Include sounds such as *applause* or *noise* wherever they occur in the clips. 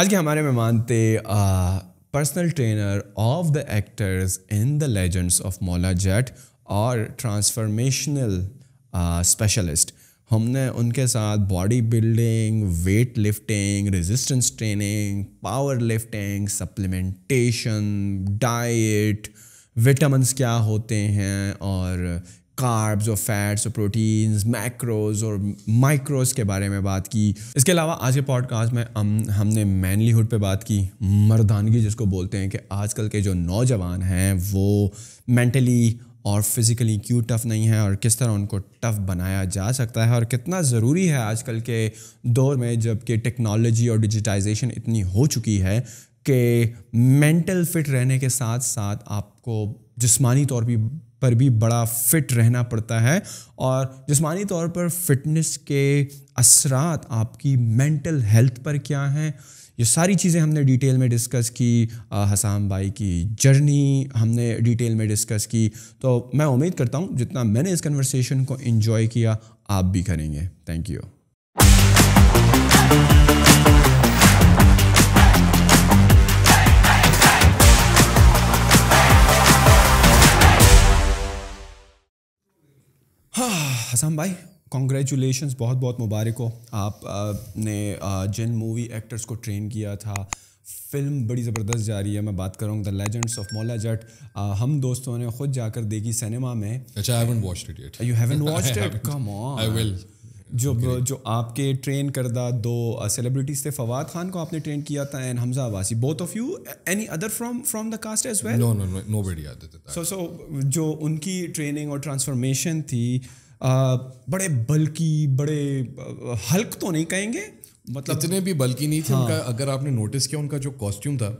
आज के हमारे मेहमान थे personal trainer of the actors in the legends of Maula Jatt और ट्रांसफॉर्मेशनल स्पेशलिस्ट हमने उनके साथ bodybuilding weightlifting resistance training powerlifting supplementation diet vitamin क्या होते हैं और कार्ब्स और फैट्स और प्रोटीन्स मैक्रोज और माइक्रोज के बारे में बात की इसके अलावा आज के पॉडकास्ट में हम हमने मैनलीहुड पे बात की मर्दानगी जिसको बोलते हैं कि आजकल के जो नौजवान हैं वो मेंटली और फिज़िकली क्यों टफ़ नहीं है और किस तरह उनको टफ़ बनाया जा सकता है और कितना ज़रूरी है आजकल के दौर में जबकि टेक्नोलॉजी और डिजिटाइजेशन इतनी हो चुकी है कि मेंटल फिट रहने के साथ साथ आपको जिस्मानी तौर पर पर भी बड़ा फिट रहना पड़ता है और जिसमानी तौर पर फिटनेस के असरात आपकी मेंटल हेल्थ पर क्या हैं ये सारी चीज़ें हमने डिटेल में डिस्कस की हसाम भाई की जर्नी हमने डिटेल में डिस्कस की तो मैं उम्मीद करता हूँ जितना मैंने इस कन्वर्सेशन को इन्जॉय किया आप भी करेंगे थैंक यू हसन भाई कॉन्ग्रेचुलेशन बहुत बहुत मुबारक हो आप ने जिन मूवी एक्टर्स को ट्रेन किया था फिल्म बड़ी ज़बरदस्त जा रही है मैं बात करूँ द लेजेंड्स ऑफ मोला जट हम दोस्तों ने खुद जाकर देखी सिनेमा में अच्छा *laughs* जो okay. जो आपके ट्रेन करदा दो सेलिब्रिटीज थे फवाद खान को आपने ट्रेन किया था and Hamza Abbasi both of you any other from from the cast as well no no no nobody so so जो उनकी ट्रेनिंग और ट्रांसफॉर्मेशन थी बड़े बल्कि बड़े हल्क तो नहीं कहेंगे मतलब इतने भी बल्कि नहीं थे हाँ. उनका अगर आपने नोटिस किया उनका जो कॉस्ट्यूम था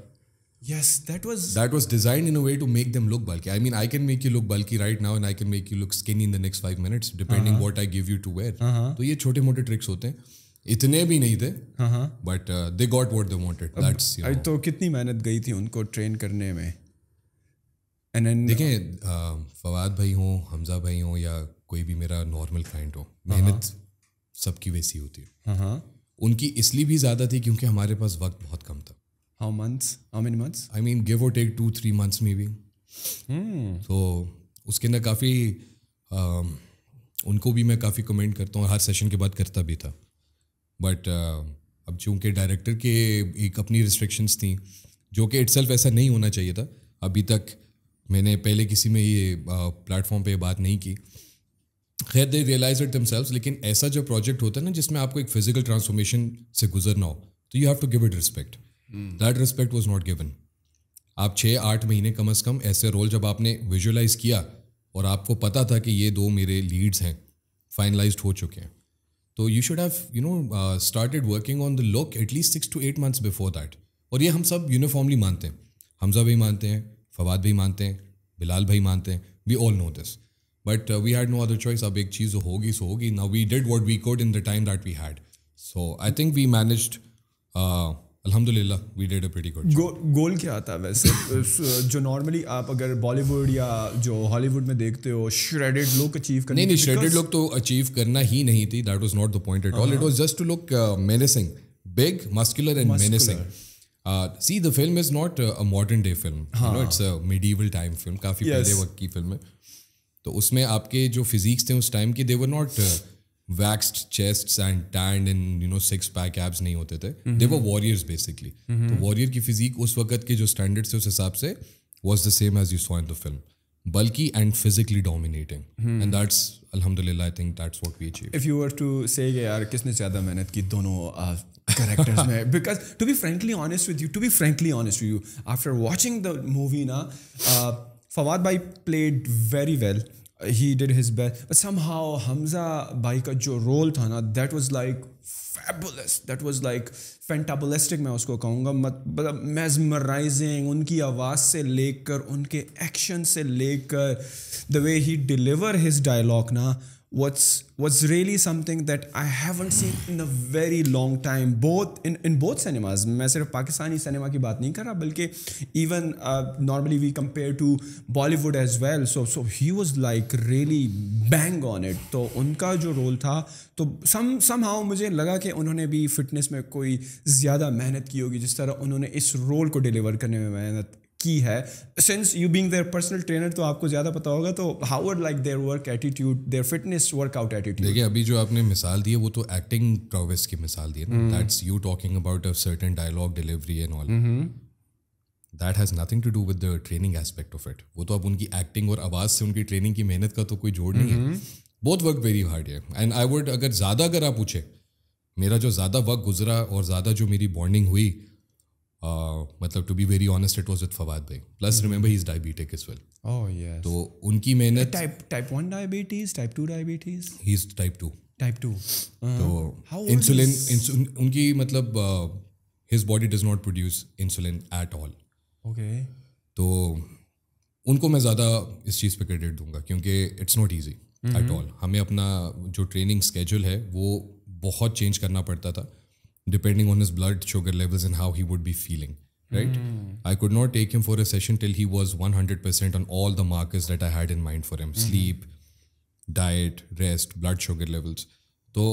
yes that was that was design in a way to make them look bulky I mean I can make you look bulky right now and I can make you look skin in the next five minutes depending what I give you to wear तो ये छोटे मोटे tricks होते हैं इतने भी नहीं थे but they got what they wanted तो कितनी मेहनत गई थी उनको ट्रेन करने में देखें फवाद भाई हों हमजा भाई हों या कोई भी मेरा नॉर्मल क्लाइंट हो हाँ, मेहनत हाँ। सबकी वैसी होती है हाँ, उनकी इसलिए भी ज़्यादा थी क्योंकि हमारे पास वक्त बहुत कम था how months how many months I mean give और टेक टू थ्री मंथ्स में भी तो उसके अंदर काफ़ी उनको भी मैं काफ़ी कमेंट करता हूँ हर सेशन के बाद करता भी था बट अब चूँकि डायरेक्टर के एक अपनी रिस्ट्रिक्शंस थी जो कि इट्सल्फ ऐसा नहीं होना चाहिए था अभी तक मैंने पहले किसी में ये प्लेटफॉर्म पे बात नहीं की खैर दे रियलाइज इट सेल्व लेकिन ऐसा जो प्रोजेक्ट होता है ना जिसमें आपको एक फिजिकल ट्रांसफॉर्मेशन से गुजरना हो तो you have to give it respect that respect was not given आप छः आठ महीने कम अज़ कम ऐसे रोल जब आपने विजुअलाइज किया और आपको पता था कि ये दो मेरे लीड्स हैं फाइनलाइज हो चुके हैं तो you should have you know started working on the look at least six to eight months before that और ये हम सब यूनिफॉर्मली मानते हैं हमजा भाई मानते हैं फवाद भाई मानते हैं बिलाल भाई मानते हैं we all know this but we had no other choice अब एक चीज़ होगी सो होगी ना we did what we could in the time that we had so I think we manage अलहमदिल्ला we did a pretty good goal क्या आता है वैसे जो नॉर्मली आप अगर बॉलीवुड या जो हॉलीवुड में देखते हो श्रेडेड लुक अचीव करना नहीं नहीं श्रेडेड लुक तो अचीव करना ही नहीं थी that was not the point at all it was just to look menacing big muscular and menacing see the film is not a modern day film it's a medieval time film काफी पहले वक्त की film है तो उसमें आपके जो physics थे उस टाइम के they were not waxed chest and tanned in you know six pack abs नहीं होते थे दे वर वॉरियर्स बेसिकली तो वॉरियर की फिजिक उस वक्त के जो स्टैंडर्ड थे उस हिसाब से was the same as you saw in the film bulky and physically dominating and that's अल्हम्दुलिल्लाह I think that's what we achieve if you were to say यार किसने ज्यादा मेहनत की दोनों uh, characters में *laughs* because to be frankly honest with you to be frankly honest with you after watching the movie na uh, Fawad भाई played very well he did his best but somehow Hamza भाई का जो role था ना that was like fabulous that was like fantabulistic मैं उसको कहूँगा मतलब मेजमराइजिंग उनकी आवाज़ से लेकर उनके एक्शन से लेकर the way he deliver his dialogue ना what's what's really something that I haven't seen in a very long time both in in both cinemas मैं सिर्फ पाकिस्तानी सिनेमा की बात नहीं कर रहा बल्कि even uh, normally we compare to Bollywood as well so so he was like really bang on it तो उनका जो role था तो सम somehow मुझे लगा कि उन्होंने भी फिटनेस में कोई ज़्यादा मेहनत की होगी जिस तरह उन्होंने इस रोल को डिलीवर करने में मेहनत की है since you being their personal trainer तो आपको ज़्यादा पता होगा तो how are like their work attitude their fitness workout attitude देखिए अभी जो आपने मिसाल दी है वो तो एक्टिंग प्रोवेस की मिसाल दी है that's you talking about a certain dialogue delivery and all that has nothing to do with the training aspect of it वो तो अब उनकी एक्टिंग और आवाज़ से उनकी ट्रेनिंग की मेहनत का तो कोई जोड़ नहीं है बहुत वर्क वेरी हार्ड है एंड आई वुड अगर ज़्यादा अगर आप पूछे मेरा जो ज़्यादा वक्त गुजरा और ज़्यादा जो मेरी बॉन्डिंग हुई Uh, मतलब to be very honest it was with Fawad भाई plus remember he is diabetic is well oh yes तो उनकी मेहनत type type 1 diabetes type 2 diabetes he is type 2 type 2 तो इंसुलिन uh, उनकी मतलब his body does not produce insulin at all okay तो उनको मैं ज़्यादा इस चीज़ पे क्रेडिट दूंगा क्योंकि it's not easy at all हमें अपना जो ट्रेनिंग स्केड्यूल है वो बहुत चेंज करना पड़ता था depending on his blood sugar levels and how he would be feeling right mm. i could not take him for a session till he was 100% on all the markers that i had in mind for him mm-hmm. sleep diet rest blood sugar levels तो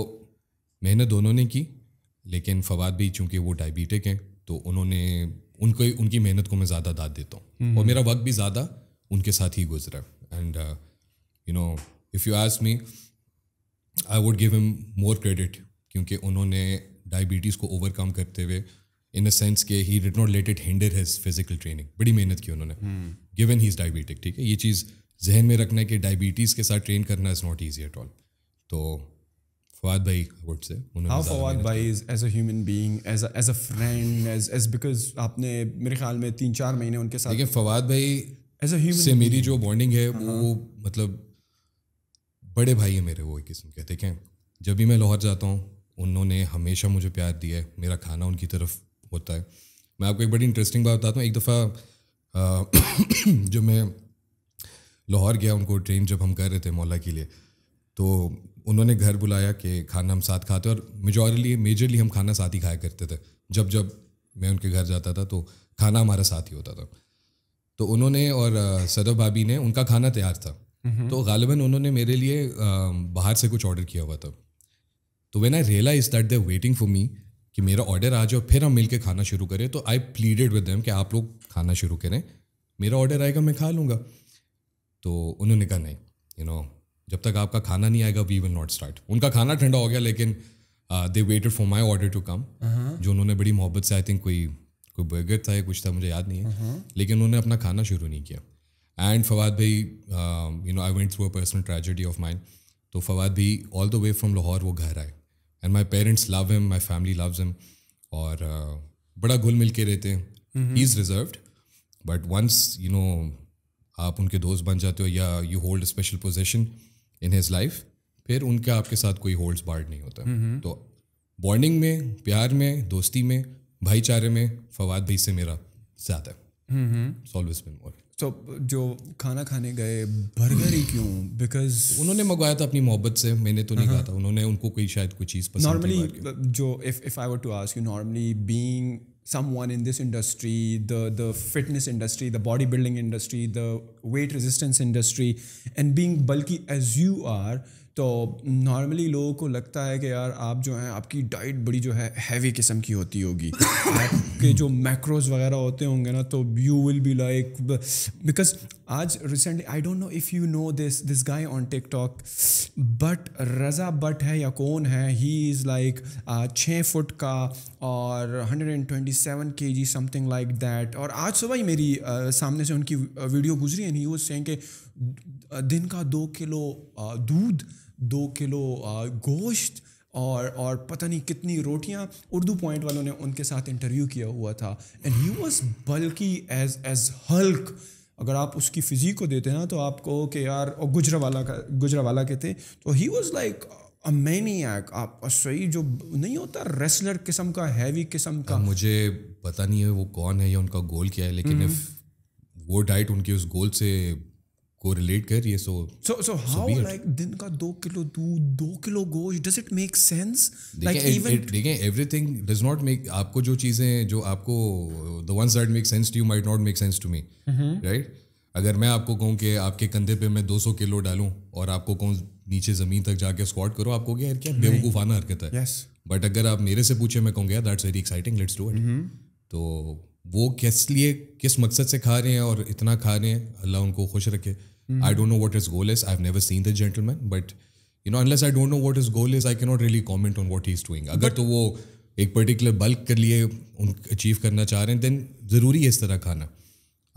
मेहनत दोनों ने की लेकिन फवाद भी चूंकि वो diabetic हैं तो उन्होंने उनको उनकी मेहनत को मैं ज़्यादा दाद देता हूँ mm-hmm. और मेरा वक्त भी ज़्यादा उनके साथ ही गुजरा and you know if you ask me I would give him more credit क्योंकि उन्होंने डायबिटीज़ को ओवरकम करते हुए इन अ सेंस के he did not let it hinder his physical training बड़ी मेहनत की उन्होंने गिवन ही इज़ डायबिटिक ठीक है ये चीज़ जहन में रखना है कि डायबिटीज़ के साथ ट्रेन करना is not easy at all तो फवाद भाई वुड से हाउ फवाद भाई as a human being as as a friend as as because आपने मेरे ख्याल में तीन चार महीने उनके साथ लेकिन फवाद भाई एज अ से मेरी जो बॉन्डिंग है हाँ, वो हाँ। मतलब बड़े भाई है मेरे वो एक किस्म के ठीक है जब भी मैं लाहौर जाता हूँ उन्होंने हमेशा मुझे प्यार दिया है मेरा खाना उनकी तरफ होता है मैं आपको एक बड़ी इंटरेस्टिंग बात बताता हूँ एक दफ़ा *clears throat* जब मैं लाहौर गया उनको ट्रेन जब हम कर रहे थे मौला के लिए तो उन्होंने घर बुलाया कि खाना हम साथ खाते और मेजॉरली मेजरली हम खाना साथ ही खाया करते थे जब जब मैं उनके घर जाता था तो खाना हमारा साथ ही होता था तो उन्होंने और सदर भाभी ने उनका खाना तैयार था तो गालिबा उन्होंने मेरे लिए बाहर से कुछ ऑर्डर किया हुआ था तो when I realize that they waiting for me कि मेरा ऑर्डर आ जाए फिर हम मिल के खाना शुरू करें तो आई प्लीडेड विद दैम कि आप लोग खाना शुरू करें मेरा ऑर्डर आएगा मैं खा लूँगा तो उन्होंने कहा नहीं यू नो जब तक आपका खाना नहीं आएगा वी विल नॉट स्टार्ट उनका खाना ठंडा हो गया लेकिन they waited for my order to come जो उन्होंने बड़ी मोहब्बत से आई थिंक कोई कोई बर्गर था या कुछ था मुझे याद नहीं है uh-huh. लेकिन उन्होंने अपना खाना शुरू नहीं किया एंड फवाद भाई you know I went through a personal tragedy of mind तो फवाद भाई all the way from Lahore वो घर आए and my parents love him my family love him और uh, बड़ा घुल मिल के रहते हैं he is reserve but once you know आप उनके दोस्त बन जाते हो या you hold special position in his life फिर उनका आपके साथ कोई होल्ड्स बार्ड नहीं होता mm-hmm. तो बॉन्डिंग में प्यार में दोस्ती में भाईचारे में फवाद भाई से मेरा ज़्यादा इट्स ऑलवेज तो जो खाना खाने गए बर्गर ही क्यों बिकॉज उन्होंने मंगवाया था अपनी मोहब्बत से मैंने तो नहीं हाँ। कहा था उन्होंने उनको कोई शायद कोई चीज़ पसंद नॉर्मली जो if if I were to ask you normally being someone in this industry the the fitness industry the body building industry the weight resistance industry and being bulky as you are तो normally लोगों को लगता है कि यार आप जो हैं आपकी डाइट बड़ी जो है हैवी किस्म की होती होगी *coughs* आपके जो मैक्रोज वगैरह होते होंगे ना तो you will be like because आज recently I don't know if you know this this guy on TikTok but Raza but है या कौन है ही इज़ लाइक छः फुट का और हंड्रेड एंड ट्वेंटी सेवन के जी समथिंग लाइक दैट और आज सुबह ही मेरी uh, सामने से उनकी वीडियो गुजरी है नहीं वो सेंग के दिन का दो किलो दूध दो किलो गोश्त और और पता नहीं कितनी रोटियाँ उर्दू पॉइंट वालों ने उनके साथ इंटरव्यू किया हुआ था and he was bulky as as Hulk अगर आप उसकी फिजी को देते ना तो आपको कि यार और गुजरावाला का गुजरावाला के थे तो he was like a maniac आप सही जो नहीं होता रेसलर किस्म का हैवी किस्म का मुझे पता नहीं है वो कौन है या उनका गोल क्या है लेकिन हम्म। वो डाइट उनके उस गोल से कोरिलेट कर ये सो सो सो हाउ लाइक दिन का दो किलो दूध दो किलो गोश्त does it make sense like even देखें एवरीथिंग डज नॉट मेक आपको जो चीज़ें जो आपको the ones that make sense to you might not make sense to me right अगर मैं आपको कहूँ कि आपके कंधे पे मैं 200 किलो डालूं और आपको कहूँ नीचे ज़मीन तक जाके स्क्वाट करो आपको क्या क्या बेवकूफ़ाना हरकत है yes. बट अगर आप मेरे से पूछे मैं कहूँगा that's very exciting let's do it तो वो किस लिए किस मकसद से खा रहे हैं और इतना खा रहे हैं अल्लाह उनको खुश रखे Mm. I hmm. don't know what his goal is. I've never seen the gentleman, but you know, unless I don't know what his goal is, I cannot really comment on what he's doing. अगर तो वो एक particular bulk के लिए उन achieve करना चाह रहे हैं देन ज़रूरी है इस तरह खाना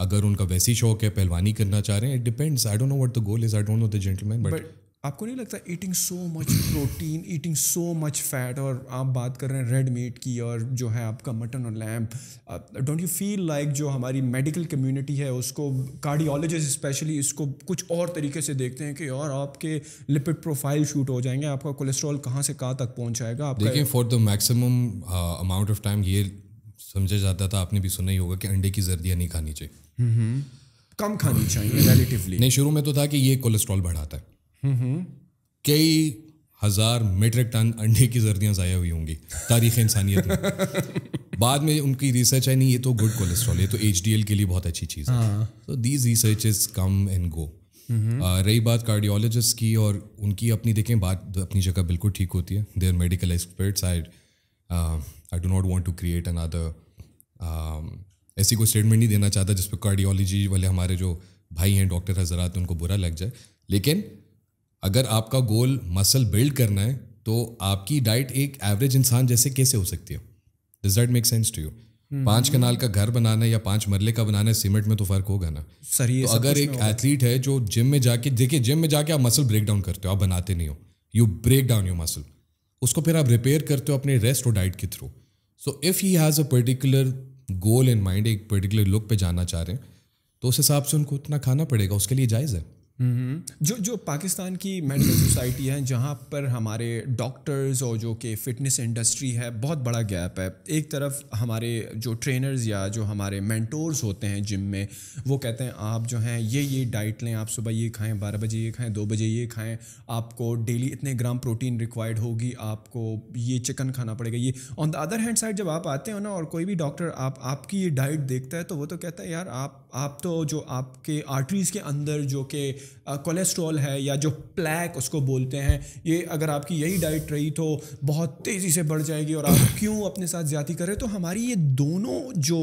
अगर उनका वैसी शौक है पहलवानी करना चाह रहे हैं it depends I don't know what the goal is I don't know the gentleman but आपको नहीं लगता eating so much protein eating so much fat और आप बात कर रहे हैं रेड मीट की और जो है आपका मटन और lamb don't you feel like जो हमारी मेडिकल कम्युनिटी है उसको कार्डियोलॉजिस्ट स्पेशली इसको कुछ और तरीके से देखते हैं कि और आपके लिपिड प्रोफाइल शूट हो जाएंगे आपका कोलेस्ट्रॉल कहाँ से कहाँ तक पहुँच जाएगा आप देखिए for the maximum amount of time ये समझा जाता था आपने भी सुना ही होगा कि अंडे की जर्दियाँ नहीं खानी चाहिए हम्म, हम्म। कम खानी चाहिए रिलेटिवली नहीं शुरू में तो था कि ये कोलेस्ट्रॉल बढ़ाता है कई हजार मेट्रिक टन अंडे की जर्दियाँ ज़ाया हुई होंगी तारीख इंसानियत में *laughs* बाद में उनकी रिसर्च है नहीं ये तो गुड कोलेस्ट्रॉल ये तो एच के लिए बहुत अच्छी चीज़ है तो these research come and go रही बात कार्डियोलॉजिस्ट की और उनकी अपनी देखें बात अपनी जगह बिल्कुल ठीक होती है their medical experts I I do not want to create another ऐसी कोई स्टेटमेंट नहीं देना चाहता जिस पर कार्डियोलॉजी वाले हमारे जो भाई हैं डॉक्टर हजरात उनको बुरा लग जाए लेकिन अगर आपका गोल मसल बिल्ड करना है तो आपकी डाइट एक एवरेज इंसान जैसे कैसे हो सकती है does that make sense to you पांच कनाल का घर बनाना या पांच मरले का बनाना सीमेंट में तो फर्क होगा ना सर ये तो अगर एक एथलीट है जो जिम में जाके देखिए जिम में जाके आप मसल ब्रेक डाउन करते हो आप बनाते नहीं हो you break down your muscle उसको फिर आप रिपेयर करते हो अपने रेस्ट और डाइट के through so if he has a particular goal in mind एक पर्टिकुलर लुक पे जाना चाह रहे हैं तो उस हिसाब से उनको उतना खाना पड़ेगा उसके लिए जायज़ है Mm-hmm. जो जो पाकिस्तान की मेडिकल सोसाइटी है जहाँ पर हमारे डॉक्टर्स और जो कि फिटनेस इंडस्ट्री है बहुत बड़ा गैप है एक तरफ हमारे जो ट्रेनर्स या जो हमारे मेंटोर्स होते हैं जिम में वो कहते हैं आप जो हैं ये ये डाइट लें आप सुबह ये खाएं बारह बजे ये खाएं दो बजे ये खाएं आपको डेली इतने ग्राम प्रोटीन रिक्वायर्ड होगी आपको ये चिकन खाना पड़ेगा ये on the other hand side जब आप आते हो ना और कोई भी डॉक्टर आप आपकी ये डाइट देखता है तो वो तो कहता है यार आप आप तो जो आपके आर्टरीज़ के अंदर जो कि कोलेस्ट्रॉल है या जो प्लैक उसको बोलते हैं ये अगर आपकी यही डाइट रही तो बहुत तेज़ी से बढ़ जाएगी और आप *coughs* क्यों अपने साथ ज़्यादा करें तो हमारी ये दोनों जो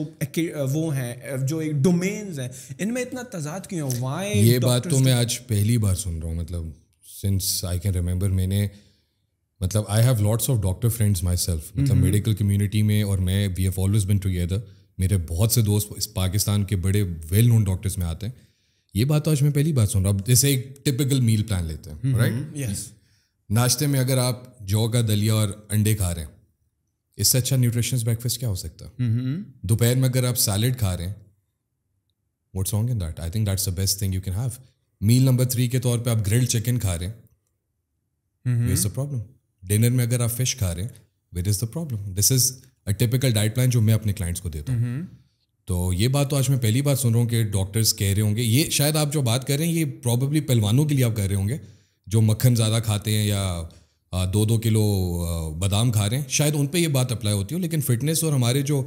वो हैं जो एक डोमेन्स हैं इनमें इतना तजाद क्यों वाई ये बात तो मैं आज पहली बार सुन रहा हूँ मतलब सिंस आई कैन रिमेंबर मैंने मतलब I have lots of doctor friends myself मतलब मेडिकल कम्युनिटी में और मैं we have always been together मेरे बहुत से दोस्त इस पाकिस्तान के बड़े वेल नोन डॉक्टर्स में आते हैं ये बात तो आज मैं पहली बात सुन रहा हूँ जैसे एक टिपिकल मील प्लान लेते हैं राइट हम्म, यस हम्म, नाश्ते में अगर आप जौ का दलिया और अंडे खा रहे हैं इससे अच्छा न्यूट्रिशन ब्रेकफास्ट क्या हो सकता है हम्म, दोपहर में अगर आप सैलड खा रहे हैं what's wrong in that I think that's the best thing you can have meal number three के तौर पे आप ग्रिल्ड चिकन खा रहे हैं what is the problem dinner में अगर आप फिश खा रहे हैं what is the problem this is a typical diet plan जो मैं अपने क्लाइंट्स को देता हूँ हम्म। तो ये बात तो आज मैं पहली बार सुन रहा हूँ कि डॉक्टर्स कह रहे होंगे ये शायद आप जो बात कर रहे हैं ये प्रॉबेबली पहलवानों के लिए आप कह रहे होंगे जो मक्खन ज़्यादा खाते हैं या दो दो किलो बादाम खा रहे हैं शायद उन पर यह बात अप्लाई होती हो लेकिन फिटनेस और हमारे जो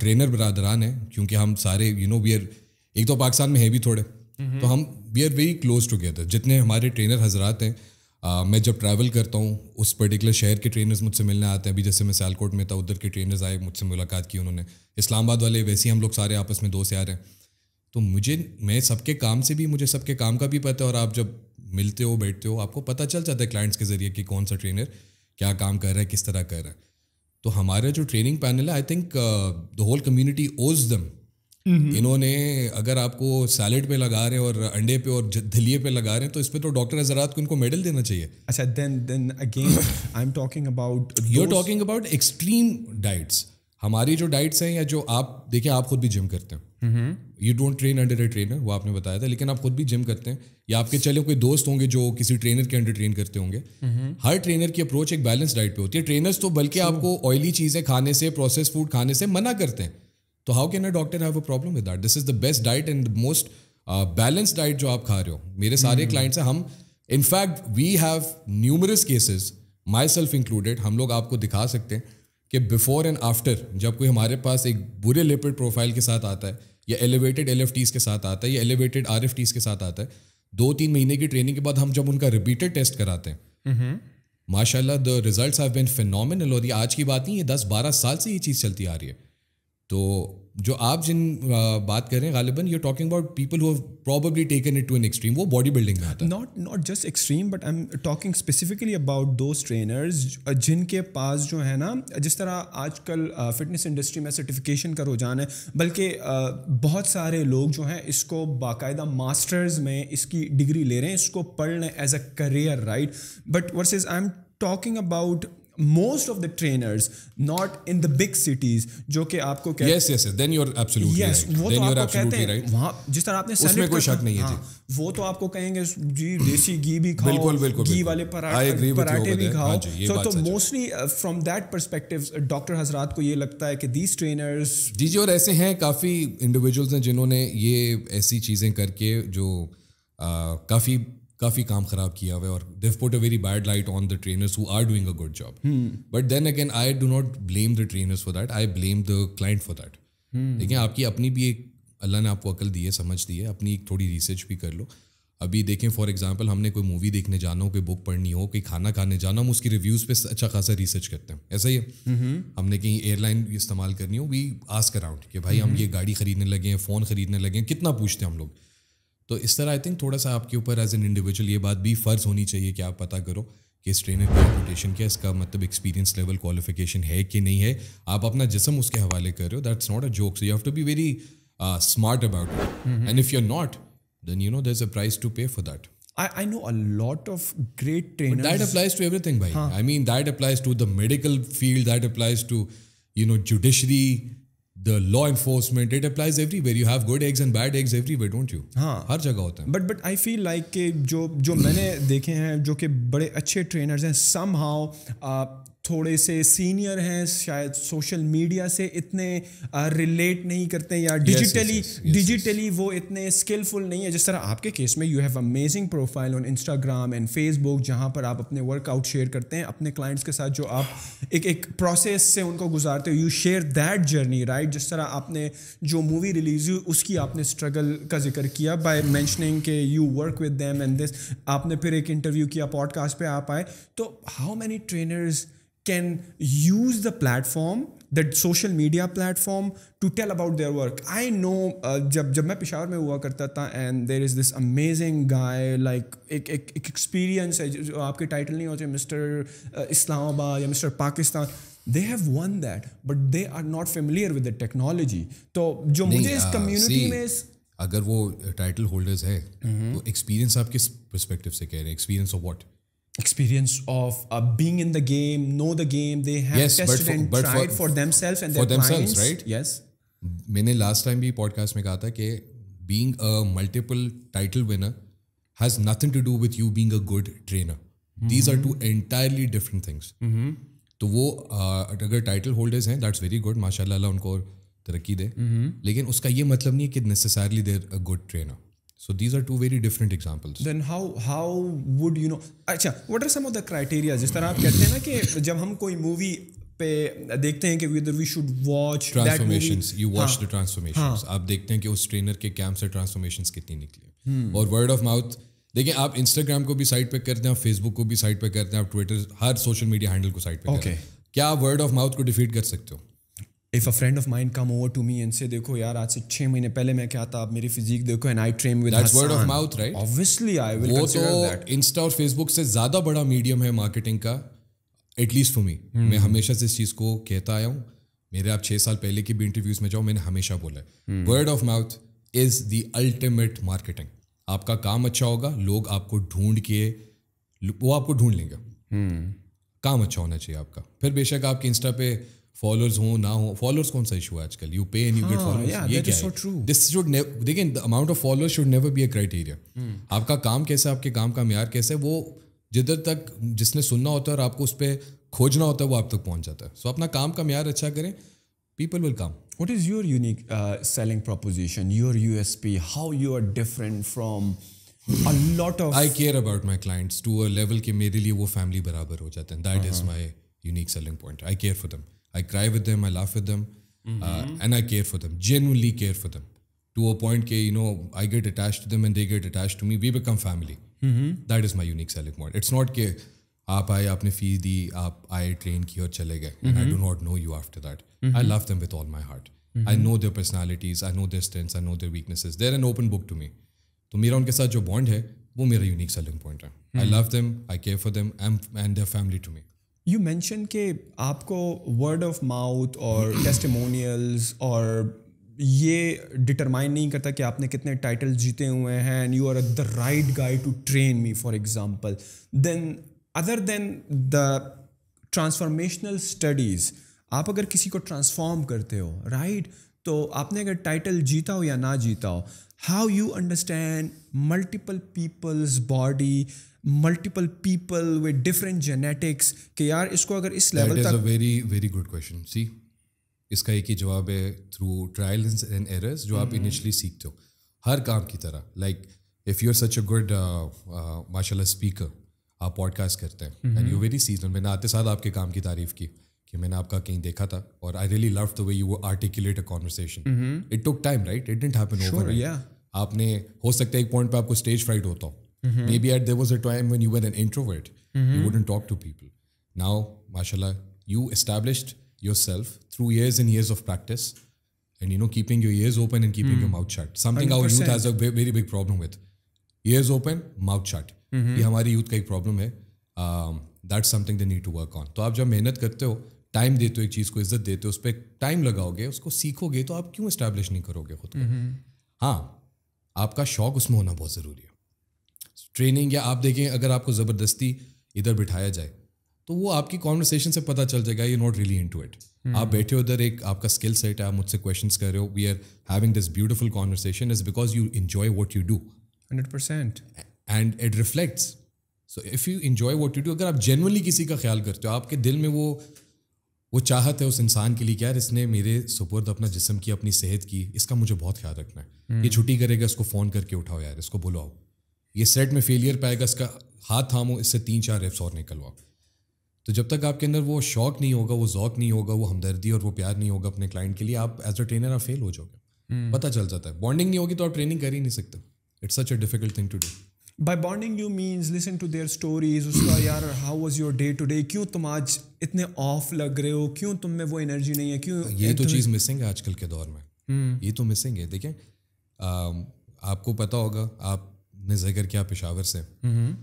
ट्रेनर बरदरान हैं क्योंकि हम सारे यू नो वी आर एक तो पाकिस्तान में है भी थोड़े हम्म। तो हम we are very close together जितने हमारे ट्रेनर हजरात हैं मैं जब ट्रैवल करता हूँ उस पर्टिकुलर शहर के ट्रेनर्स मुझसे मिलने आते हैं अभी जैसे मैं सैलकोट में था उधर के ट्रेनर्स आए मुझसे मुलाकात की उन्होंने इस्लामाबाद वाले वैसे ही हम लोग सारे आपस में दोस्त यार हैं तो मुझे मैं सबके काम से भी मुझे सबके काम का भी पता है और आप जब मिलते हो बैठते हो आपको पता चल जाता है क्लाइंट्स के ज़रिए कि कौन सा ट्रेनर क्या काम कर रहा है किस तरह कर रहा है तो हमारा जो ट्रेनिंग पैनल है I think the whole community owes them Mm-hmm. इन्होंने अगर आपको सैलेड पे लगा रहे हैं और अंडे पे और धलिए पे लगा रहे हैं तो इस पर तो डॉक्टर हजरात को इनको मेडल देना चाहिए अच्छा then then again I am talking about you are talking about extreme diets हमारी जो डाइट्स हैं या जो आप देखिए आप खुद भी जिम करते हैं you don't train under a trainer वो आपने बताया था लेकिन आप खुद भी जिम करते हैं या आपके चले कोई दोस्त होंगे जो किसी ट्रेनर के अंडर ट्रेन करते होंगे mm-hmm. हर ट्रेनर की अप्रोच एक बैलेंस डाइट पे होती है ट्रेनर्स तो बल्कि आपको ऑयली चीज़ें खाने से प्रोसेस फूड खाने से मना करते हैं तो how can a doctor have a problem with that this is the best diet and most balance diet जो आप खा रहे हो मेरे सारे क्लाइंट्स hmm. हैं हम in fact we have numerous cases myself included हम लोग आपको दिखा सकते हैं कि बिफोर एंड आफ्टर जब कोई हमारे पास एक बुरे लिपिड प्रोफाइल के साथ आता है या एलिवेटेड एल के साथ आता है या एलिवेटेड आर के साथ आता है दो तीन महीने की ट्रेनिंग के बाद हम जब उनका रिपीटेड टेस्ट कराते हैं mm-hmm. माशाल्लाह the results have been phenomenal और ये आज की बात नहीं ये दस बारह साल से ये चीज़ चलती आ रही है तो जो आप जिन बात कर रहे हैं गालिबन you talking about people who probably taken it to an extreme वो बॉडी बिल्डिंग में आता है not not just extreme but I am talking specifically about दो ट्रेनर्स जिनके पास जो है ना जिस तरह आजकल फिटनेस इंडस्ट्री में सर्टिफिकेशन का रुझान है बल्कि बहुत सारे लोग जो हैं इसको बाकायदा मास्टर्स में इसकी डिग्री ले रहे हैं इसको पढ़ लें as a career right but versus I am talking about most of the trainers not in the big cities जो कि आपको कहते yes, yes, yes. then you're वो then तो आपको कहते हैं right. वहाँ जिस तरह आपने उसमें कोई शक नहीं है हाँ, वो तो आपको कहेंगे जी देसी घी भी खाओ बिल्कुल, बिल्कुल, घी वाले पराठे पराठे भी खाओ हाँ so, तो mostly from that perspective doctor हजरात को ये लगता है कि दीज ट्रेनर्स जी जी और ऐसे हैं काफ़ी इंडिविजुअल्स हैं जिन्होंने ये ऐसी चीज़ें करके जो uh, काफ़ी काफ़ी काम खराब किया हुआ है और they've put a very bad light on the trainers who are doing a good job but then again I do not blame the trainers for that I blame the client for that देखिए आपकी अपनी भी एक अल्लाह ने आपको अकल दी है समझ दी है अपनी एक थोड़ी रिसर्च भी कर लो अभी देखें फॉर एग्जाम्पल हमने कोई मूवी देखने जाना हो कोई बुक पढ़नी हो कोई खाना खाने जाना हम उसकी रिव्यूज़ पे अच्छा खासा रिसर्च करते हैं ऐसा ही है mm-hmm. हमने कहीं एयरलाइन इस्तेमाल करनी हो वी आस्क अराउंड कि भाई हम mm-hmm. ये गाड़ी खरीदने लगे हैं फ़ोन खरीदने लगे हैं कितना पूछते हैं हम लोग तो इस तरह आई थिंक थोड़ा सा आपके ऊपर एज एन इंडिविजुअल ये बात भी फ़र्ज़ होनी चाहिए कि आप पता करो कि इस ट्रेनर का रिपोर्टेशन क्या इसका मतलब एक्सपीरियंस लेवल क्वालिफिकेशन है कि नहीं है आप अपना जिसम उसके हवाले कर रहे हो that's not a joke so you have to be very smart about and if you are not then you know there a price to pay for that I, I know a lot of great trainers. But that applies to everything, bhai. Haan. I mean, that applies to the medical field. That applies to, you know, judiciary. The law enforcement it applies everywhere you have good eggs and bad eggs everywhere don't you हाँ हर जगह होता है but but I feel like कि जो जो मैंने देखे हैं जो कि बड़े अच्छे ट्रेनर्स हैं सम हाउ uh, थोड़े से सीनियर हैं शायद सोशल मीडिया से इतने रिलेट नहीं करते या डिजिटली डिजिटली वो इतने स्किलफुल नहीं है जिस तरह आपके केस में you have amazing profile on Instagram and Facebook जहाँ पर आप अपने वर्कआउट शेयर करते हैं अपने क्लाइंट्स के साथ जो आप एक एक प्रोसेस से उनको गुजारते हो you share that journey right जिस तरह आपने जो मूवी रिलीज हुई उसकी आपने स्ट्रगल का जिक्र किया बाय मैंशनिंग के you work with them and this आपने फिर एक इंटरव्यू किया पॉडकास्ट पर आप आए तो how many trainers can use the platform the social media platform to tell about their work i know uh, जब जब मैं पिशावर में हुआ करता था and there is this amazing guy like एक एक एक एक्सपीरियंस है जो आपके टाइटल नहीं होते मिस्टर इस्लामाबाद या mister Pakistan they have one that but they are not familiar with the technology तो जो मुझे इस कम्युनिटी uh, में इस अगर वो टाइटल होल्डर्स है तो एक्सपीरियंस आप किस परस्पेक्टिव से कह रहे हैं experience of what experience of uh, being in the game, know the game. They have yes, tested for, and tried for, for, themselves and for their themselves, clients. right? Yes. मैंने last time भी podcast में कहा था कि being a multiple title winner has nothing to do with you being a good trainer these are two entirely different things तो वो uh, अगर title holders हैं दैट्स वेरी गुड माशाल्लाह उनको तरक्की दे mm -hmm. लेकिन उसका ये मतलब नहीं है कि necessarily there a good trainer So these are two very different examples. Then how how would you know? acha what are some of the criteria? jis tarah aap kehte hain na ki jab hum koi movie pe dekhte hain ki whether we should watch transformations, you watch हाँ, the transformations. aap dekhte hain ki us trainer ke camp se transformations kitni nikli निकली aur word of mouth देखिए आप Instagram को भी side पे करते हैं आप फेसबुक को भी साइड पे करते हैं आप ट्विटर हर सोशल मीडिया हैंडल को साइड पे okay. करते हैं क्या वर्ड ऑफ माउथ को डिफीट कर सकते हो if a friend of mind come over to me and say देखो यार आज से छह महीने पहले मैं क्या था आप मेरी फिजिक देखो and I train with word of mouth right obviously I will वो तो इंस्टा और फेसबुक से ज़्यादा बड़ा मीडियम है मार्केटिंग का एटलीस्ट फॉर मी मैं हमेशा से इस चीज़ को कहता आया हूँ मेरे आप छह साल पहले की भी इंटरव्यूज में जाओ मैंने हमेशा बोला है word of mouth is the ultimate marketing आपका काम अच्छा होगा लोग आपको ढूंढ के वो आपको ढूंढ लेंगे hmm. काम अच्छा होना चाहिए आपका फिर बेशक आपके इंस्टा पे फॉलोअर्स हो ना हो फॉलोअर्स कौन सा इशू है आजकल यू पे एंड यू गेट फॉलोअर्स ये क्या है दिस शुड देखिए the amount of followers should never be a criteria आपका काम कैसा है आपके काम का मैार कैसा है वो जिधर तक जिसने सुनना होता है और आपको उस पर खोजना होता है वो आप तक पहुंच जाता है सो अपना काम का मैार अच्छा करें people will come what is your unique selling proposition your you how you are different from a lot of I care about my clients to a level कि मेरे लिए वो फैमिली बराबर हो जाते हैं that is my unique selling point I care for them I cry with them, I laugh with them, mm-hmm. uh, and I care for them, genuinely care for them to a point that, you know, I get attached to them and they get attached to me. We become family. Mm-hmm. That is my unique selling point. It's not that आप आए आपने fees दी आप आए train की और चले गए and I do not know you after that I love them with all my heart I know their personalities I know their strengths I know their weaknesses they're an open book to me तो मेरा उनके साथ जो bond है वो मेरा unique selling point है I love them I care for them um and their family to me you mention के आपको वर्ड ऑफ माउथ और टेस्टमोनियल्स *clears throat* और ये डिटरमाइन नहीं करता कि आपने कितने टाइटल जीते हुए हैं and you are the right guy to train me for example then other than the transformational studies आप अगर किसी को ट्रांसफॉर्म करते हो राइट तो आपने अगर टाइटल जीता हो या ना जीता हो how you understand multiple peoples body multiple people with different genetics कि यार इसको अगर इस लेवल तक very very good question see इसका एक ही जवाब है थ्रू ट्रायल एंड एरर्स जो आप इनिशियली हम्म। सीखते हो हर काम की तरह like if you are such a good माशाल्लाह स्पीकर आप पॉडकास्ट करते हैं एंड यू वेरी सीजन मैंने आते साथ आपके काम की तारीफ की कि मैंने आपका कहीं देखा था और I really love the way you articulate a conversation it took time right it didn't happen over आपने हो सकता है एक पॉइंट पे आपको स्टेज फ्राइट होता हो Mm-hmm. Maybe at, there was a time when you were an introvert, mm-hmm. you wouldn't talk to people. Now, mashallah, you established yourself through years and years of practice and you know, keeping your ears open and keeping mm. hmm your mouth shut. Something 100%. our youth has a very big problem with. Ears open, mouth shut. Mm-hmm. ये हमारे youth का एक problem है that's something they need to work on तो आप जब मेहनत करते हो टाइम देते हो एक चीज़ को इज्जत देते हो उस पर टाइम लगाओगे उसको सीखोगे तो आप क्यों इस्टेब्लिश नहीं करोगे खुद को हाँ आपका शौक उसमें होना बहुत ज़रूरी है ट्रेनिंग या आप देखें अगर आपको ज़बरदस्ती इधर बिठाया जाए तो वो आपकी कॉन्वर्सेशन से पता चल जाएगा you not really into it आप बैठे हो उधर एक आपका स्किल सेट है आप मुझसे क्वेश्चन कर रहे हो we are having this beautiful conversation is because you enjoy what you do hundred percent and it reflects so if you enjoy what you do अगर आप जेनवनली किसी का ख्याल करते हो आपके दिल में वो वो चाहत है उस इंसान के लिए क्या यार इसने मेरे सुपुर्द अपना जिसम की अपनी सेहत की इसका मुझे बहुत ख्याल रखना है hmm. ये छुट्टी करेगा इसको फ़ोन करके उठाओ यार इसको बुलाओ ये सेट में फेलियर पाएगा इसका हाथ थामो इससे तीन चार रेप्स और निकलवाओ तो जब तक आपके अंदर वो शौक नहीं होगा वो जौक नहीं होगा वो हमदर्दी और वो प्यार नहीं होगा अपने क्लाइंट के लिए आप एज अ ट्रेनर आप फेल हो जाओगे हम्म। पता चल जाता है बॉन्डिंग नहीं होगी तो आप ट्रेनिंग कर ही नहीं सकते it's such a difficult thing to do by bonding you means listen to their stories उसका यार how was your day to day क्यों तुम आज इतने ऑफ लग रहे हो क्यों तुम में वो एनर्जी नहीं है क्यों ये तो चीज़ मिसिंग है आजकल के दौर में हम्म। ये तो मिसिंग है देखें आपको पता होगा आप ने जिक्र किया पेशावर से हम्म।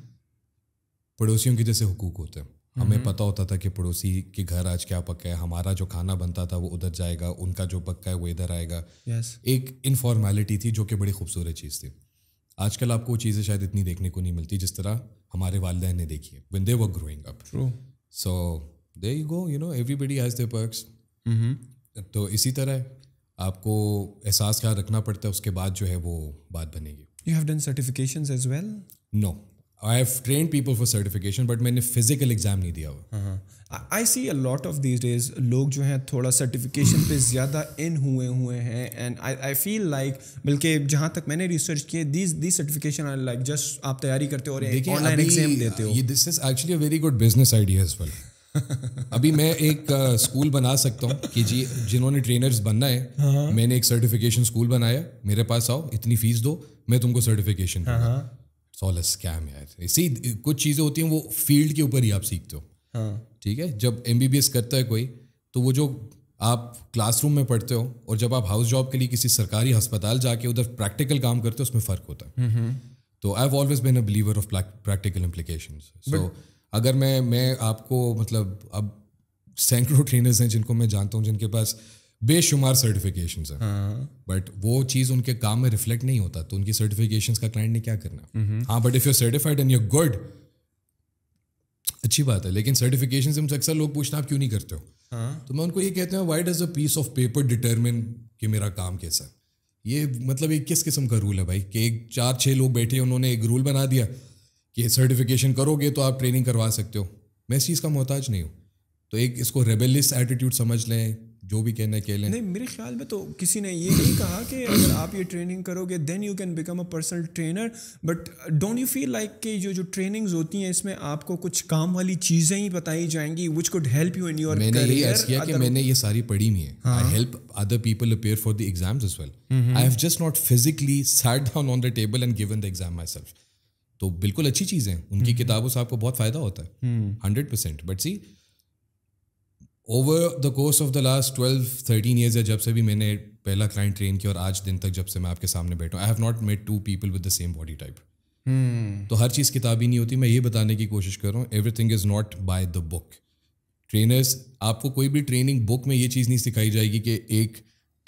पड़ोसियों के जैसे हुकूक होते हैं हम्म। हमें पता होता था कि पड़ोसी के घर आज क्या पका है हमारा जो खाना बनता था वो उधर जाएगा उनका जो पक्का है वो इधर आएगा yes. एक इनफॉर्मेलिटी थी जो कि बड़ी खूबसूरत चीज़ थी आजकल आपको वो चीज़ें शायद इतनी देखने को नहीं मिलती जिस तरह हमारे वालदे ने देखी है when they were growing up so they you go you know everybody has their perks तो इसी तरह आपको एहसास ख्याल रखना पड़ता है उसके बाद जो है वो बात बनेगी You have done certifications as well? No. I have trained people for certification, but मैंने physical exam नहीं दिया हुआ I see a lot of these days लोग जो हैं थोड़ा सर्टिफिकेशन पे ज़्यादा इन हुए हुए हैं and I I feel like बल्कि जहाँ तक मैंने रिसर्च किए these the certification are like just आप तैयारी करते हो और ऑनलाइन एग्जाम देते हो this is actually a very good business idea as well अभी मैं एक स्कूल बना सकता हूँ कि जी जिन्होंने ट्रेनर्स बनना है हाँ। मैंने एक सर्टिफिकेशन स्कूल बनाया मेरे पास आओ इतनी फीस दो मैं तुमको सर्टिफिकेशन हाँ। स्कैम यार इसी कुछ चीज़ें होती हैं वो फील्ड के ऊपर ही आप सीखते हो हाँ। ठीक है जब एम करता है कोई तो वो जो आप क्लासरूम में पढ़ते हो और जब आप हाउस जॉब के लिए किसी सरकारी अस्पताल जाके उधर प्रैक्टिकल काम करते हो उसमें फ़र्क होता है हम्म, हम्म। तो I have always been a believer of practical implication so अगर मैं मैं आपको मतलब अब सैकड़ों ट्रेनर्स हैं जिनको मैं जानता हूँ जिनके पास बेशुमार सर्टिफिकेशन है बट हाँ. वो चीज़ उनके काम में रिफ्लेक्ट नहीं होता तो उनकी सर्टिफिकेशन का क्लाइंट ने क्या करना हम्म। हाँ but if you certified and you're good अच्छी बात है लेकिन सर्टिफिकेशन से अक्सर लोग पूछना आप क्यों नहीं करते हो हाँ? तो मैं उनको ये कहते हैं why does a piece of paper determine कि मेरा काम कैसा ये मतलब एक किस किस्म का रूल है भाई कि एक चार छः लोग बैठे उन्होंने एक रूल बना दिया कि सर्टिफिकेशन करोगे तो आप ट्रेनिंग करवा सकते हो मैं इस चीज़ का मोहताज नहीं हूँ तो एक इसको रेबेलिस एटीट्यूड समझ लें जो भी कहने कह लें नहीं मेरे ख्याल में तो किसी ने ये नहीं कहा कि अगर आप ये ट्रेनिंग करोगे then you can become a personal trainer but don't you feel like कि जो जो ट्रेनिंग्स होती हैं इसमें आपको कुछ काम वाली चीज़ें ही बताई जाएंगी which could help you in your मैंने ये ऐसा किया कि मैंने ये सारी पढ़ी हुई है I help other people appear for the exams as well I have just not physically sat down on the table and given the exam myself तो बिल्कुल अच्छी चीज़ है उनकी हम्म, हम्म। किताबों से आपको बहुत फ़ायदा होता है हम्म। Hundred percent but see over the course of the last twelve thirteen years है जब से भी मैंने पहला क्लाइंट ट्रेन किया और आज दिन तक जब से मैं आपके सामने बैठा I have not made two people with the same body type तो हर चीज़ किताबी नहीं होती मैं ये बताने की कोशिश कर रहा हूँ everything is not by the book trainers आपको कोई भी ट्रेनिंग बुक में ये चीज़ नहीं सिखाई जाएगी कि एक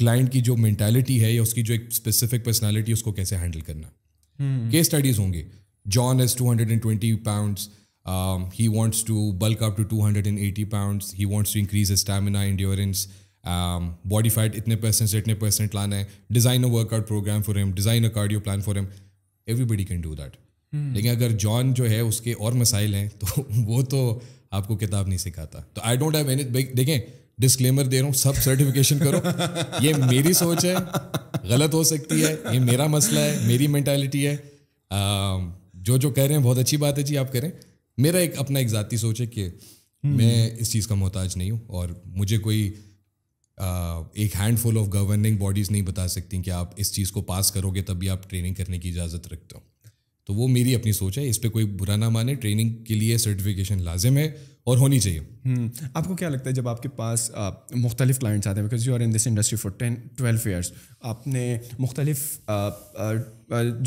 क्लाइंट की जो मैंटेलिटी है या उसकी जो एक स्पेसिफिक पर्सनैलिटी उसको कैसे हैंडल करना केस स्टडीज होंगे John is 220 pounds. Um, he wants to bulk up to 280 pounds. He wants to increase his stamina, endurance, um, body fat. Itne percent itne percent लाना है. Design a workout program for him. Design a cardio plan for him. Everybody can do that. Hmm. लेकिन अगर John जो है उसके और मसाइल हैं तो वो तो आपको किताब नहीं सिखाता तो आई डोंट हैव एनी देखें डिस्क्लेमर दे रहा हूँ सब सर्टिफिकेशन करो ये मेरी सोच है गलत हो सकती है ये मेरा मसला है मेरी मेंटालिटी है um, जो जो कह रहे हैं बहुत अच्छी बात है जी आप करें मेरा एक अपना एक ज़ाती सोच है कि हम्म। मैं इस चीज़ का मोहताज नहीं हूँ और मुझे कोई आ, एक हैंडफुल ऑफ गवर्निंग बॉडीज़ नहीं बता सकती कि आप इस चीज़ को पास करोगे तभी आप ट्रेनिंग करने की इजाज़त रखते हो तो वो मेरी अपनी सोच है इस पर कोई बुरा ना माने ट्रेनिंग के लिए सर्टिफिकेशन लाजिम है और होनी चाहिए हम्म, आपको क्या लगता है जब आपके पास मुख्तलिफ क्लाइंट्स आते हैं because you are in this industry for ten twelve years आपने मुख्तलिफ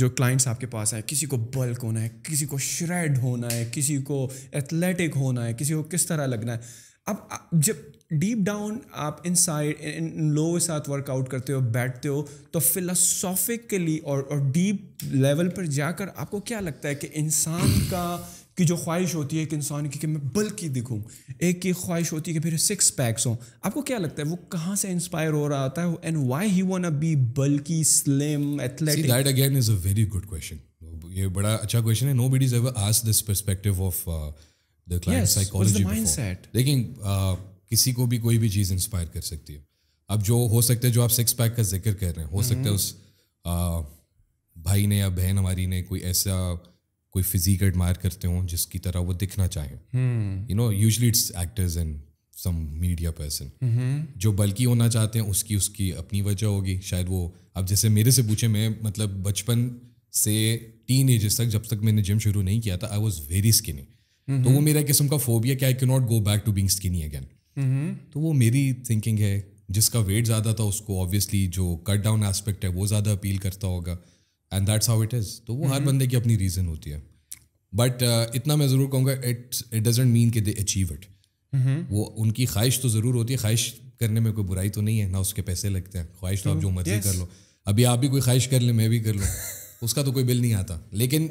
जो क्लाइंट्स आपके पास आए किसी को बल्क होना है किसी को श्रेड होना है किसी को एथलेटिक होना है किसी को किस तरह लगना है अब जब डीप डाउन आप इन साइड इन लोगों के साथ वर्कआउट करते हो बैठते हो तो फिलोसॉफिकली और डीप लेवल पर जाकर आपको क्या लगता है कि इंसान का कि जो ख्वाहिश होती है एक इंसान की कि मैं बल्कि दिखूँ एक की ख्वाहिश होती है कि मेरे सिक्स पैक्स हों आपको क्या लगता है वो कहाँ से इंस्पायर हो रहा था and why he want to be बल्कि slim athletic that again is a very good question ये बड़ा अच्छा क्वेश्चन है nobody is ever ask this perspective of the client psychology mindset लेकिन किसी को भी कोई भी चीज़ इंस्पायर कर सकती है अब जो हो सकता है जो आप सिक्स पैक का जिक्र कर रहे हैं हो सकता है हम्म। उस आ, uh, भाई ने या बहन हमारी ने कोई ऐसा कोई फिजिक एडमायर करते हों जिसकी तरह वो दिखना चाहें you know usually it's actors and some media person जो बल्कि होना चाहते हैं उसकी उसकी अपनी वजह होगी शायद वो अब जैसे मेरे से पूछे मैं मतलब बचपन से टीन एजेस तक जब तक मैंने जिम शुरू नहीं किया था आई वॉज वेरी स्किनी तो वो मेरा किस्म का फोबिया कि आई के not go back to being skinny again तो वो मेरी थिंकिंग है जिसका वेट ज़्यादा था उसको ऑब्वियसली जो कट डाउन एस्पेक्ट है वो ज़्यादा अपील करता होगा and that's how it is तो वो हर mm-hmm. बंदे की अपनी रीज़न होती है बट uh, इतना मैं ज़रूर कहूँगा इट इट डजेंट मीन कि दे अचीव इट वो उनकी ख्वाहिश तो ज़रूर होती है ख्वाहिश करने में कोई बुराई तो नहीं है ना उसके पैसे लगते हैं ख्वाहिश तो आप mm-hmm. जो मर्जी yes. कर लो अभी आप भी कोई ख्वाहिश कर ले मैं भी कर लूँ *laughs* उसका तो कोई बिल नहीं आता लेकिन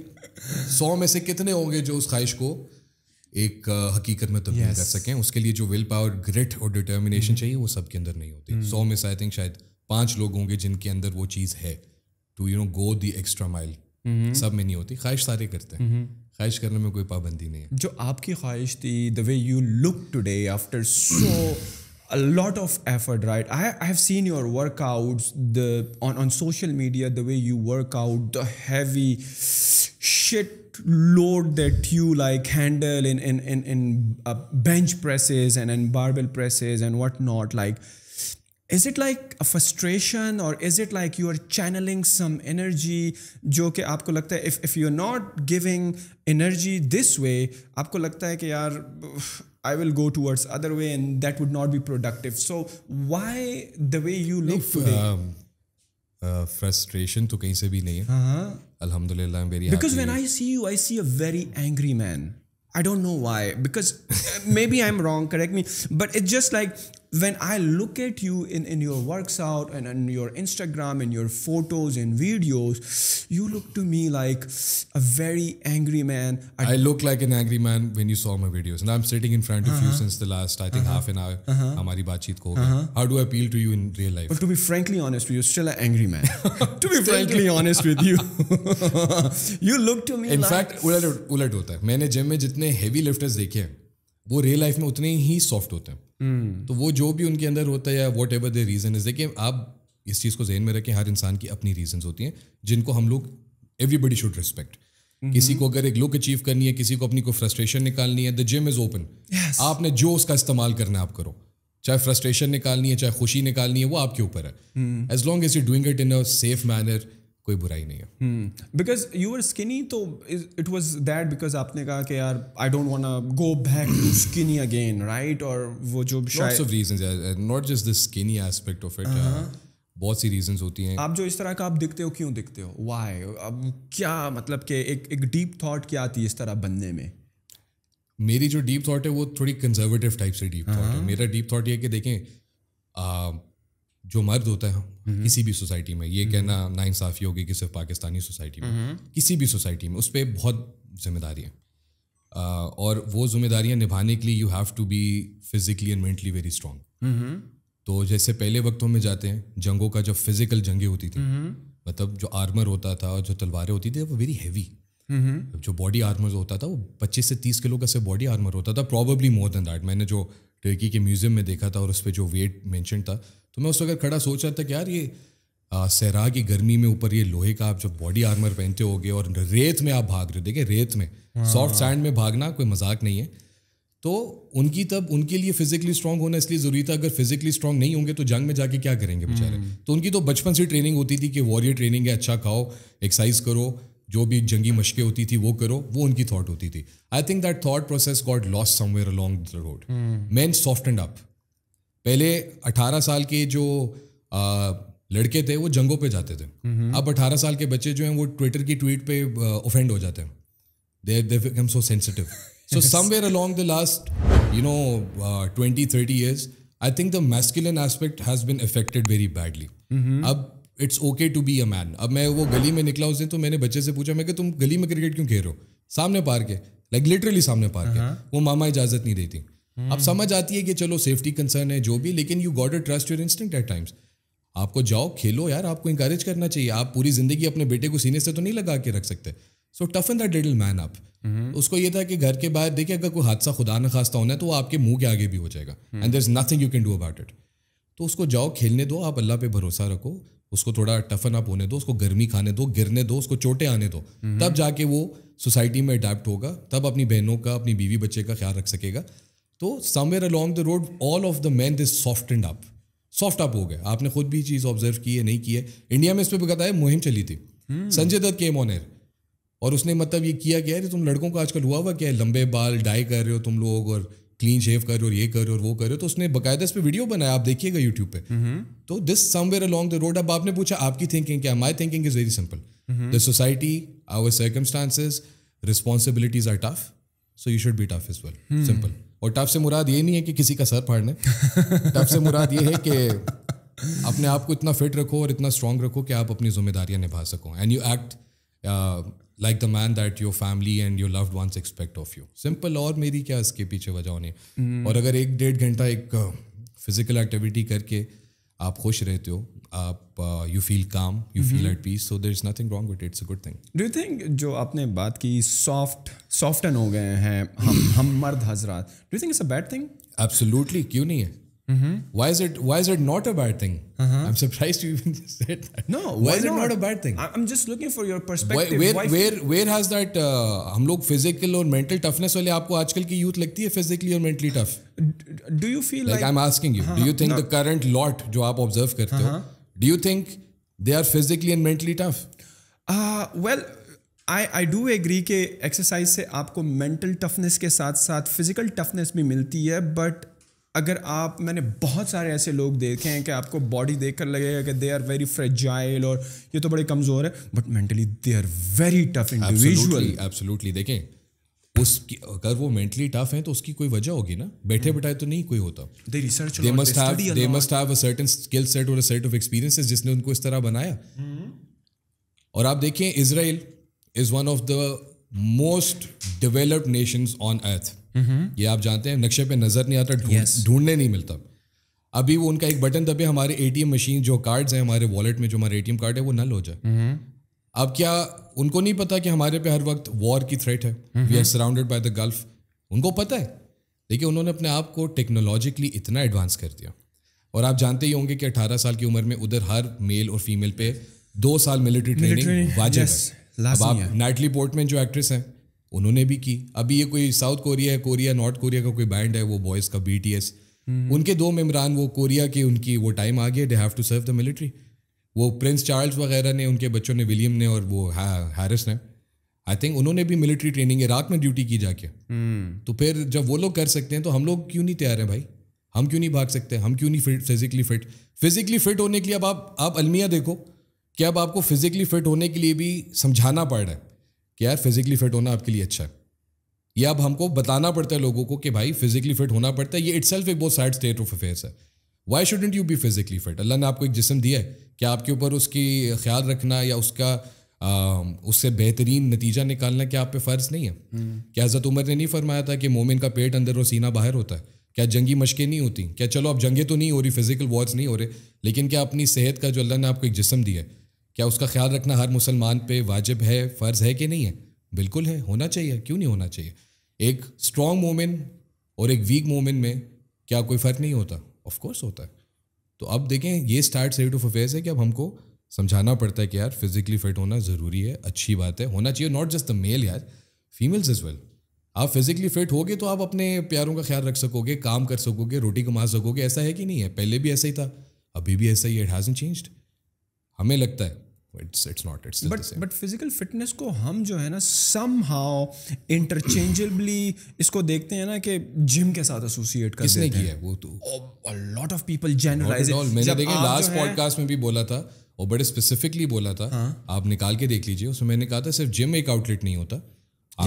सौ में से कितने होंगे जो उस ख्वाहिश को एक uh, हकीकत में तब्दील yes. कर सकें उसके लिए जो विल पावर ग्रिट और डिटर्मिनेशन mm-hmm. चाहिए वो सबके अंदर नहीं होती सौ में से आई थिंक शायद पाँच लोग होंगे जिनके अंदर वो चीज़ है to you know go the extra mile सब में नहीं होती ख्वाहिश सारे करते हैं mm-hmm. ख्वाहिश करने में कोई पाबंदी नहीं है जो आपकी ख्वाहिश थी the way you look today after so a lot of effort right i i have seen your workouts the on on social media the way you work out the heavy shit load that you like handle in in in, in uh, bench presses and and barbell presses and whatnot like is it like a frustration or is it like you are channeling some energy जो if if you're not giving energy this way आपको लगता है I will go towards other way and that would not be productive so why the way you look today um, frustration uh, तो कहीं से भी नहीं है अल्हम्दुलिल्लाह uh-huh. I very very because when I I don't know why because uh, maybe I'm wrong, correct me. But it's just like when I look at you in, in your works out and in your Instagram and your photos and videos, you look to me like a very angry man. I, I look like an angry man when you saw my videos. And I'm sitting in front of uh -huh. you uh-huh. since the last, I think, uh -huh. half an hour. Uh-huh. हमारी बातचीत को uh-huh. How do I appeal to you in real life? But to be frankly honest with you, still an angry man. *laughs* to be frankly *laughs* honest with you. *laughs* you look to me In like... fact, उलट उलट होता है मैंने gym में जितने heavy lifters देखे हैं वो रियल लाइफ में उतने ही सॉफ्ट होते हैं हम्म। तो वो जो भी उनके अंदर होता है या whatever the reason is देखिए आप इस चीज़ को जहन में रखें हर इंसान की अपनी रीजन होती हैं जिनको हम लोग एवरीबडी शुड रिस्पेक्ट किसी को अगर एक लुक अचीव करनी है किसी को अपनी को फ्रस्ट्रेशन निकालनी है द जिम इज ओपन आपने जो उसका इस्तेमाल करना है आप करो चाहे फ्रस्ट्रेशन निकालनी है चाहे खुशी निकालनी है वो आपके ऊपर है as long as you doing it in a safe manner कोई बुराई नहीं है बिकॉज यू आर स्किनी तो इट वॉज दैट बिकॉज आपने कहा कि यार I don't want go back to skinny again right और वो जो reason not just the skinny aspect of it बहुत सी रीजंस होती हैं आप जो इस तरह का आप दिखते हो क्यों दिखते हो वाई अब क्या मतलब कि एक एक डीप थॉट क्या आती है इस तरह बनने में मेरी जो डीप थॉट है वो थोड़ी कंजर्वेटिव टाइप से डीप थॉट है uh-huh. मेरा डीप थॉट ये कि देखें uh, जो मर्द होता है हम्म। किसी भी सोसाइटी में ये हम्म। कहना ना इंसाफी होगी कि सिर्फ पाकिस्तानी सोसाइटी में हम्म। किसी भी सोसाइटी में उस पर बहुत जिम्मेदारी है और वो जिम्मेदारियाँ निभाने के लिए you have to be physically and mentally very strong तो जैसे पहले वक्तों में जाते हैं जंगों का जो फिजिकल जंगे होती थी मतलब जो आर्मर होता था और जो तलवारें होती थी वो वेरी हैवी जो बॉडी आर्मर होता था वो पच्चीस से तीस किलो का से बॉडी आर्मर होता था प्रॉबली मोर देन दैट मैंने जो टर्की के म्यूजियम में देखा था और उस पर जो वेट मैंशन था तो मैं उस वक्त खड़ा सोच रहा था कि यार ये सहरा की गर्मी में ऊपर ये लोहे का आप जब बॉडी आर्मर पहनते हो गए और रेत में आप भाग रहे हो देखे रेत में सॉफ्ट हाँ। सैंड में भागना कोई मजाक नहीं है तो उनकी तब उनके लिए फिजिकली स्ट्रांग होना इसलिए जरूरी था अगर फिजिकली स्ट्रांग नहीं होंगे तो जंग में जाके क्या करेंगे बेचारे हम्म। तो उनकी तो बचपन से ट्रेनिंग होती थी कि वॉरियर ट्रेनिंग है अच्छा खाओ एक्सरसाइज करो जो भी जंगी मशकें होती थी वो करो वो उनकी थॉट होती थी I think that thought process got lost somewhere along the road man soft and up पहले 18 साल के जो आ, लड़के थे वो जंगों पे जाते थे अब 18 साल के बच्चे जो हैं वो ट्विटर की ट्वीट पे ऑफेंड हो जाते हैं they they become so sensitive. *laughs* So yes. somewhere the the last, you know, uh, 20, 30 years, I think the masculine aspect अब it's okay to be a man अब मैं वो गली में निकला उस दिन तो मैंने बच्चे से पूछा मैं कि तुम गली में क्रिकेट क्यों खेल रहे हो सामने पार के लाइक like, लिटरली सामने पार uh-huh. वो मामा इजाजत नहीं देती अब hmm. समझ आती है कि चलो सेफ्टी कंसर्न है जो भी लेकिन you got trust your instinct at times आपको जाओ खेलो यार आपको इंकरेज करना चाहिए आप पूरी जिंदगी अपने बेटे को सीने से तो नहीं लगा के रख सकते so tough in that little man आप उसको ये था कि घर के बाहर देखिए अगर कोई हादसा खुदा न खास्ता होना है तो वो आपके मुंह के आगे भी हो जाएगा and there is nothing you can do about it तो उसको जाओ खेलने दो आप अल्लाह पे भरोसा रखो उसको थोड़ा टफन अप होने दो उसको गर्मी खाने दो गिरने दो उसको चोटे आने दो hmm. तब जाके वो सोसाइटी में अडेप्ट होगा तब अपनी बहनों का अपनी बीवी बच्चे का ख्याल रख सकेगा तो somewhere along the road all of the man this soft and up soft up हो गए आपने खुद भी चीज़ ऑब्जर्व की है नहीं की है इंडिया में इस पर बताया मुहिम चली थी हम्म। Sanjay Dutt came on air और उसने मतलब ये किया गया है तुम लड़कों को आजकल हुआ हुआ क्या है लंबे बाल डाई कर रहे हो तुम लोग और क्लीन शेव कर रहे हो और ये कर रहे हो और वो कर रहे हो तो उसने बकायदा इस पर वीडियो बनाया आप देखिएगा यूट्यूब पे हम्म। तो this somewhere along the road अब आपने पूछा आपकी थिंकिंग क्या my thinking is very simple the society our circumstances responsibilities are tough so you should be tough is well simple और टफ से मुराद ये नहीं है कि किसी का सर फाड़ने टफ से मुराद ये है कि अपने आप को इतना फिट रखो और इतना स्ट्रांग रखो कि आप अपनी जिम्मेदारियां निभा सको and you act like the man that your family and your loved ones expect of you simple और मेरी क्या इसके पीछे वजह होनी hmm. और अगर एक डेढ़ घंटा एक फिजिकल uh, एक्टिविटी करके आप खुश रहते हो आप you feel calm you feel at peace so there is nothing wrong with it's a good thing do think जो आपने बात की सॉफ्ट सॉफ्टन हो गए हैं हम हम मर्द हजरात do think it's a bad thing absolutely क्यों नहीं है Mm-hmm. Why is it? Why is it not a bad thing? Uh-huh. I'm surprised you even said that. No, why, why is not? it not a bad thing? I'm just looking for your perspective. Why, Where why where, f- where has that? Uh, हम लोग physical और mental toughness वाले आपको आजकल की youth लगती है physically और mentally tough? Do you feel like, like I'm asking you? Uh-huh, do you think no. the current lot जो आप observe करते uh-huh. हो? Do you think they are physically and mentally tough? Uh, well, I I do agree के exercise से आपको mental toughness के साथ साथ फिजिकल टफनेस भी मिलती है बट अगर आप मैंने बहुत सारे ऐसे लोग देखे हैं कि आपको बॉडी देख कर लगेगा कि दे आर वेरी फ्रेजाइल और ये तो बड़े कमज़ोर है but mentally they are very tough individual absolutely देखें उसकी अगर वो मेंटली टफ हैं तो उसकी कोई वजह होगी ना बैठे hmm. बैठाए तो नहीं कोई होता they research they must have they must have a certain skill set और अ सेट ऑफ एक्सपीरियंसेस जिसने उनको इस तरह बनाया hmm. और आप देखें Israel is one of the most developed nations on earth Mm-hmm. ये आप जानते हैं नक्शे पे नज़र नहीं आता ढूंढने yes. नहीं मिलता अभी वो उनका एक बटन दबे हमारे एटीएम मशीन जो कार्ड्स हैं हमारे वॉलेट में जो हमारे एटीएम कार्ड है वो नल हो जाए mm-hmm. अब क्या उनको नहीं पता कि हमारे पे हर वक्त वॉर की थ्रेट है we are surrounded by the Gulf उनको पता है देखिए उन्होंने अपने आप को टेक्नोलॉजिकली इतना एडवांस कर दिया और आप जानते ही होंगे कि 18 साल की उम्र में उधर हर मेल और फीमेल पे दो साल मिलिट्री ट्रेनिंग वाजिब है अब आप पोर्टमैन जो एक्ट्रेस हैं उन्होंने भी की अभी ये कोई साउथ कोरिया है कोरिया नॉर्थ कोरिया का कोई बैंड है वो बॉयज़ का बी हम्म। उनके दो मेमरान वो कोरिया के उनकी वो टाइम आ गया they have to serve the military वो प्रिंस चार्ल्स वगैरह ने उनके बच्चों ने विलियम ने और वो हैरिस ने आई थिंक उन्होंने भी मिलिट्री ट्रेनिंग इराक में ड्यूटी की जाके हम्म। तो फिर जब वो लोग कर सकते हैं तो हम लोग क्यों नहीं तैयार हैं भाई हम क्यों नहीं भाग सकते हम क्यों नहीं fit physically fit physically fit होने के लिए अब आप आप अलमिया देखो कि अब आपको फिजिकली फिट होने के लिए भी समझाना पड़ रहा है कि यार फिजिकली फिट होना आपके लिए अच्छा है यह अब हमको बताना पड़ता है लोगों को कि भाई फिजिकली फिट होना पड़ता है ये इट एक बहुत सैड स्टेट ऑफ अफेयर्स है why shouldn't you be physically fit अल्लाह ने आपको एक जिसम दिया है कि आपके ऊपर उसकी ख्याल रखना या उसका आ, उससे बेहतरीन नतीजा निकालना क्या आप पे फ़र्ज़ नहीं है क्या हज़रत उमर ने नहीं फरमाया था कि मोमिन का पेट अंदर और सीना बाहर होता है क्या जंगी मशकें नहीं होती क्या चलो आप जंगे तो नहीं हो रही फिजिकल वॉर्स नहीं हो रहे लेकिन क्या अपनी सेहत का जो अल्लाह ने आपको एक जिसम दिया है क्या उसका ख्याल रखना हर मुसलमान पे वाजिब है फ़र्ज़ है कि नहीं है बिल्कुल है होना चाहिए क्यों नहीं होना चाहिए एक स्ट्रॉन्ग मोमिन और एक वीक मोमिन में क्या कोई फ़र्क नहीं होता ऑफ कोर्स होता है तो अब देखें ये स्टार्ट सेट ऑफ अफेयर्स है कि अब हमको समझाना पड़ता है कि यार फिजिकली फिट होना ज़रूरी है अच्छी बात है होना चाहिए नॉट जस्ट द मेल यार फीमेल्स इज़ वेल आप फिजिकली फिट होगे तो आप अपने प्यारों का ख्याल रख सकोगे काम कर सकोगे रोटी कमा सकोगे ऐसा है कि नहीं है पहले भी ऐसा ही था अभी भी ऐसा ही इट हैज़न चेंज्ड हमें लगता है it's it's not it's but but physical fitness को हम जो है ना सम हाउ इंटरचेंजेबली इसको देखते हैं ना कि जिम के साथ एसोसिएट कर देते किया है वो तो a lot of people generalize मैंने देखा लास्ट पॉडकास्ट में भी बोला था और बड़े स्पेसिफिकली बोला था हाँ? आप निकाल के देख लीजिए उसमें मैंने कहा था सिर्फ जिम एक आउटलेट नहीं होता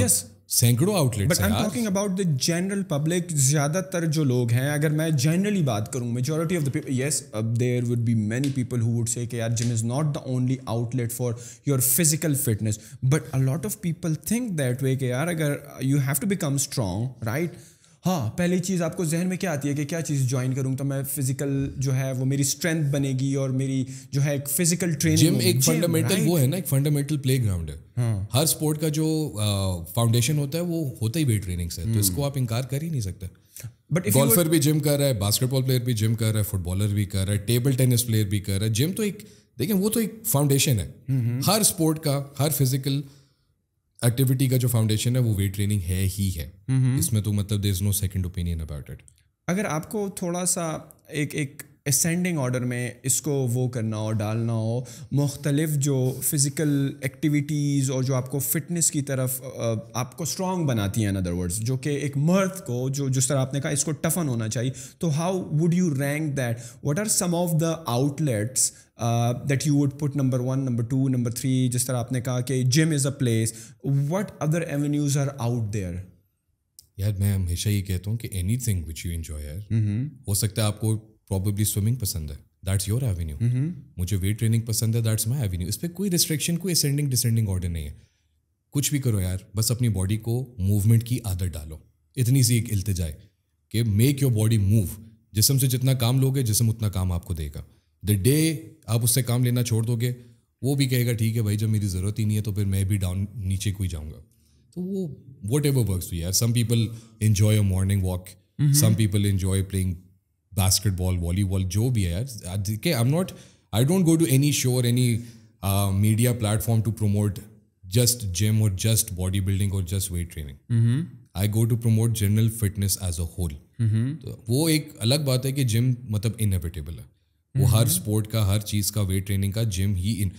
यस yes. सैकड़ों outlet but I am talking about the general public ज्यादातर जो लोग हैं अगर मैं जनरली बात करूं majority of the people yes अब there would be many people who would say यार gym is not the only outlet for your physical fitness but a lot of people think that way के यार अगर you have to become strong right हाँ पहली चीज़ आपको जहन में क्या आती है कि क्या चीज़ ज्वाइन करूँ तो मैं फिजिकल जो है वो मेरी स्ट्रेंथ बनेगी और मेरी जो है एक फिजिकल ट्रेनिंग जिम एक फंडामेंटल वो है ना एक फंडामेंटल प्ले ग्राउंड है हाँ. हर स्पोर्ट का जो फाउंडेशन uh, होता है वो होता ही वेट ट्रेनिंग से तो हम्म। इसको आप इंकार कर ही नहीं सकते बट गोल्फर भी जिम कर रहा है बास्केटबॉल प्लेयर भी जिम कर रहा है फुटबॉलर भी कर रहा है टेबल टेनिस प्लेयर भी कर रहा है जिम तो एक देखिए वो तो एक फाउंडेशन है हम्म, हम्म। हर स्पोर्ट का हर फिजिकल एक्टिविटी का जो फाउंडेशन है वो वेट ट्रेनिंग है ही है mm-hmm. इसमें तो मतलब there is no second opinion about it अगर आपको थोड़ा सा एक एक असेंडिंग ऑर्डर में इसको वो करना हो डालना हो मुख्तलिफ जो फिज़िकल एक्टिविटीज़ और जो आपको फ़िटनेस की तरफ आपको स्ट्रॉन्ग बनाती हैं इन अदर वर्ड्स जो कि एक मर्द को जो जिस तरह आपने कहा इसको टफन होना चाहिए तो how would you rank that what are some of the outlets that you would put number one number two number three जिस तरह आपने कहा कि gym is a place what other avenues are out there यार मैं हमेशा ये कहता हूँ कि anything which you enjoy हो सकता है आपको प्रॉबेबली स्विमिंग पसंद है दैट्स योर एवेन्यू मुझे वेट ट्रेनिंग पसंद है दैट्स माई एवेन्यू इस पर कोई रिस्ट्रिक्शन कोई असेंडिंग डिसेंडिंग ऑर्डर नहीं है कुछ भी करो यार बस अपनी बॉडी को मूवमेंट की आदत डालो इतनी सी एक इल्तजाए कि मेक योर बॉडी मूव जिसम से जितना काम लोगे जिसम उतना काम आपको देगा द डे आप उससे काम लेना छोड़ दोगे वो भी कहेगा ठीक है भाई जब मेरी ज़रूरत ही नहीं है तो फिर मैं भी डाउन नीचे को ही जाऊँगा तो वो वट एवर वर्क यार some people enjoy a morning walk some people enjoy playing basketball volleyball जो भी है यार के I am not I don't go to any show और any media platform to promote just gym और just body building और just weight training I go to promote general fitness as a whole तो वो एक अलग बात है कि जिम मतलब इनएविटेबल है वो हर स्पोर्ट का हर चीज का वेट ट्रेनिंग का जिम ही इन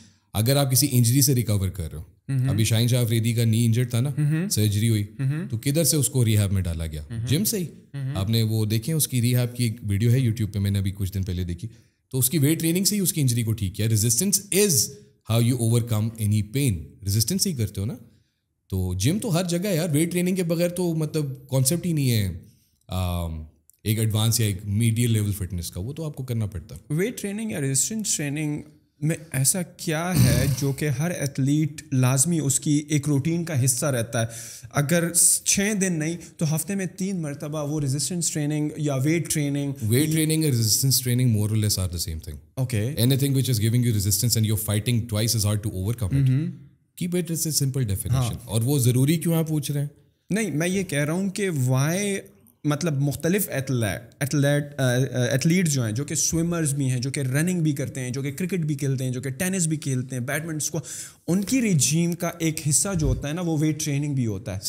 अगर आप किसी इंजरी से रिकवर कर रहे हो अभी शाहिन शाह अफरीदी का नी इंजर्ड था ना सर्जरी हुई तो किधर से उसको रिहाब में डाला गया जिम से ही आपने वो देखे उसकी रिहाब की एक वीडियो है यूट्यूब पे मैंने अभी कुछ दिन पहले देखी तो उसकी वेट ट्रेनिंग से ही उसकी इंजरी को ठीक किया resistance is how you overcome any pain resistance ही करते हो ना तो जिम तो हर जगह यार वेट ट्रेनिंग के बगैर तो मतलब कॉन्सेप्ट ही नहीं है um, एक एडवांस या एक मीडियम लेवल फिटनेस का वो तो आपको करना पड़ता है वेट ट्रेनिंग या रेजिस्टेंस ट्रेनिंग में ऐसा क्या है जो कि हर एथलीट लाजमी उसकी एक रूटीन का हिस्सा रहता है अगर छः दिन नहीं तो हफ्ते में तीन मरतबा वो रेजिस्टेंस ट्रेनिंग या weight training weight training and resistance training more less are the same thing okay anything which is giving you resistance and you're fighting twice is hard to overcome keep it is simple definition और वो जरूरी क्यों आप पूछ रहे हैं नहीं मैं ये कह रहा हूँ कि वाई मतलब मुख्तलिफ एथलेट एथलीट्स जो हैं जो कि स्विमर्स भी हैं जो कि रनिंग भी करते हैं जो कि क्रिकेट भी खेलते हैं जो कि टेनिस भी खेलते हैं बैडमिंटन को उनकी रिजीम का एक हिस्सा जो होता है ना वो वेट ट्रेनिंग भी होता है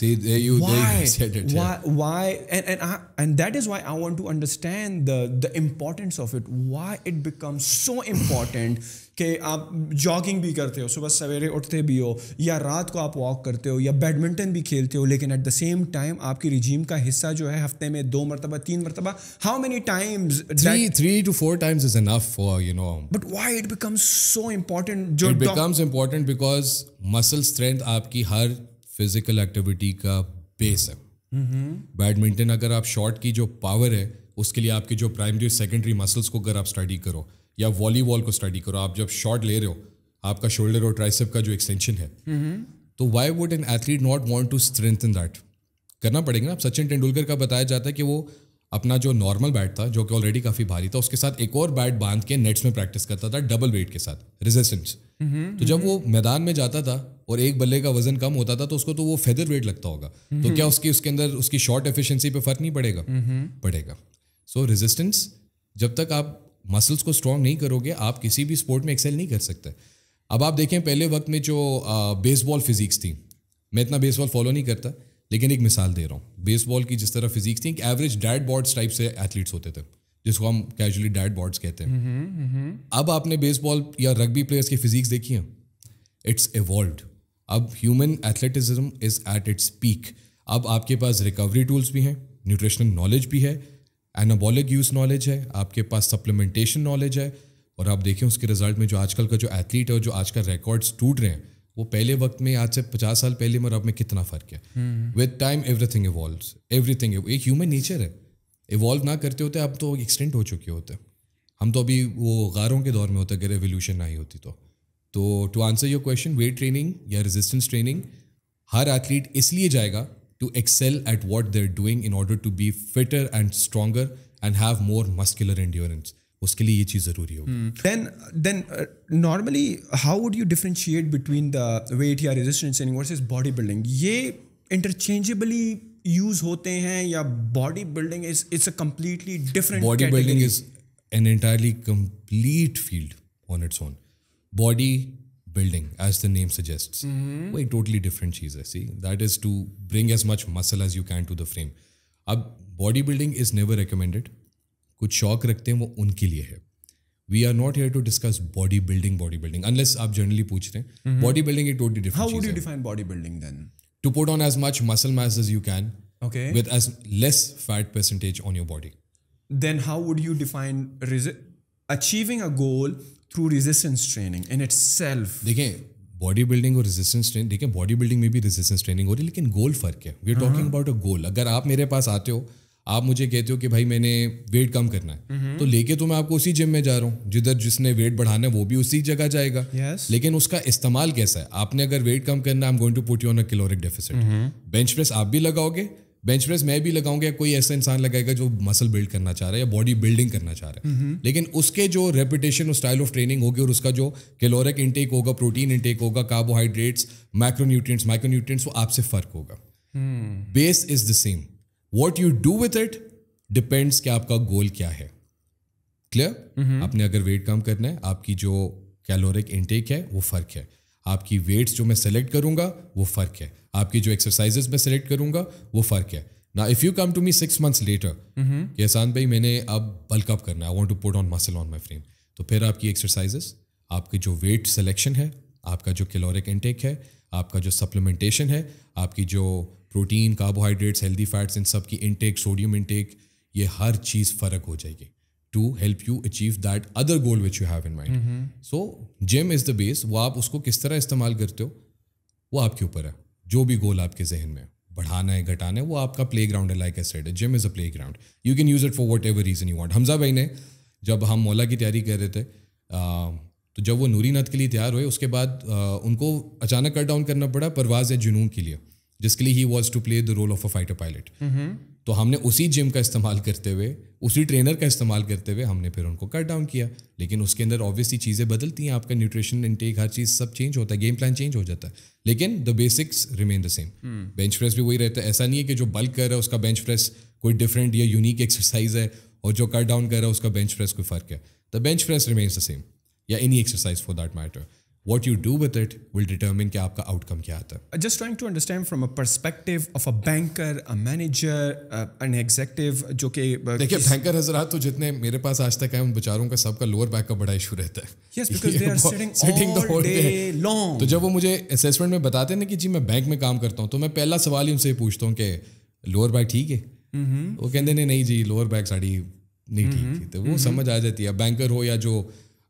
that is why I want to understand the importance of it why it become so important कि आप जॉगिंग भी करते हो सुबह सवेरे उठते भी हो या रात को आप वॉक करते हो या बैडमिंटन भी खेलते हो लेकिन एट द सेम टाइम आपकी रिजीम का हिस्सा जो है हफ्ते में दो मरतबा तीन मरतबा how many times three two four times is enough for you know but why it becomes so important जो it becomes important because muscle strength आपकी हर फिजिकल एक्टिविटी का बेस है बैडमिंटन अगर आप शॉर्ट की जो पावर है उसके लिए आपके जो प्राइमरी सेकेंडरी मसल्स को अगर आप स्टडी करो या वॉलीबॉल को स्टडी करो आप जब शॉट ले रहे हो आपका शोल्डर और ट्राइसेप का जो एक्सटेंशन है तो why would an athlete not want to strengthen that करना पड़ेगा ना सचिन तेंदुलकर का बताया जाता है कि वो अपना जो नॉर्मल बैट था जो कि ऑलरेडी काफ़ी भारी था उसके साथ एक और बैट बांध के नेट्स में प्रैक्टिस करता था डबल वेट के साथ रेजिस्टेंस तो जब वो मैदान में जाता था और एक बल्ले का वजन कम होता था तो उसको तो वो फेदर वेट लगता होगा तो क्या उसकी उसके अंदर उसकी शॉर्ट एफिशिएंसी पे फर्क नहीं पड़ेगा पड़ेगा सो रेजिस्टेंस जब तक आप मसल्स को स्ट्रॉन्ग नहीं करोगे आप किसी भी स्पोर्ट में एक्सेल नहीं कर सकते अब आप देखें पहले वक्त में जो बेसबॉल फिजिक्स थी मैं इतना बेसबॉल फॉलो नहीं करता लेकिन एक मिसाल दे रहा हूँ बेसबॉल की जिस तरह फिजिक्स थी एवरेज डैड बॉर्ड्स टाइप से एथलीट्स होते थे जिसको हम कैजुअली डैड बॉर्ड्स कहते हैं हम्म, हम्म, हम्म। अब आपने बेसबॉल या रग्बी प्लेयर्स की फिजिक्स देखी है इट्स एवॉल्व अब human athleticism is at its peak अब आपके पास रिकवरी टूल्स भी हैं न्यूट्रिशनल नॉलेज भी है एनाबॉलिक यूज़ नॉलेज है आपके पास सप्लीमेंटेशन नॉलेज है और आप देखें उसके रिजल्ट में जो आजकल का जो एथलीट है और जो आज का रिकॉर्ड्स टूट रहे हैं वो पहले वक्त में आज से पचास साल पहले में और अब में कितना फ़र्क है with time everything evolve everything एक ह्यूमन नेचर है इवॉल्व ना करते होते अब तो एक्सटेंट हो चुके होते हम तो अभी वो गारों के दौर में होते अगर रेवोल्यूशन ना ही होती तो तो to answer your question weight training या रेजिस्टेंस ट्रेनिंग हर एथलीट इसलिए जाएगा to excel at what they're doing in order to be fitter and stronger and have more muscular endurance uske liye ye cheez zaruri hogi then then uh, normally how would you differentiate between the weight ya resistance training versus bodybuilding ye interchangeably use hote hain ya bodybuilding is it's a completely different bodybuilding is an entirely complete field on its own body building as the name suggests way mm-hmm. totally different cheese i see that is to bring as much muscle as you can to the frame Ab, bodybuilding is never recommended kuch shock rakhte hain wo unke liye hai we are not here to discuss bodybuilding bodybuilding unless aap generally pooch rahe mm-hmm. bodybuilding is totally different how would you define bodybuilding then to put on as much muscle mass as you can okay with as less fat percentage on your body then how would you define achieving a goal through resistance training in itself देखिए body building और resistance training देखिए body building में भी resistance training हो रही है लेकिन goal फर्क है we are talking about a goal अगर आप मेरे पास आते हो आप मुझे कहते हो कि भाई मैंने वेट कम करना है हम्म। तो लेके तो मैं आपको उसी जिम में जा रहा हूँ जिधर जिसने वेट बढ़ाना है वो भी उसी जगह जाएगा yes. लेकिन उसका इस्तेमाल कैसा है आपने अगर वेट कम करना है I am going to put you on a caloric deficit bench press आप भी लगाओगे बेंच प्रेस मैं भी लगाऊंगा कोई ऐसा इंसान लगाएगा जो मसल बिल्ड करना चाह रहा है या बॉडी बिल्डिंग करना चाह रहा है लेकिन उसके जो रेपिटेशन और स्टाइल ऑफ ट्रेनिंग होगी और उसका जो कैलोरिक इंटेक होगा प्रोटीन इंटेक होगा कार्बोहाइड्रेट्स माइक्रोन्यूट्रिएंट्स माइक्रोन्यूट्रिएंट्स वो आपसे फ़र्क होगा base is the same what you do with it depends कि आपका गोल क्या है क्लियर आपने अगर वेट कम करना है आपकी जो कैलोरिक इंटेक है वो फ़र्क है आपकी वेट्स जो मैं सेलेक्ट करूंगा वो फ़र्क है आपकी जो एक्सरसाइजेज मैं सेलेक्ट करूंगा वो फ़र्क है ना if you come to me six months later कि एहसान भाई मैंने अब बल्कअप करना करना I want to put on muscle on my frame तो फिर आपकी एक्सरसाइजेस आपके जो वेट सेलेक्शन है आपका जो कैलोरिक इनटेक है आपका जो सप्लीमेंटेशन है आपकी जो प्रोटीन कार्बोहाइड्रेट्स हेल्दी फैट्स इन सब की इनटेक सोडियम इनटेक ये हर चीज़ फ़र्क हो जाएगी to help you achieve that other goal which you have in mind so gym is the base वो आप उसको किस तरह इस्तेमाल करते हो वो आपके ऊपर है जो भी गोल आपके जहन में बढ़ाना है घटाना है वो आपका प्ले ग्राउंड है like A said gym is a playground you can use it for whatever reason you want Hamza भाई ने जब हम मौला की तैयारी कर रहे थे आ, तो जब वो नूरी नाथ के लिए तैयार हुए उसके बाद आ, उनको अचानक कट डाउन करना पड़ा परवाज या जुनून के लिए जिसके लिए ही was to play the role of a fighter pilot तो हमने उसी जिम का इस्तेमाल करते हुए उसी ट्रेनर का इस्तेमाल करते हुए हमने फिर उनको कट डाउन किया लेकिन उसके अंदर ऑब्वियसली चीज़ें बदलती हैं आपका न्यूट्रिशन इनटेक हर चीज़ सब चेंज होता है गेम प्लान चेंज हो जाता है लेकिन the basics remain the same bench press भी वही रहता है ऐसा नहीं है कि जो बल्क कर रहा है उसका बेंच प्रेस कोई डिफरेंट या यूनिक एक्सरसाइज है और जो कट डाउन कर रहा है उसका बेंच प्रेस कोई फर्क है the bench press remains the same या any exercise for that matter what you do with it will determine कि आपका आउटकम क्या आता है just trying to understand from a perspective of a banker a manager an executive जो कि uh, देखिए banker हजरात तो जितने मेरे पास आज तक है उन बेचारों का सबका लोअर बैक का बड़ा इशू रहता है yes, sitting, sitting तो जब वो मुझे असेसमेंट में बताते ना कि जी मैं बैंक में काम करता हूँ तो मैं पहला सवाल ही उनसे पूछता हूँ कि लोअर बैक ठीक है mm-hmm. वो कहते नहीं नहीं जी लोअर बैक साड़ी नहीं ठीक थी mm-hmm. तो वो mm-hmm. समझ आ जाती है बैंकर हो या जो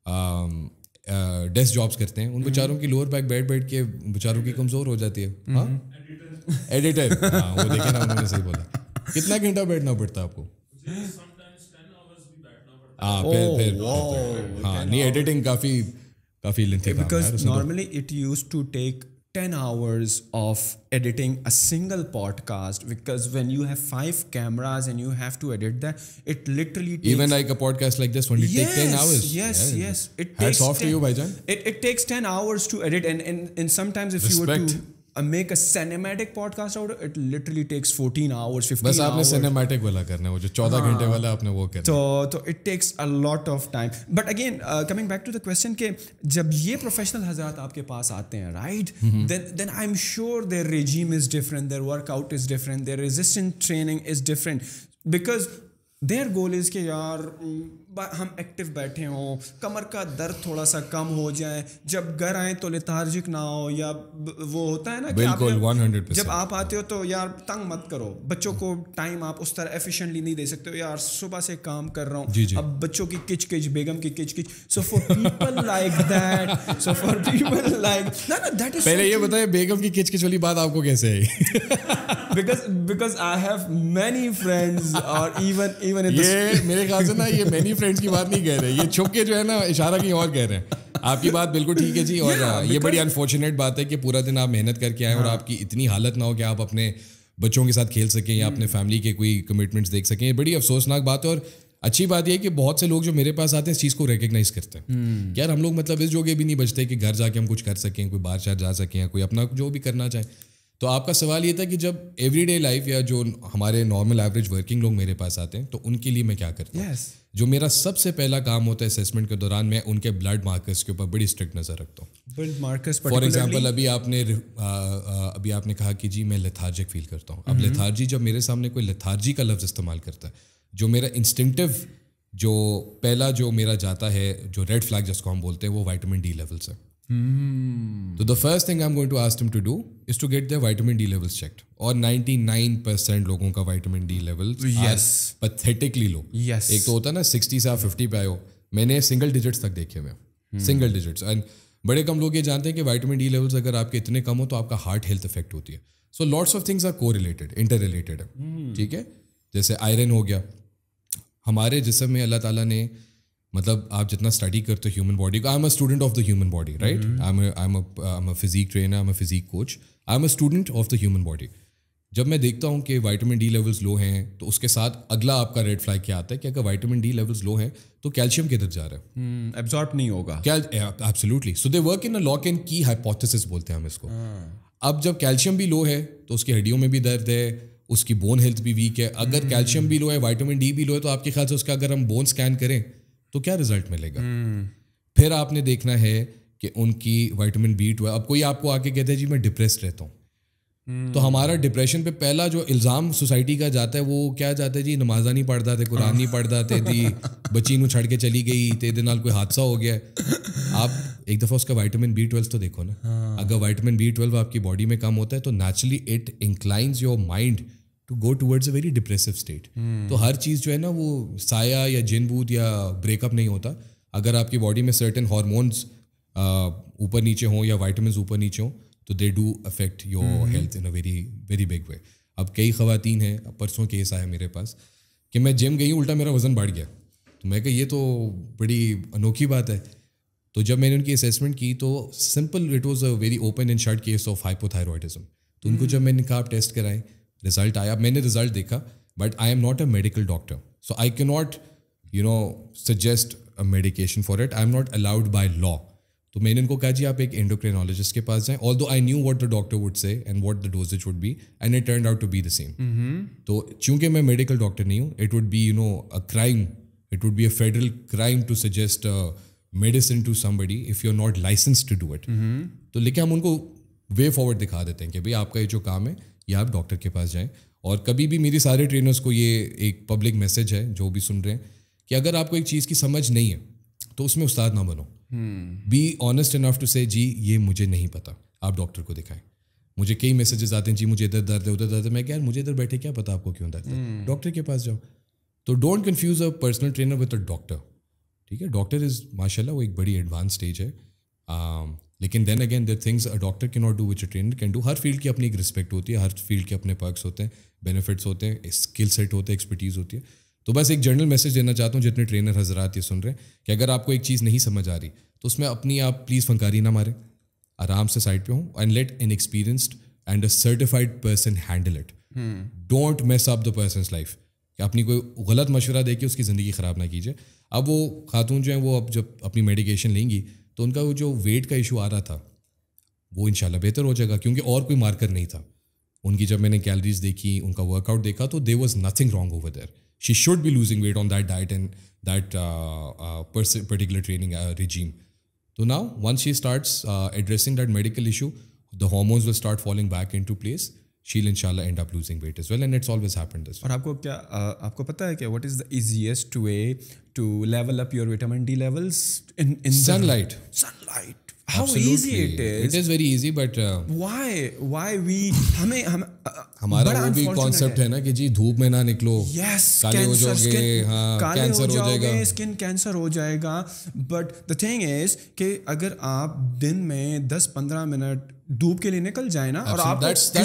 um, डेस्क जॉब्स करते हैं उन हम्म। बेचारों की लोअर बैक बैठ बैठ के बेचारों की कमजोर हो जाती है हम्म। हाँ एडिटर *laughs* हाँ, वो देखे ना उन्होंने सही बोला कितना घंटा बैठना पड़ता है आपको हाँ, oh, हाँ नहीं एडिटिंग काफ़ी काफ़ी lengthy because normally it used to take 10 hours of editing a single podcast because when you have five cameras and you have to edit that it literally even like a podcast like this one yes, takes 10 hours yes yeah, yes it hats takes off 10, to you Baijan. It, it takes 10 hours to edit and and, and sometimes if Respect. you were to make a cinematic podcast out it literally takes 14 hours 15 बस आपने cinematic वाला करना है वो जो 14 हाँ। घंटे हाँ, वाला आपने वो करना तो तो it takes a lot of time but again coming back to the question के जब ये प्रोफेशनल हजरत आपके पास आते हैं right then I am sure their regime is different their workout is different their resistance training is different because their goal is के यार हम एक्टिव बैठे हों कमर का दर्द थोड़ा सा कम हो जाए जब घर आए तो लेथार्जिक ना हो या वो होता है ना कि आप जब, आप आते हो तो यार तंग मत करो बच्चों को टाइम आप उस तरह एफिशिएंटली नहीं दे सकते हो यार सुबह से काम कर रहा हूँ अब बच्चों की किच किच बेगम की किच किच so for people like that so for people like ना ना दैट इज पहले ये बताइए बेगम की किच किच वाली बात आपको कैसे आई because because I have many friends और इवन इवन ये मेरे ख्याल से ना ये मेनी फ्रेंड्स की बात नहीं कह रहे ये छुप के जो है ना इशारा कहीं और कह रहे हैं आपकी बात बिल्कुल ठीक है जी और yeah, ये बड़ी अनफॉर्चुनेट बात है कि पूरा दिन आप मेहनत करके आए और हाँ। आपकी इतनी हालत ना हो कि आप अपने बच्चों के साथ खेल सकें या अपने फैमिली हम्म। के कोई कमिटमेंट्स देख सकें ये बड़ी अफसोसनाक बात है और अच्छी बात यह है कि बहुत से लोग जो मेरे पास आते हैं इस चीज़ को रिकग्नाइज करते हैं हम्म। यार हम लोग मतलब इस जोगे भी नहीं बचते कि घर जाके हम कुछ कर सकें कोई बाहर शहर जा सकें या कोई अपना जो भी करना चाहें तो आपका सवाल ये था कि जब एवरीडे लाइफ या जो हमारे नॉर्मल एवरेज वर्किंग लोग मेरे पास आते हैं तो उनके लिए मैं क्या करता हूँ yes. जो मेरा सबसे पहला काम होता है असेसमेंट के दौरान मैं उनके ब्लड मार्कर्स के ऊपर बड़ी स्ट्रिक्ट नज़र रखता हूँ ब्लड मार्कर्स फॉर एग्जाम्पल अभी आपने आ, आ, अभी आपने कहा कि जी मैं लेथार्जिक फील करता हूँ अब लेथार्जी हम्म। जब मेरे सामने कोई लेथार्जी का लफ्ज़ इस्तेमाल करता है जो मेरा इंस्टिंगटिव जो पहला जो मेरा जाता है जो रेड फ्लैग जिसको हम बोलते हैं वो वाइटामिन डी लेवल्स है तो the first thing I am going to ask to do is to get their vitamin D levels checked और 99% लोगों का vitamin D level yes pathetically low yes एक तो होता है ना 60 से आप 50 पे आयो मैंने सिंगल डिजिट्स तक देखे हुए सिंगल डिजिट्स एंड बड़े कम लोग ये जानते हैं कि वाइटामिन डी लेवल्स अगर आपके इतने कम हो तो आपका हार्ट हेल्थ इफेक्ट होती है so lots of things are correlated interrelated ठीक है जैसे आयरन हो गया हमारे जिसम में अल्लाह ताला ने मतलब आप जितना स्टडी करते हो ह्यूमन बॉडी को I am a student of the human body right I am a physique trainer I am a physique coach I am a student of the human body जब मैं देखता हूँ कि वाइटामिन डी लेवल्स लो हैं तो उसके साथ अगला आपका रेड फ्लैग क्या आता है कि अगर वाइटामिन डी लेवल्स लो हैं तो कैल्शियम किधर जा रहा है एब्जॉर्ब hmm, नहीं होगा क्या absolutely so they work in a lock and key hypothesis बोलते हैं हम इसको हाँ। अब जब कैल्शियम भी लो है तो उसकी हड्डियों में भी दर्द है उसकी बोन हेल्थ भी वीक है अगर कैल्शियम hmm। भी लो है वाइटामिन डी भी लो है तो आपके ख्याल से उसका अगर हम बोन स्कैन करें तो क्या रिजल्ट मिलेगा हम्म। फिर आपने देखना है कि उनकी वाइटामिन बी टू अब कोई आपको आके कहते हैं जी मैं डिप्रेस रहता हूँ हम्म। तो हमारा डिप्रेशन पे पहला जो इल्ज़ाम सोसाइटी का जाता है वो क्या जाता है जी नमाजा नहीं पढ़ता थे कुरान नहीं पढ़ता थे दी *laughs* बच्ची नु छड़ के चली गई ते दे कोई हादसा हो गया आप एक दफ़ा उसका वाइटामिन बी ट्वेल्व तो देखो ना हाँ। अगर वाइटामिन बी ट्वेल्व आपकी बॉडी में कम होता है तो naturally it inclines your mind to go towards a very depressive state तो हर चीज़ जो है ना वो साया या जिनबूत या ब्रेकअप नहीं होता अगर आपकी बॉडी में सर्टन हॉर्मोन्स ऊपर नीचे हों या वाइटमिन ऊपर नीचे हों तो they do affect your health in a very very big way अब कई खवतिन हैं अब परसों केस आया मेरे पास कि मैं जिम गई उल्टा मेरा वज़न बढ़ गया तो मैं कह ये तो बड़ी अनोखी बात है तो जब मैंने उनकी असेसमेंट की तो simple it was a very open and shut case of hypothyroidism तो उनको hmm. जब मैंने कहा आप टेस्ट कराएं रिजल्ट आया मैंने रिजल्ट देखा but I am not a medical doctor so I के not you know suggest a medication for it I am not allowed by law तो मैंने इनको कहा जी आप एक एंडोक्रेनोलॉजिस्ट के पास जाएं although I knew what the doctor would say and what the dosages would be and it turn out to be the same तो चूंकि मैं मेडिकल डॉक्टर नहीं हूँ it would be you know a crime it would be a federal crime to suggest medicine to somebody if you are not license to do it तो लेकिन हम उनको way forward दिखा देते हैं कि भाई आपका ये जो काम है या आप डॉक्टर के पास जाएँ और कभी भी मेरी सारे ट्रेनर्स को ये एक पब्लिक मैसेज है जो भी सुन रहे हैं कि अगर आपको एक चीज़ की समझ नहीं है तो उसमें उस्ताद ना बनो बी ऑनेस्ट इनफ टू से जी ये मुझे नहीं पता आप डॉक्टर को दिखाएं मुझे कई मैसेजेस आते हैं जी मुझे इधर दर्द है उधर दर्द है मैं क्या यार मुझे इधर बैठे क्या पता आपको क्यों दर्द है हम्म। डॉक्टर के पास जाओ तो don't confuse a personal trainer with a doctor ठीक है डॉक्टर इज़ माशाल्लाह वो एक बड़ी एडवांस स्टेज है um, लेकिन then again the things a doctor can not do which a trainer can do हर फील्ड की अपनी एक रिस्पेक्ट होती है हर फील्ड के अपने पर्क्स होते हैं बेनिफिट्स होते हैं स्किल सेट होते हैं एक्सपर्टीज़ होती है तो बस एक जनरल मैसेज देना चाहता हूँ जितने ट्रेनर हजरात ये सुन रहे हैं कि अगर आपको एक चीज़ नहीं समझ आ रही तो उसमें अपनी आप प्लीज़ फंकारी ना मारें आराम से साइड पे हूँ and let an experienced and a certified person handle it don't mess up the person life अपनी कोई गलत मशवरा दे के उसकी ज़िंदगी ख़राब ना कीजिए अब वो खातून जो हैं वो अब जब अपनी मेडिकेशन लेंगी तो उनका वो जो वेट का इशू आ रहा था वो इन बेहतर हो जाएगा क्योंकि और कोई मार्कर नहीं था उनकी जब मैंने कैलरीज देखी उनका वर्कआउट देखा तो they was nothing wrong over there she should be losing weight on that diet and that particular training regime तो now once she start addressing that medical issue the hormones will start falling back in to place she'll इन शाला end up losing weight as well and it's always happen this और आपको क्या uh, आपको पता है कि what is the easiest way to level up your vitamin D levels in, in sunlight. The, sunlight. How Absolutely. easy it is. It is very easy, but uh, why why we हमे हम हमारा वो भी concept है।, ना कि जी धूप में ना निकलो yes, काले हो जाओगे हाँ कैंसर हो, जाएगा स्किन कैंसर हो जाएगा but the thing is कि अगर आप दिन में 10-15 मिनट धूप के लेने कल जाए ना और आप आपको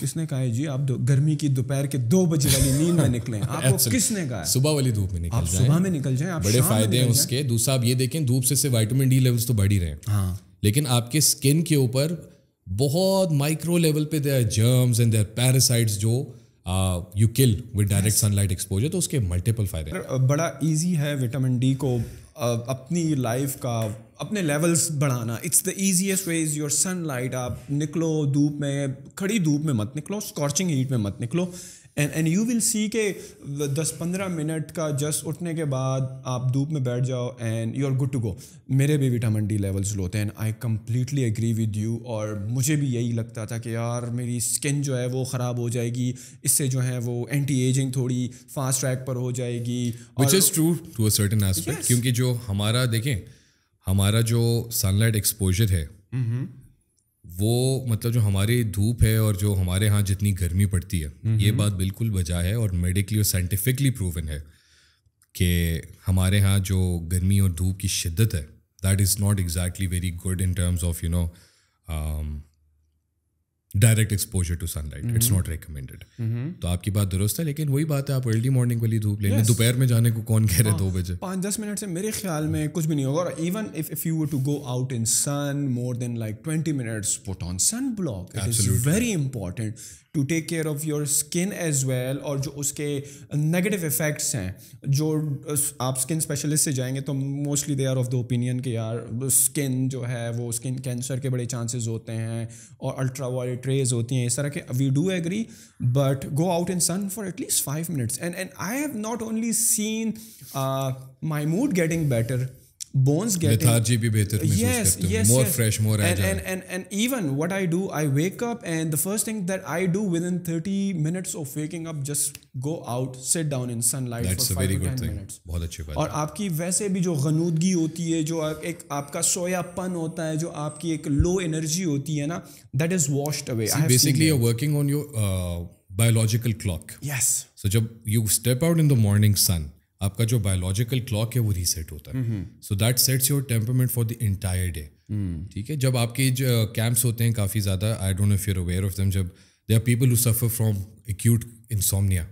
किसने कहा है जी आप गर्मी की दोपहर के दो बजे वाली नींद में *laughs* निकले आपको किसने कहा सुबह वाली धूप में निकल आप सुबह में निकल जाए बड़े फायदे हैं उसके दूसरा आप ये देखें धूप से वाइटामिन डी लेवल्स तो बढ़ ही रहे हैं हाँ। लेकिन आपके स्किन के ऊपर बहुत माइक्रो लेवल पे their germs and their parasites जो you kill with direct sunlight exposure तो उसके मल्टीपल फायदे बड़ा इजी है विटामिन डी को अपनी लाइफ का अपने लेवल्स बढ़ाना it's the easiest way is your sunlight आप निकलो धूप में खड़ी धूप में मत निकलो स्कॉर्चिंग हीट में मत निकलो and and you will see के दस पंद्रह मिनट का जस्ट उठने के बाद आप धूप में बैठ जाओ and you are good to go मेरे भी विटामिन डी लेवल्स लो होते हैं I completely agree with you और मुझे भी यही लगता था कि यार मेरी स्किन जो है वो ख़राब हो जाएगी इससे जो है वो एंटी एजिंग थोड़ी फास्ट ट्रैक पर हो जाएगी which is true to a certain aspect क्योंकि जो हमारा देखें हमारा जो सनलाइट एक्सपोजर है वो मतलब जो हमारी धूप है और जो हमारे यहाँ जितनी गर्मी पड़ती है ये बात बिल्कुल बजा है और मेडिकली और साइंटिफिकली प्रूवन है कि हमारे यहाँ जो गर्मी और धूप की शिद्दत है that is not exactly very good in terms of you know direct exposure to sunlight it's not recommended तो आपकी बात दुरुस्त है लेकिन वही बात है आप अर्ली मॉर्निंग वाली धूप ले yes. दोपहर में जाने को कौन कह रहे हैं हाँ, दो बजे पाँच दस मिनट से मेरे ख्याल में कुछ भी नहीं होगा और even if if you to go out in sun more than like twenty minutes put on sunblock it is very important to take care of your skin as well और जो उसके नेगेटिव इफ़ेक्ट्स हैं जो आप skin specialist से जाएंगे तो mostly they are of the opinion के यार स्किन जो है वो स्किन कैंसर के बड़े चांसेस होते हैं और अल्ट्रा वायलेट रेज होती हैं इस तरह के we do agree but go out in sun for at least five minutes and and I have not only seen my mood getting better bones getting lethargy bhi behtar yes karte yes more yes. fresh more and, agile and, and and even what i do i wake up and the first thing that i do within 30 minutes of waking up just go out sit down in sunlight That's for 5 to 10 thing. minutes बहुत अच्छी बात और आपकी वैसे भी जो गनूदगी होती है जो एक आपका सोयापन होता है जो आपकी एक लो एनर्जी होती है ना that is washed away basically you are working on your biological clock yes so जब you step out in the morning sun आपका जो बायोलॉजिकल क्लॉक है वो रीसेट होता है so that sets your temperament for the entire day ठीक है जब आपके कैंप्स होते हैं काफ़ी ज़्यादा I don't know if you're aware of them जब they are people who suffer from acute insomnia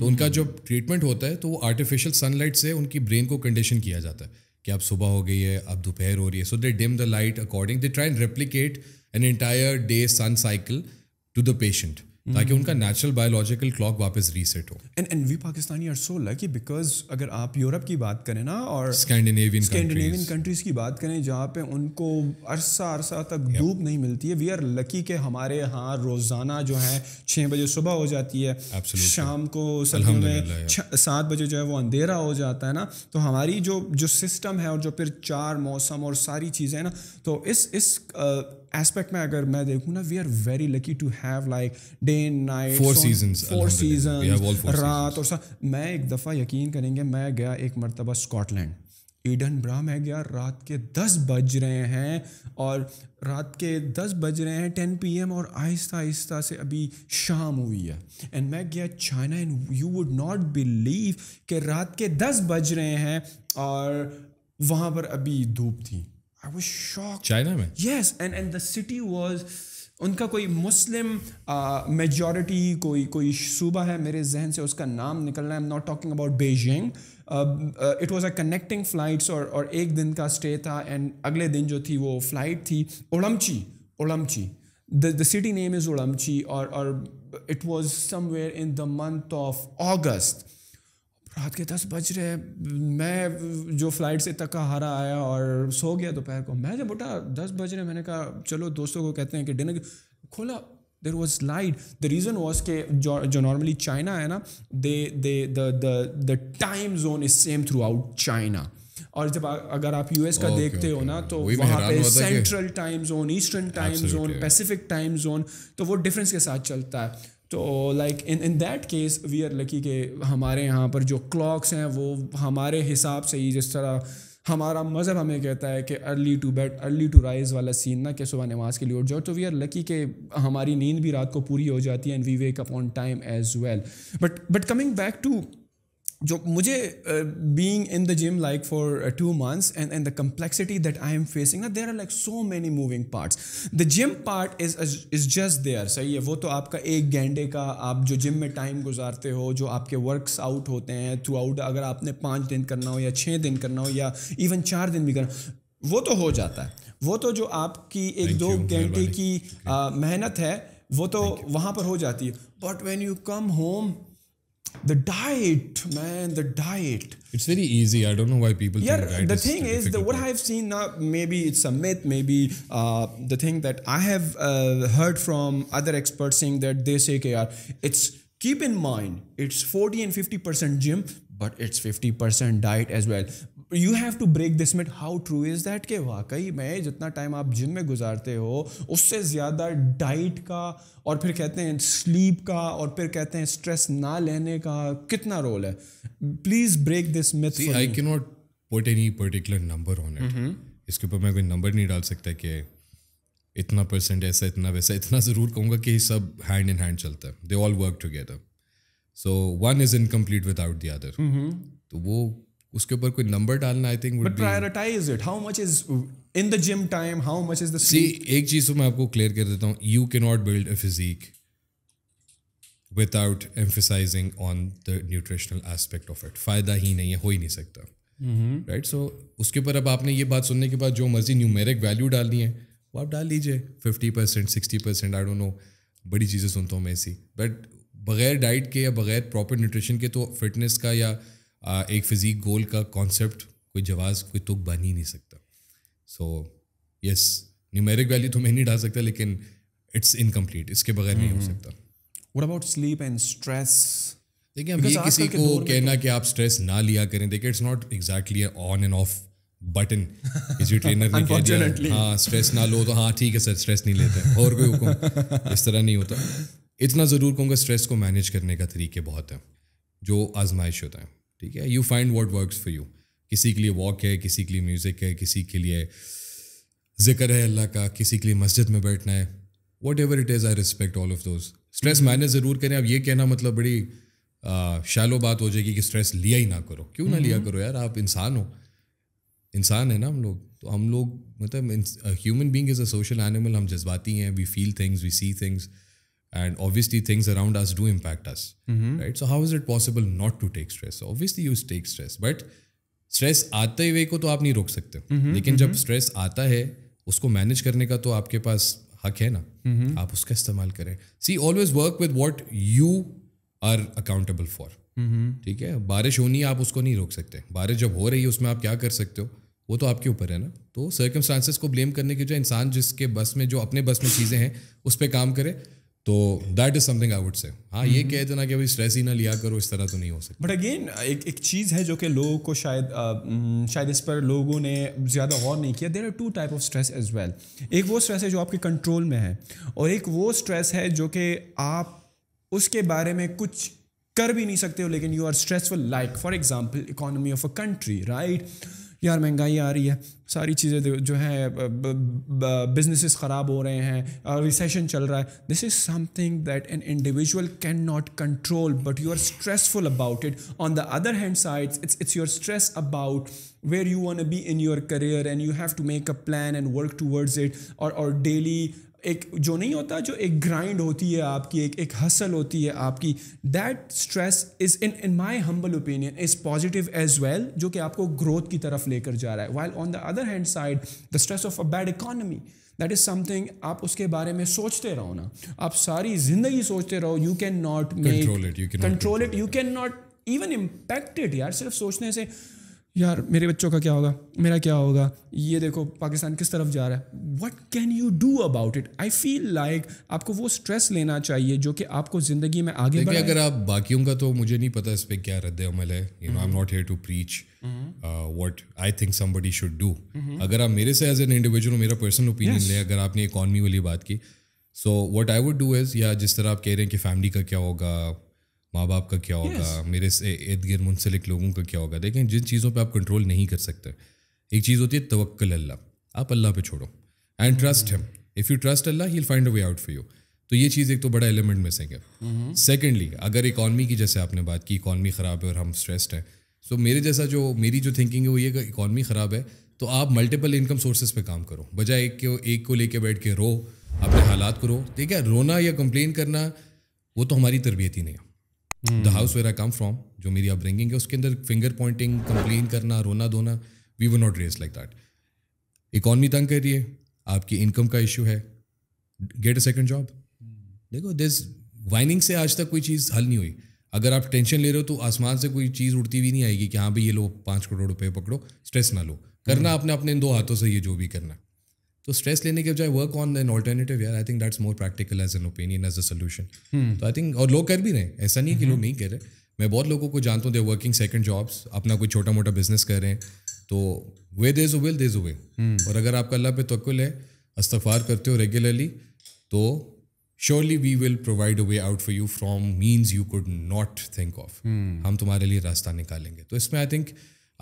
तो उनका हम्म। जो ट्रीटमेंट होता है तो वो आर्टिफिशियल सनलाइट से उनकी ब्रेन को कंडीशन किया जाता है कि अब सुबह हो गई है अब दोपहर हो रही है so they dim the light according they try and replicate an entire day sun cycle to the patient ताकि उनका नेचुरल बायोलॉजिकल क्लॉक वापस रीसेट हो and and we Pakistani are so lucky because अगर आप यूरोप की बात करें ना और स्कैंडिनेवियन स्कैंडिनेवियन कंट्रीज की बात करें जहाँ पे उनको अरसा अरसा तक धूप yeah. नहीं मिलती है वी आर लकी के हमारे यहाँ रोज़ाना जो है छः बजे सुबह हो जाती है Absolutely. शाम को सर्दियों में सात बजे जो है वो अंधेरा हो जाता है ना तो हमारी जो जो सिस्टम है और जो फिर चार मौसम और सारी चीज़ें ना तो इस इस एस्पेक्ट में अगर मैं देखूँ ना we are very lucky to have like day and night four season four season रात और सा मैं एक दफ़ा यकीन करेंगे मैं गया एक मरतबा स्कॉटलैंड ईडन ब्रा मैं गया रात के दस बज रहे हैं और रात के दस बज रहे हैं टेन पी एम और आहिस्ता आहिस्ता से अभी शाम हुई है एंड मैं गया China and you would not believe कि रात के दस बज रहे हैं और वहाँ पर अभी धूप थी आई वॉज शॉक चाइना में yes and and the city was उनका कोई मुस्लिम मेजॉरिटी कोई कोई सूबा है मेरे जहन से उसका नाम निकलना I am not talking about Beijing it was a connecting flights और और एक दिन का स्टे था एंड अगले दिन जो थी वो फ्लाइट थी Urumqi Urumqi the city name is Urumqi और और it was somewhere in the month of August रात के दस बज रहे मैं जो फ्लाइट से तक हारा आया और सो गया दोपहर को मैं जब उठा दस बज रहे मैंने कहा चलो दोस्तों को कहते हैं कि डिनर खोला there was light the reason was के जो नॉर्मली चाइना है ना they they the time zone is same throughout China और जब आ, अगर आप यूएस का okay, देखते okay, हो ना तो वहाँ पे central time zone eastern time zone Pacific time zone तो वो डिफरेंस के साथ चलता है तो like in in that case we are lucky के हमारे यहाँ पर जो क्लॉक्स हैं वो हमारे हिसाब से ही जिस तरह हमारा मज़हब हमें कहता है कि early to bed early to rise वाला सीन ना कि सुबह नमाज के लिए उठ जाओ तो वी आर लकी कि हमारी नींद भी रात को पूरी हो जाती है and we wake up on time as well but but coming back to जो मुझे being in the gym like for two months and and the complexity that I am facing there are like so many moving parts the gym part is is just there सही है वो तो आपका एक घंटे का आप जो जिम में टाइम गुजारते हो जो आपके वर्कस आउट होते हैं थ्रू आउट अगर आपने पाँच दिन करना हो या छः दिन करना हो या इवन चार दिन भी करना वो तो हो जाता है वो तो जो आपकी एक Thank दो घंटे की uh, मेहनत है वो तो वहाँ पर हो जाती है but when you come home the diet man the diet it's very easy i don't know why people yeah the thing is the what i've seen now maybe it's a myth maybe uh, the thing that i have uh, heard from other experts saying that they say kr it's keep in mind it's 40 and 50% gym but it's 50% diet as well you have to break this myth how true is that के वाकई में जितना time आप gym में गुजारते हो उससे ज़्यादा diet का और फिर कहते हैं स्लीप का और फिर कहते हैं स्ट्रेस ना लेने का कितना रोल है please break this myth I के not put any particular number on it इसके ऊपर मैं कोई नंबर नहीं डाल सकता कि इतना परसेंट ऐसा इतना वैसा इतना ज़रूर कहूँगा कि सब हैंड इन हैंड चलता है they all work together so one is incomplete without the other तो वो उसके ऊपर कोई नंबर डालना I think but prioritise it how much is in the gym time how much is the सी एक चीज तो मैं आपको क्लियर कर देता हूँ you can not build a physique without emphasising on the nutritional aspect of it फ़ायदा ही नहीं है हो ही नहीं सकता राइट mm-hmm. सो उसके ऊपर अब आपने ये बात सुनने के बाद जो मर्जी न्यूमेरिक वैल्यू डालनी है वो आप डाल लीजिए fifty percent sixty percent I don't know बड़ी चीज़ें सुनता हूँ मैं ऐसी बट बगैर डाइट के या बगैर प्रॉपर न्यूट्रिशन के तो फिटनेस का या एक फिजीक गोल का कॉन्सेप्ट कोई जवाब कोई तुक बन ही नहीं सकता सो यस न्यूमेरिक वैल्यू तो मैं नहीं डाल सकता लेकिन इट्स इनकम्प्लीट इसके बगैर नहीं हो हम्म। सकता what about sleep and stress देखिए हम ये किसी को कहना तो कि आप स्ट्रेस ना लिया करें देखिए it's not exactly on and off button किसी ट्रेनर ने कह दिया हाँ स्ट्रेस ना लो तो हाँ ठीक है सर स्ट्रेस नहीं लेते और कोई हुक्म इस तरह नहीं होता इतना ज़रूर कहूँगा स्ट्रेस को मैनेज करने का तरीके बहुत हैं जो आजमाइश होता है ठीक है you find what work for you किसी के लिए वॉक है किसी के लिए म्यूज़िक है किसी के लिए जिक्र है अल्लाह का किसी के लिए मस्जिद में बैठना है whatever it is I respect all of those stress manage ज़रूर करें अब ये कहना मतलब बड़ी शैलो बात हो जाएगी कि स्ट्रेस लिया ही ना करो क्यों ना लिया हम्म। करो यार आप इंसान हो इंसान है ना हम लोग तो हम लोग मतलब human being is a social animal हम जज्बाती हैं we feel things we see things and obviously things around us do impact us mm-hmm. right so how is it possible not to take stress so obviously you take stress but stress आते हुए को तो आप नहीं रोक सकते mm-hmm, लेकिन mm-hmm. जब स्ट्रेस आता है उसको मैनेज करने का तो आपके पास हक है ना mm-hmm. आप उसका इस्तेमाल करें see always work with what you are accountable for ठीक है बारिश होनी है आप उसको नहीं रोक सकते बारिश जब हो रही है उसमें आप क्या कर सकते हो वो तो आपके ऊपर है ना तो सर्कमस्टांसेस को ब्लेम करने के जो इंसान जिसके बस में जो अपने बस में चीज़ें हैं उस पर काम करे तो that is something I would say हाँ ये हम्म। कह देना तो कि भाई स्ट्रेस ही ना लिया करो इस तरह तो नहीं हो सकता बट अगेन एक एक चीज़ है जो कि लोगों को शायद आ, हम्म, शायद इस पर लोगों ने ज़्यादा गौर नहीं किया there are two type of stress as well एक वो स्ट्रेस है जो आपके कंट्रोल में है और एक वो स्ट्रेस है जो कि आप उसके बारे में कुछ कर भी नहीं सकते हो लेकिन you are stressful like for example economy of a country right यार महंगाई आ रही है सारी चीज़ें जो है बिजनेसेस ख़राब हो रहे हैं रिसेशन चल रहा है this is something that an individual can not control but you are stressful about it on the other hand sides it's it's your stress about where you want be in your career and you have to make a plan and work towards it और daily एक जो नहीं होता जो एक grind होती है आपकी एक एक हसल होती है आपकी that stress is in in my humble opinion is positive as well जो कि आपको ग्रोथ की तरफ लेकर जा रहा है while on the other hand side the stress of a bad economy that is something आप उसके बारे में सोचते रहो ना आप सारी जिंदगी सोचते रहो you can not make control it you can not even impacted यार सिर्फ सोचने से यार मेरे बच्चों का क्या होगा मेरा क्या होगा ये देखो पाकिस्तान किस तरफ जा रहा है what can you do about it I feel like आपको वो स्ट्रेस लेना चाहिए जो कि आपको ज़िंदगी में आगे बढ़े अगर आप बाकियों का तो मुझे नहीं पता इस पर क्या रद्द अमल है you know I am not here to preach what I think somebody should do अगर आप मेरे से एज एन इंडिविजुअल मेरा पर्सनल ओपिनियन लें अगर आपने इकॉनमी वाली बात की so what I would do is या जिस तरह आप कह रहे हैं कि फैमिली का क्या होगा माँ बाप का क्या होगा yes. मेरे से इर्द गिर्द मुंसलिक लोगों का क्या होगा देखें जिन चीज़ों पे आप कंट्रोल नहीं कर सकते एक चीज़ होती है तवक्ल अल्लाह आप अल्लाह पे छोड़ो and trust him if you trust Allah he find a way out for you तो ये चीज़ एक तो बड़ा एलिमेंट मिसिंग है सेकेंडली mm-hmm. अगर इकानमी की जैसे आपने बात की इकानमी ख़राब है और हम स्ट्रेस्ड हैं सो so, मेरे जैसा जो मेरी जो थिंकिंग है वो ये इकानमी ख़राब है तो आप मल्टीपल इनकम सोर्सेज पे काम करो बजाय एक को एक को लेके बैठ के रो अपने हालात को रो ठीक है रोना या कंप्लेन करना वो तो हमारी तरबियत ही नहीं है the house where I come from जो मेरी अपब्रिंगिंग है उसके अंदर फिंगर पॉइंटिंग कंप्लेन करना रोना धोना we were not raised like that economy तंग कर रही है आपकी इनकम का इशू है गेट अ सेकेंड जॉब देखो दिस वाइनिंग से आज तक कोई चीज़ हल नहीं हुई अगर आप टेंशन ले रहे हो तो आसमान से कोई चीज़ उड़ती हुई नहीं आएगी कि हाँ भाई ये लो पाँच करोड़ रुपए पकड़ो स्ट्रेस ना लो करना hmm. अपने अपने इन दो हाथों से ये जो भी करना तो स्ट्रेस लेने के बजाय वर्क ऑन एन ऑल्टरनेटिव यार I think that's more practical as an opinion as a solution तो आई थिंक और लोग कर भी रहे हैं ऐसा नहीं है कि लोग hmm. नहीं कर रहे मैं बहुत लोगों को जानता हूँ दे वर्किंग सेकंड जॉब्स अपना कोई छोटा मोटा बिजनेस कर रहे हैं तो वे देज विल देज वे और अगर आपका अल्लाह पे तवक्ल है अस्तफार करते हो रेगुलरली तो surely we will provide a way out for you from means you could not think of हम तुम्हारे लिए रास्ता निकालेंगे तो इसमें आई थिंक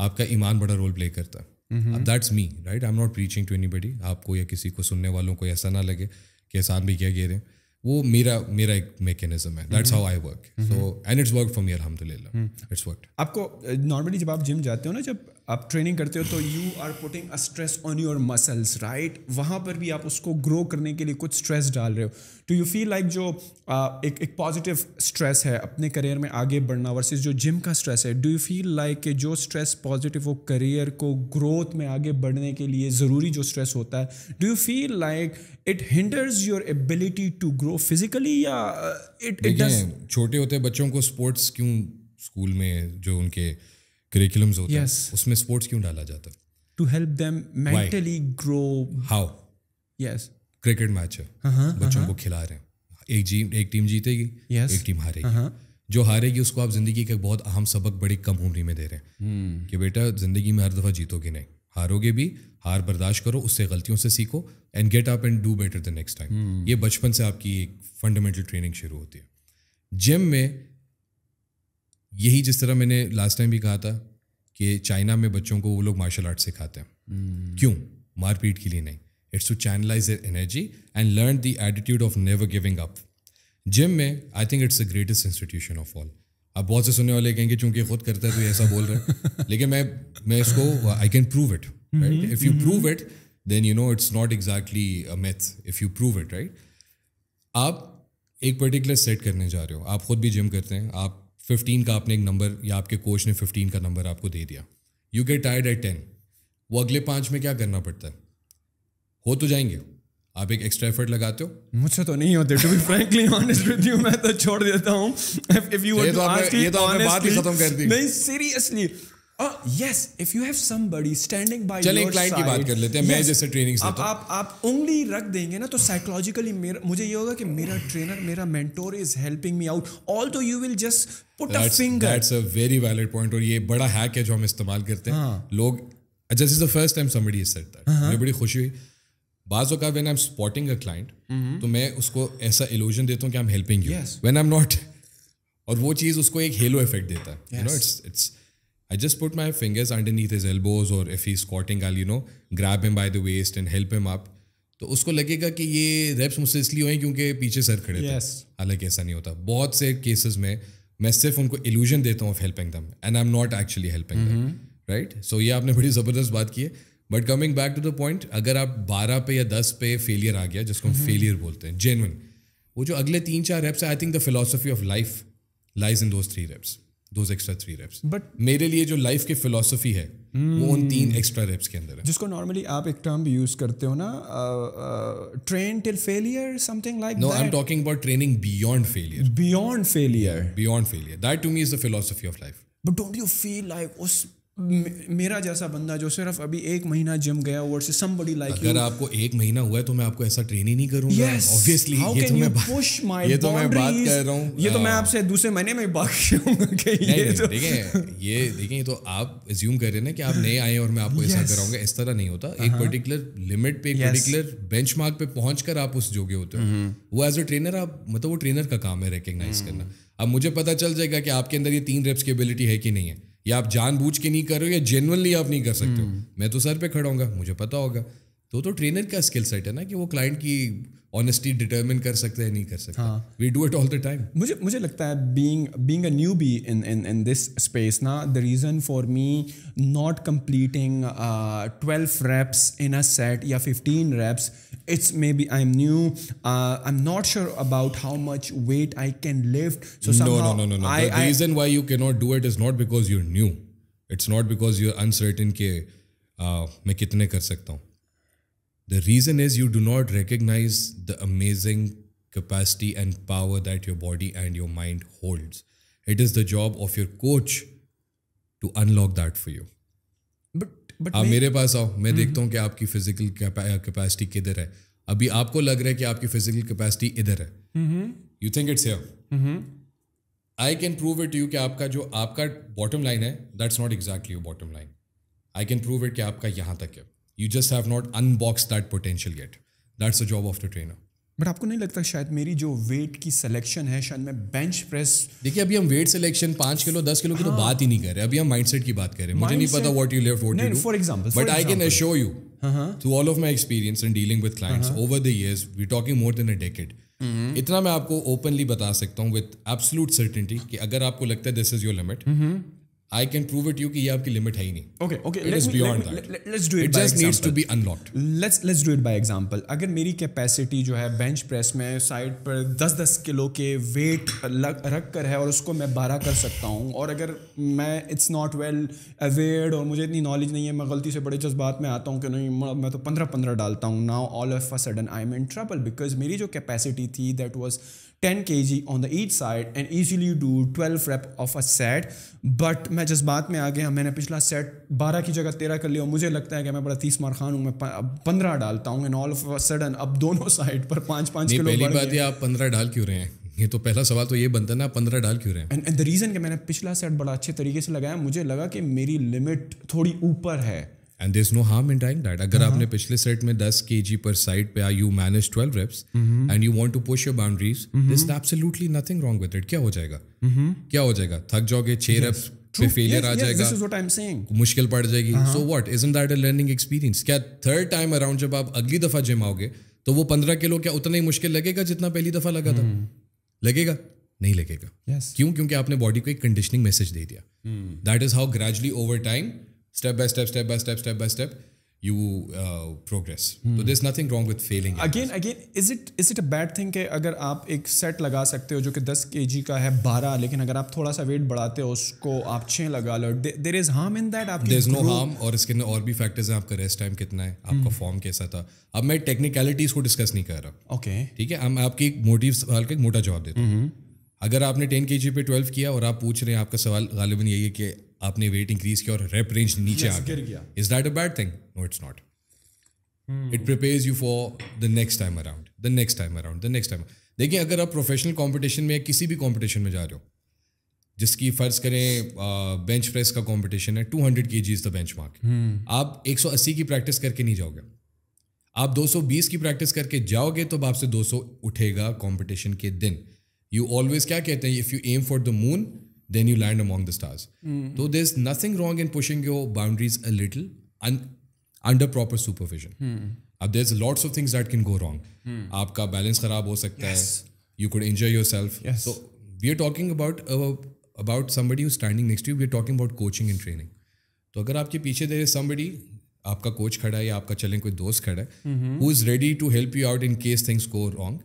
आपका ईमान बड़ा रोल प्ले करता है अब that's me right I am not reaching to anybody आपको या किसी को सुनने वालों को ऐसा ना लगे कि एहसान भी क्या कह रहे हैं वो मेरा मेरा एक मैकेनिज्म है that's how I work so and it's work for me अलहमदिल्ला इट्स वर्क आपको नॉर्मली uh, जब आप जिम जाते हो ना जब आप ट्रेनिंग करते हो तो you are putting a stress on your muscles right वहाँ पर भी आप उसको ग्रो करने के लिए कुछ स्ट्रेस डाल रहे हो टू यू फील लाइक जो आ, एक एक पॉजिटिव स्ट्रेस है अपने करियर में आगे बढ़ना वर्सेस जो जिम का स्ट्रेस है डू यू फील लाइक कि जो स्ट्रेस पॉजिटिव वो करियर को ग्रोथ में आगे बढ़ने के लिए ज़रूरी जो स्ट्रेस होता है do you feel like it hinders your ability to grow physically या इट uh, इट छोटे होते बच्चों को स्पोर्ट्स क्यों स्कूल में जो उनके करिकुलम्स होते yes. हैं उसमें स्पोर्ट्स क्यों डाला जाता है to help them mentally grow how yes cricket match है uh-huh, बच्चों uh-huh. को खिला रहे हैं एक जीम एक टीम जीतेगी yes. एक टीम हारेगी uh-huh. जो हारेगी उसको आप जिंदगी का बहुत अहम सबक बड़ी कम उम्र में दे रहे हैं hmm. कि बेटा जिंदगी में हर दफ़ा जीतोगे नहीं हारोगे भी हार बर्दाश्त करो उससे गलतियों से सीखो and get up and do better the next time ये बचपन से आपकी एक फंडामेंटल ट्रेनिंग शुरू होती है जिम में यही जिस तरह मैंने लास्ट टाइम भी कहा था कि चाइना में बच्चों को वो लोग मार्शल आर्ट सिखाते हैं hmm. क्यों मारपीट के लिए नहीं it's to channelise their energy and learn the attitude of never giving up gym में I think it's the greatest institution of all आप बहुत से सुनने वाले कहेंगे चूंकि खुद करता है तो ऐसा बोल रहे हैं *laughs* लेकिन मैं मैं इसको I can prove it right if you prove it then you know it's not exactly math if you prove it right आप एक पर्टिकुलर सेट करने जा रहे हो आप खुद भी जिम करते हैं आप फिफ्टीन का आपने एक नंबर या आपके कोच ने फिफ्टीन का नंबर आपको दे दिया you get tired at ten वो अगले पाँच में क्या करना पड़ता है हो तो जाएंगे आप एक एक्स्ट्रा एफर्ट लगाते हो मुझसे तो नहीं होते to be frankly honest with you मैं तो छोड़ देता हूँ इफ यू तो ये तो आपने बात ही खत्म कर दी नहीं seriously yes if you have somebody standing by चलें क्लाइंट की बात कर लेते हैं yes, मैं जैसे ट्रेनिंग से आप आप आप उंगली रख देंगे ना तो साइकोलॉजिकली मुझे ये होगा कि मेरा ट्रेनर मेरा mentor is helping me out although you will just put a finger that's a very valid point और ये बड़ा हैक है जो हम इस्तेमाल करते हैं हाँ। लोग just is the first time somebody is said that मुझे बड़ी खुशी हुई बाज का when I am spotting a client तो मैं उसको ऐसा इल्यूजन देता हूं कि I am helping you when I am not और वो चीज़ उसको एक हेलो इफेक्ट देता है you know it's it's I just put my fingers underneath his elbows or if he's squatting, I'll, you know, grab him by the waist and help him up. तो उसको लगेगा कि ये रेप्स मुझसे इसलिए हुए क्योंकि पीछे सर खड़े yes. थे हालांकि ऐसा नहीं होता बहुत से केसेस में मैं सिर्फ उनको इल्यूजन देता हूँ of helping them and I am not actually helping them right so ये आपने बड़ी ज़बरदस्त बात की है but coming back to the point अगर आप बारह पे या दस पे फेलियर आ गया जिसको हम फेलियर mm-hmm. बोलते हैं जेनुअन वो जो अगले तीन चार reps I think the philosophy of life lies in those three reps extra three reps but मेरे लिए जो लाइफ की फिलोसफी है वो उन तीन एक्स्ट्रा hmm. रेप्स के अंदर है जिसको नॉर्मली आप एक टर्म भी यूज करते हो ना train till failure something like no I am talking about training beyond failure beyond failure beyond failure that to me is the philosophy of life but don't you feel like उस मेरा जैसा बंदा जो सिर्फ अभी एक महीना जिम गया वर्सेस समबडी लाइक अगर you, आपको एक महीना हुआ है तो मैं आपको ऐसा ट्रेन ही नहीं करूंगा ऑब्वियसली yes, ये तो मैं पुश माय ये तो मैं बात कर रहा हूं ये तो मैं हाँ। आपसे दूसरे महीने में बात करूंगा कि ये नहीं, तो देखें ये देखें ये तो आप अज्यूम कर रहे हैं ना कि आप नए आए और मैं आपको ऐसा कराऊंगा इस तरह नहीं होता एक पर्टिकुलर uh-huh. लिमिट पे एक पर्टिकुलर बेंचमार्क पे पहुंचकर आप उस जोगे होते हो mm-hmm. वो एज अ ट्रेनर आप मतलब वो ट्रेनर का काम है रिकग्नाइज mm. करना अब मुझे पता चल जाएगा कि आपके अंदर ये तीन रेप्स की एबिलिटी है कि नहीं है या आप जानबूझ के नहीं कर रहे हो या जेनवनली आप नहीं कर सकते हो हम्म। मैं तो सर पे खड़ा होगा मुझे पता होगा तो तो ट्रेनर का स्किल सेट है ना कि वो क्लाइंट की ऑनेस्टी डिटरमिन कर सकते हैं नहीं कर सकते हाँ we do it all the time मुझे मुझे लगता है being being a newbie in in in this space ना the reason for me not completing twelve reps in a set या fifteen reps it's maybe I am new I am not sure about how much weight I can lift so no no no no the reason why you can not do it is not because you are new it's not because you are uncertain के uh, मैं कितने कर सकता हूँ The reason is you do not recognize the amazing capacity and power that your body and your mind holds. It is the job of your coach to unlock that for you. But but आप मेरे पास आओ मैं देखता हूँ कि आपकी physical capacity किधर है अभी आपको लग रहा है कि आपकी physical capacity इधर it's here I can prove it to you कि आपका जो आपका bottom line है that's not exactly your bottom line I can prove it कि आपका यहाँ तक है you just have not unbox that potential get that's a job of the trainer बट आपको नहीं लगता शायद मेरी जो वेट की सिलेक्शन है शायद मैं बेंच प्रेस देखिए अभी हम वेट सिलेक्शन पांच किलो दस किलो की तो बात ही नहीं कर रहे अभी हम माइंडसेट की बात कर रहे हैं मुझे नहीं पता what you left what you do for example but I can assure you through all of my experience in dealing with clients over the years we talking more than a decade इतना मैं आपको openly बता सकता हूँ with absolute certainty कि अगर आपको लगता है this is your limit I can prove it to you कि ये आपकी limit है ही नहीं. Okay, okay. It let is me, beyond let me, that. Let, let's do it. It by just example. needs to be unlocked. Let's let's do it by example. अगर मेरी capacity जो है bench press में side पर 10-10 kilo के weight लग, रख कर है और उसको मैं 12 कर सकता हूँ और अगर मैं it's not well aware और मुझे इतनी knowledge नहीं है मैं गलती से बड़े जज्बात में आता हूँ कि नहीं मैं तो 15-15 डालता हूँ now all of a sudden I'm in trouble because मेरी जो capacity थी that was ten K G on the side side and you do twelve rep of a set but मैं जज्बात में आ गया मैंने पिछला सेट बारह की जगह तेरह कर लिया और मुझे लगता है कि मैं बड़ा तीस मार खान हूँ मैं पंद्रह डालता हूँ एंड ऑल ऑफ सडन अब दोनों साइड *laughs* पर पाँच पाँच किलो पहली बात आप पंद्रह डाल क्यों रहे हैं ये तो पहला सवाल तो ये बनता ना पंद्रह डाल क्यों रहे हैं एंड द रीज़न कि मैंने पिछला सेट बड़ा अच्छे तरीके से लगाया मुझे लगा कि मेरी लिमिट थोड़ी ऊपर है and there is no harm in dying that अगर uh-huh. आपने पिछले सेट में दस के जी पर साइड पे I you manage twelve reps and you want to push your boundaries this absolutely nothing wrong with it क्या हो जाएगा mm-hmm. क्या हो जाएगा थक जाओगे छह रेप्स फेलियर आ जाएगा मुश्किल पड़ जाएगी so what is that a learning experience क्या थर्ड टाइम अराउंड जब आप अगली दफा जिम आओगे तो वो पंद्रह किलो क्या उतना ही मुश्किल लगेगा जितना पहली दफा लगा था hmm. लगेगा नहीं लगेगा क्यों क्योंकि आपने बॉडी को एक कंडीशनिंग मैसेज दे दिया that is how gradually over time step by step step by step step by step you uh, progress hmm. so there's nothing wrong with failing again again is it is it a bad thing कि अगर आप एक set लगा सकते हो जो कि 10 kg का है 12 लेकिन अगर आप थोड़ा सा वेट बढ़ाते हो उसको आप 6 लगा लो there is harm in that आप देर इज नो हार्म और इसके अंदर और भी फैक्टर्स हैं आपका रेस्ट टाइम कितना है आपका hmm. फॉर्म कैसा था अब मैं टेक्निकलिटीज को डिस्कस नहीं कर रहा ओके okay. ठीक है हम आपकी मोटिव सवाल का एक मोटा जवाब देता हूँ mm-hmm. अगर आपने टेन के जी पे ट्वेल्व किया और आप पूछ रहे हैं आपका सवाल गालिबन यही है कि आपने वेट इंक्रीज किया और रेप रेंज नीचे yes, आ गया is that a bad thing no it's not it prepares you for the next time around the next time around the next time देखिए अगर आप प्रोफेशनल कॉम्पिटिशन में किसी भी कॉम्पिटिशन में जा रहे हो जिसकी फर्ज करें बेंच प्रेस का कॉम्पिटिशन है two hundred K G is the benchmark आप एक सौ अस्सी की प्रैक्टिस करके नहीं जाओगे आप दो सौ बीस की प्रैक्टिस करके जाओगे तो आपसे दो सौ उठेगा कॉम्पिटिशन के दिन यू ऑलवेज क्या कहते हैं if you aim for the moon then you land among the stars. So mm-hmm. there's nothing wrong in pushing your boundaries a little un- under proper supervision. Hmm. there's lots of things that can go wrong. Mm. balance kharab ho sakta yes. You could injure yourself. Yes. So we are talking about uh, about somebody who's standing next to you. We are talking about coaching and training. So if there is somebody, your coach khada hai, aapka chalein, koi mm-hmm. is ready to help you out in case things go wrong,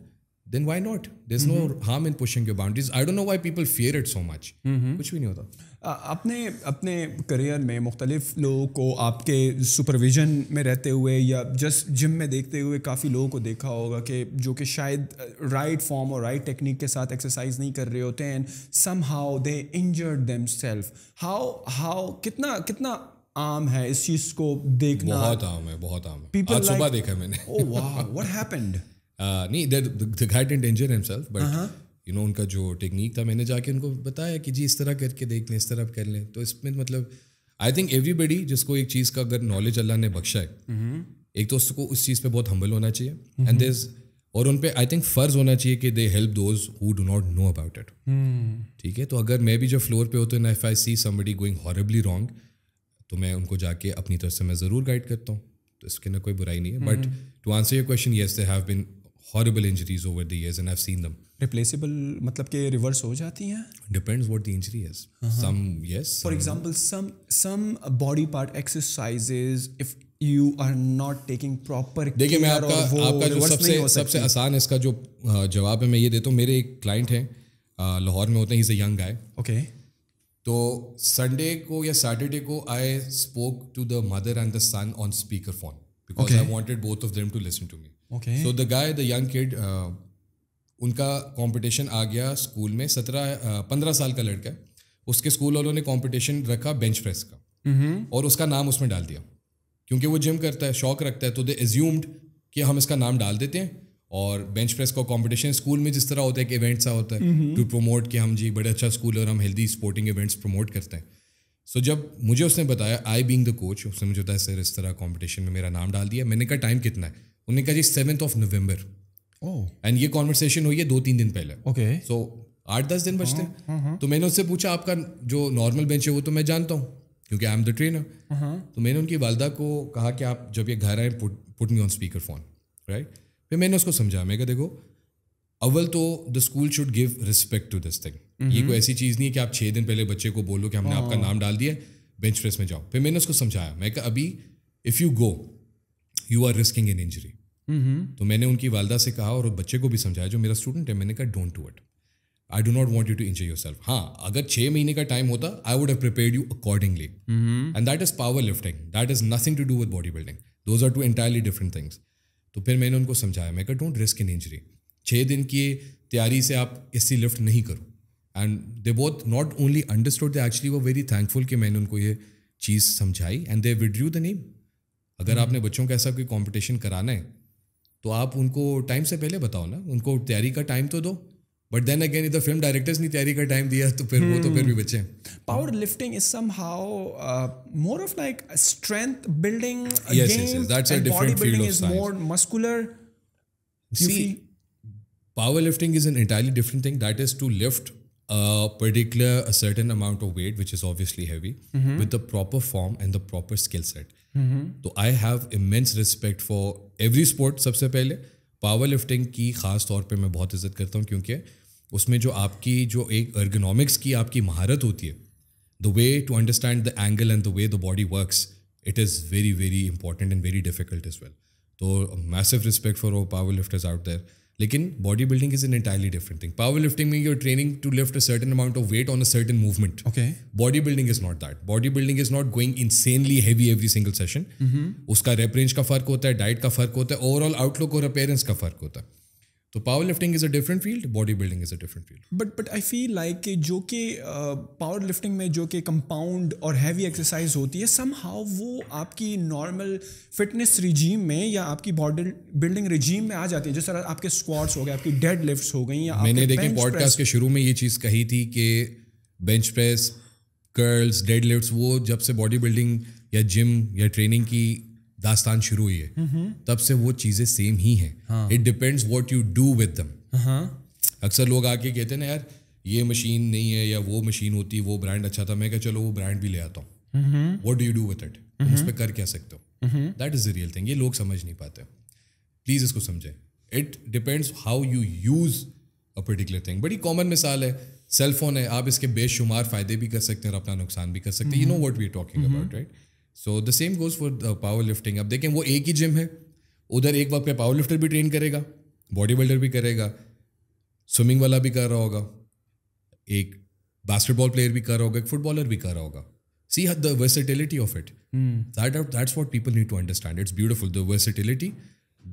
then why not there no harm in pushing your boundaries I don't know why people fear it so much कुछ भी नहीं होता अपने अपने career में मुख्तलिफ लोगों को आपके सुपरविजन में रहते हुए या जस्ट जिम में देखते हुए काफ़ी लोगों को देखा होगा कि जो कि शायद राइट फॉर्म और राइट टेक्निक के साथ एक्सरसाइज नहीं कर रहे होते and somehow they injured them self how how कितना कितना आम है इस चीज़ को देखना बहुत आम है बहुत आम है आज सुबह देखा मैंने ओह वाह व्हाट हैपेंड Uh, नहीं the got in danger himself but you know उनका जो टेक्निक था मैंने जाके उनको बताया कि जी इस तरह करके देख लें इस तरह कर लें तो इसमें मतलब आई थिंक एवरीबडी जिसको एक चीज़ का अगर नॉलेज अल्लाह ने बख्शा है mm-hmm. एक तो उसको उस चीज़ पर बहुत हम्बल होना चाहिए एंड mm-hmm. देज और उन पर आई थिंक फ़र्ज होना चाहिए कि they help those who do not know about it ठीक है तो अगर मैं भी जब फ्लोर पे होते हूँ if I see somebody going horribly wrong तो मैं उनको जाके अपनी तरफ से मैं ज़रूर गाइड करता हूँ तो इसके ना कोई बुराई नहीं है but to answer your question yes they have been horrible injuries over the years and I seen them replaceable मतलब के रिवर्स हो जाती हैं depends what the injury is some yes for example some some body part exercises if you are not taking proper देखिए मैं आपका आपका जो सबसे सबसे आसान इसका जो जवाब है मैं ये देता हूँ मेरे एक क्लाइंट हैं लाहौर में होते हैं इज यंग गाय ओके तो संडे को या सैटरडे को I spoke to the mother and the son on speaker phone because okay. I wanted both of them to listen to me. Okay. So the guy, the young kid, uh, उनका competition आ गया school में सत्रह uh, पंद्रह साल का लड़का उसके स्कूल वालों ने कंपटीशन रखा बेंच प्रेस का mm-hmm. और उसका नाम उसमें डाल दिया क्योंकि वो जिम करता है शौक रखता है तो दे एज्यूम्ड कि हम इसका नाम डाल देते हैं और बेंच प्रेस का कंपटीशन स्कूल में जिस तरह होता है एक इवेंट सा होता है टू mm-hmm. प्रमोट कि हम जी बड़े अच्छा स्कूल और हम हेल्दी स्पोर्टिंग इवेंट्स प्रमोट करते हैं सो जब मुझे उसने बताया आई बींग द कोच उसने मुझे बताया सर इस तरह कॉम्पिटिशन में मेरा नाम डाल दिया मैंने कहा टाइम कितना है उन्होंने कहा जी सेवन ऑफ नवंबर एंड ये कॉन्वर्सेशन हुई है दो तीन दिन पहले ओके सो आठ दस दिन बचते हाँ, हैं हाँ, हाँ। तो मैंने उससे पूछा आपका जो नॉर्मल बेंच है वो तो मैं जानता हूँ क्योंकि आई एम द ट्रेनर तो मैंने उनकी वालदा को कहा कि आप जब ये घर आए put me on speaker phone right फिर मैंने उसको समझा मैं देखो अव्वल तो the school should give respect to this thing ये कोई हम्म। ऐसी चीज़ नहीं है कि आप छः दिन पहले बच्चे को बोलो कि हमने हाँ। आपका नाम डाल दिया बेंच प्रेस में जाओ फिर मैंने उसको समझाया मैं कहा अभी if you go you are risking an injury तो मैंने उनकी वालदा से कहा और बच्चे को भी समझाया जो मेरा स्टूडेंट है मैंने कहा don't do it I do not want you to injure yourself हाँ अगर छः महीने का टाइम होता I would have prepare you accordingly and that is power lifting that is nothing to do with body building those are two entirely different things तो फिर मैंने उनको समझाया मैं कहा डोंट रिस्क इन इंजरी छः दिन की तैयारी से आप इससे लिफ्ट नहीं करो and they both not only understood they actually वो वेरी थैंकफुल कि मैंने उनको ये चीज़ समझाई and they withdrew the name अगर आपने बच्चों का ऐसा कोई कॉम्पिटिशन कराना है तो आप उनको टाइम से पहले बताओ ना उनको तैयारी का टाइम तो दो बट देन अगेन इधर फिल्म डायरेक्टर्स ने तैयारी का टाइम दिया तो फिर hmm. वो तो फिर भी बच्चे power lifting is somehow more of like strength building that's a different field of science more muscular see power lifting is an entirely different thing that is to lift a particular a certain amount of weight which is obviously heavy mm -hmm. with the proper form and the proper skill set mm-hmm. तो I have immense respect for every sport सबसे पहले power lifting की खास तौर पे मैं बहुत इज्जत करता हूँ क्योंकि उसमें जो आपकी जो एक अर्गोनॉमिक्स की आपकी महारत होती है the way to understand the angle and the way the body works it is very very important and very difficult is well तो massive respect for power lifters out there लेकिन body building is an entirely different thing power lifting में your training to lift a certain amount of weight on a certain movement okay body building is not that body building is not going insanely heavy every single session उसका rep range का फर्क होता है diet का फर्क होता है overall outlook और अपेयरेंस का फर्क होता है तो power lifting is a different field body building is a different field but but I feel like कि जो कि पावर uh, लिफ्टिंग में जो कि कंपाउंड और हैवी एक्सरसाइज होती है सम हाउ वो आपकी नॉर्मल फिटनेस रिजीम में या आपकी बॉडी बिल्डिंग रिजीम में आ जाती है जिस तरह आपके स्क्वाट्स हो गए आपकी डेड लिफ्ट हो गई या मैंने देखे पॉडकास्ट के शुरू में ये चीज़ कही थी कि bench press curls deadlift वो जब से बॉडी बिल्डिंग या जिम या ट्रेनिंग की दास्तान शुरू हुई है तब से वो चीज़ें सेम ही हैं it depends what you do with them अक्सर लोग आके कहते हैं ना यार ये मशीन नहीं है या वो मशीन होती वो ब्रांड अच्छा था मैं क्या चलो वो ब्रांड भी ले आता हूँ what do you do with it उस पर कर क्या सकते हो that is the real thing ये लोग समझ नहीं पाते प्लीज़ इसको समझें it depends how you use a particular thing बड़ी कॉमन मिसाल है सेलफोन है आप इसके बेशुमार फ़ायदे भी कर सकते हैं और अपना नुकसान भी कर सकते हैं you know what we talking about right so the same goes for the power lifting अब देखें वो एक ही जिम है उधर एक वक्त पे पावर लिफ्टर भी ट्रेन करेगा बॉडी बिल्डर भी करेगा स्विमिंग वाला भी कर रहा होगा एक बास्केटबॉल प्लेयर भी कर रहा होगा एक फुटबॉलर भी कर रहा होगा सी हद the versatility of it that that's what people need to understand it's beautiful the versatility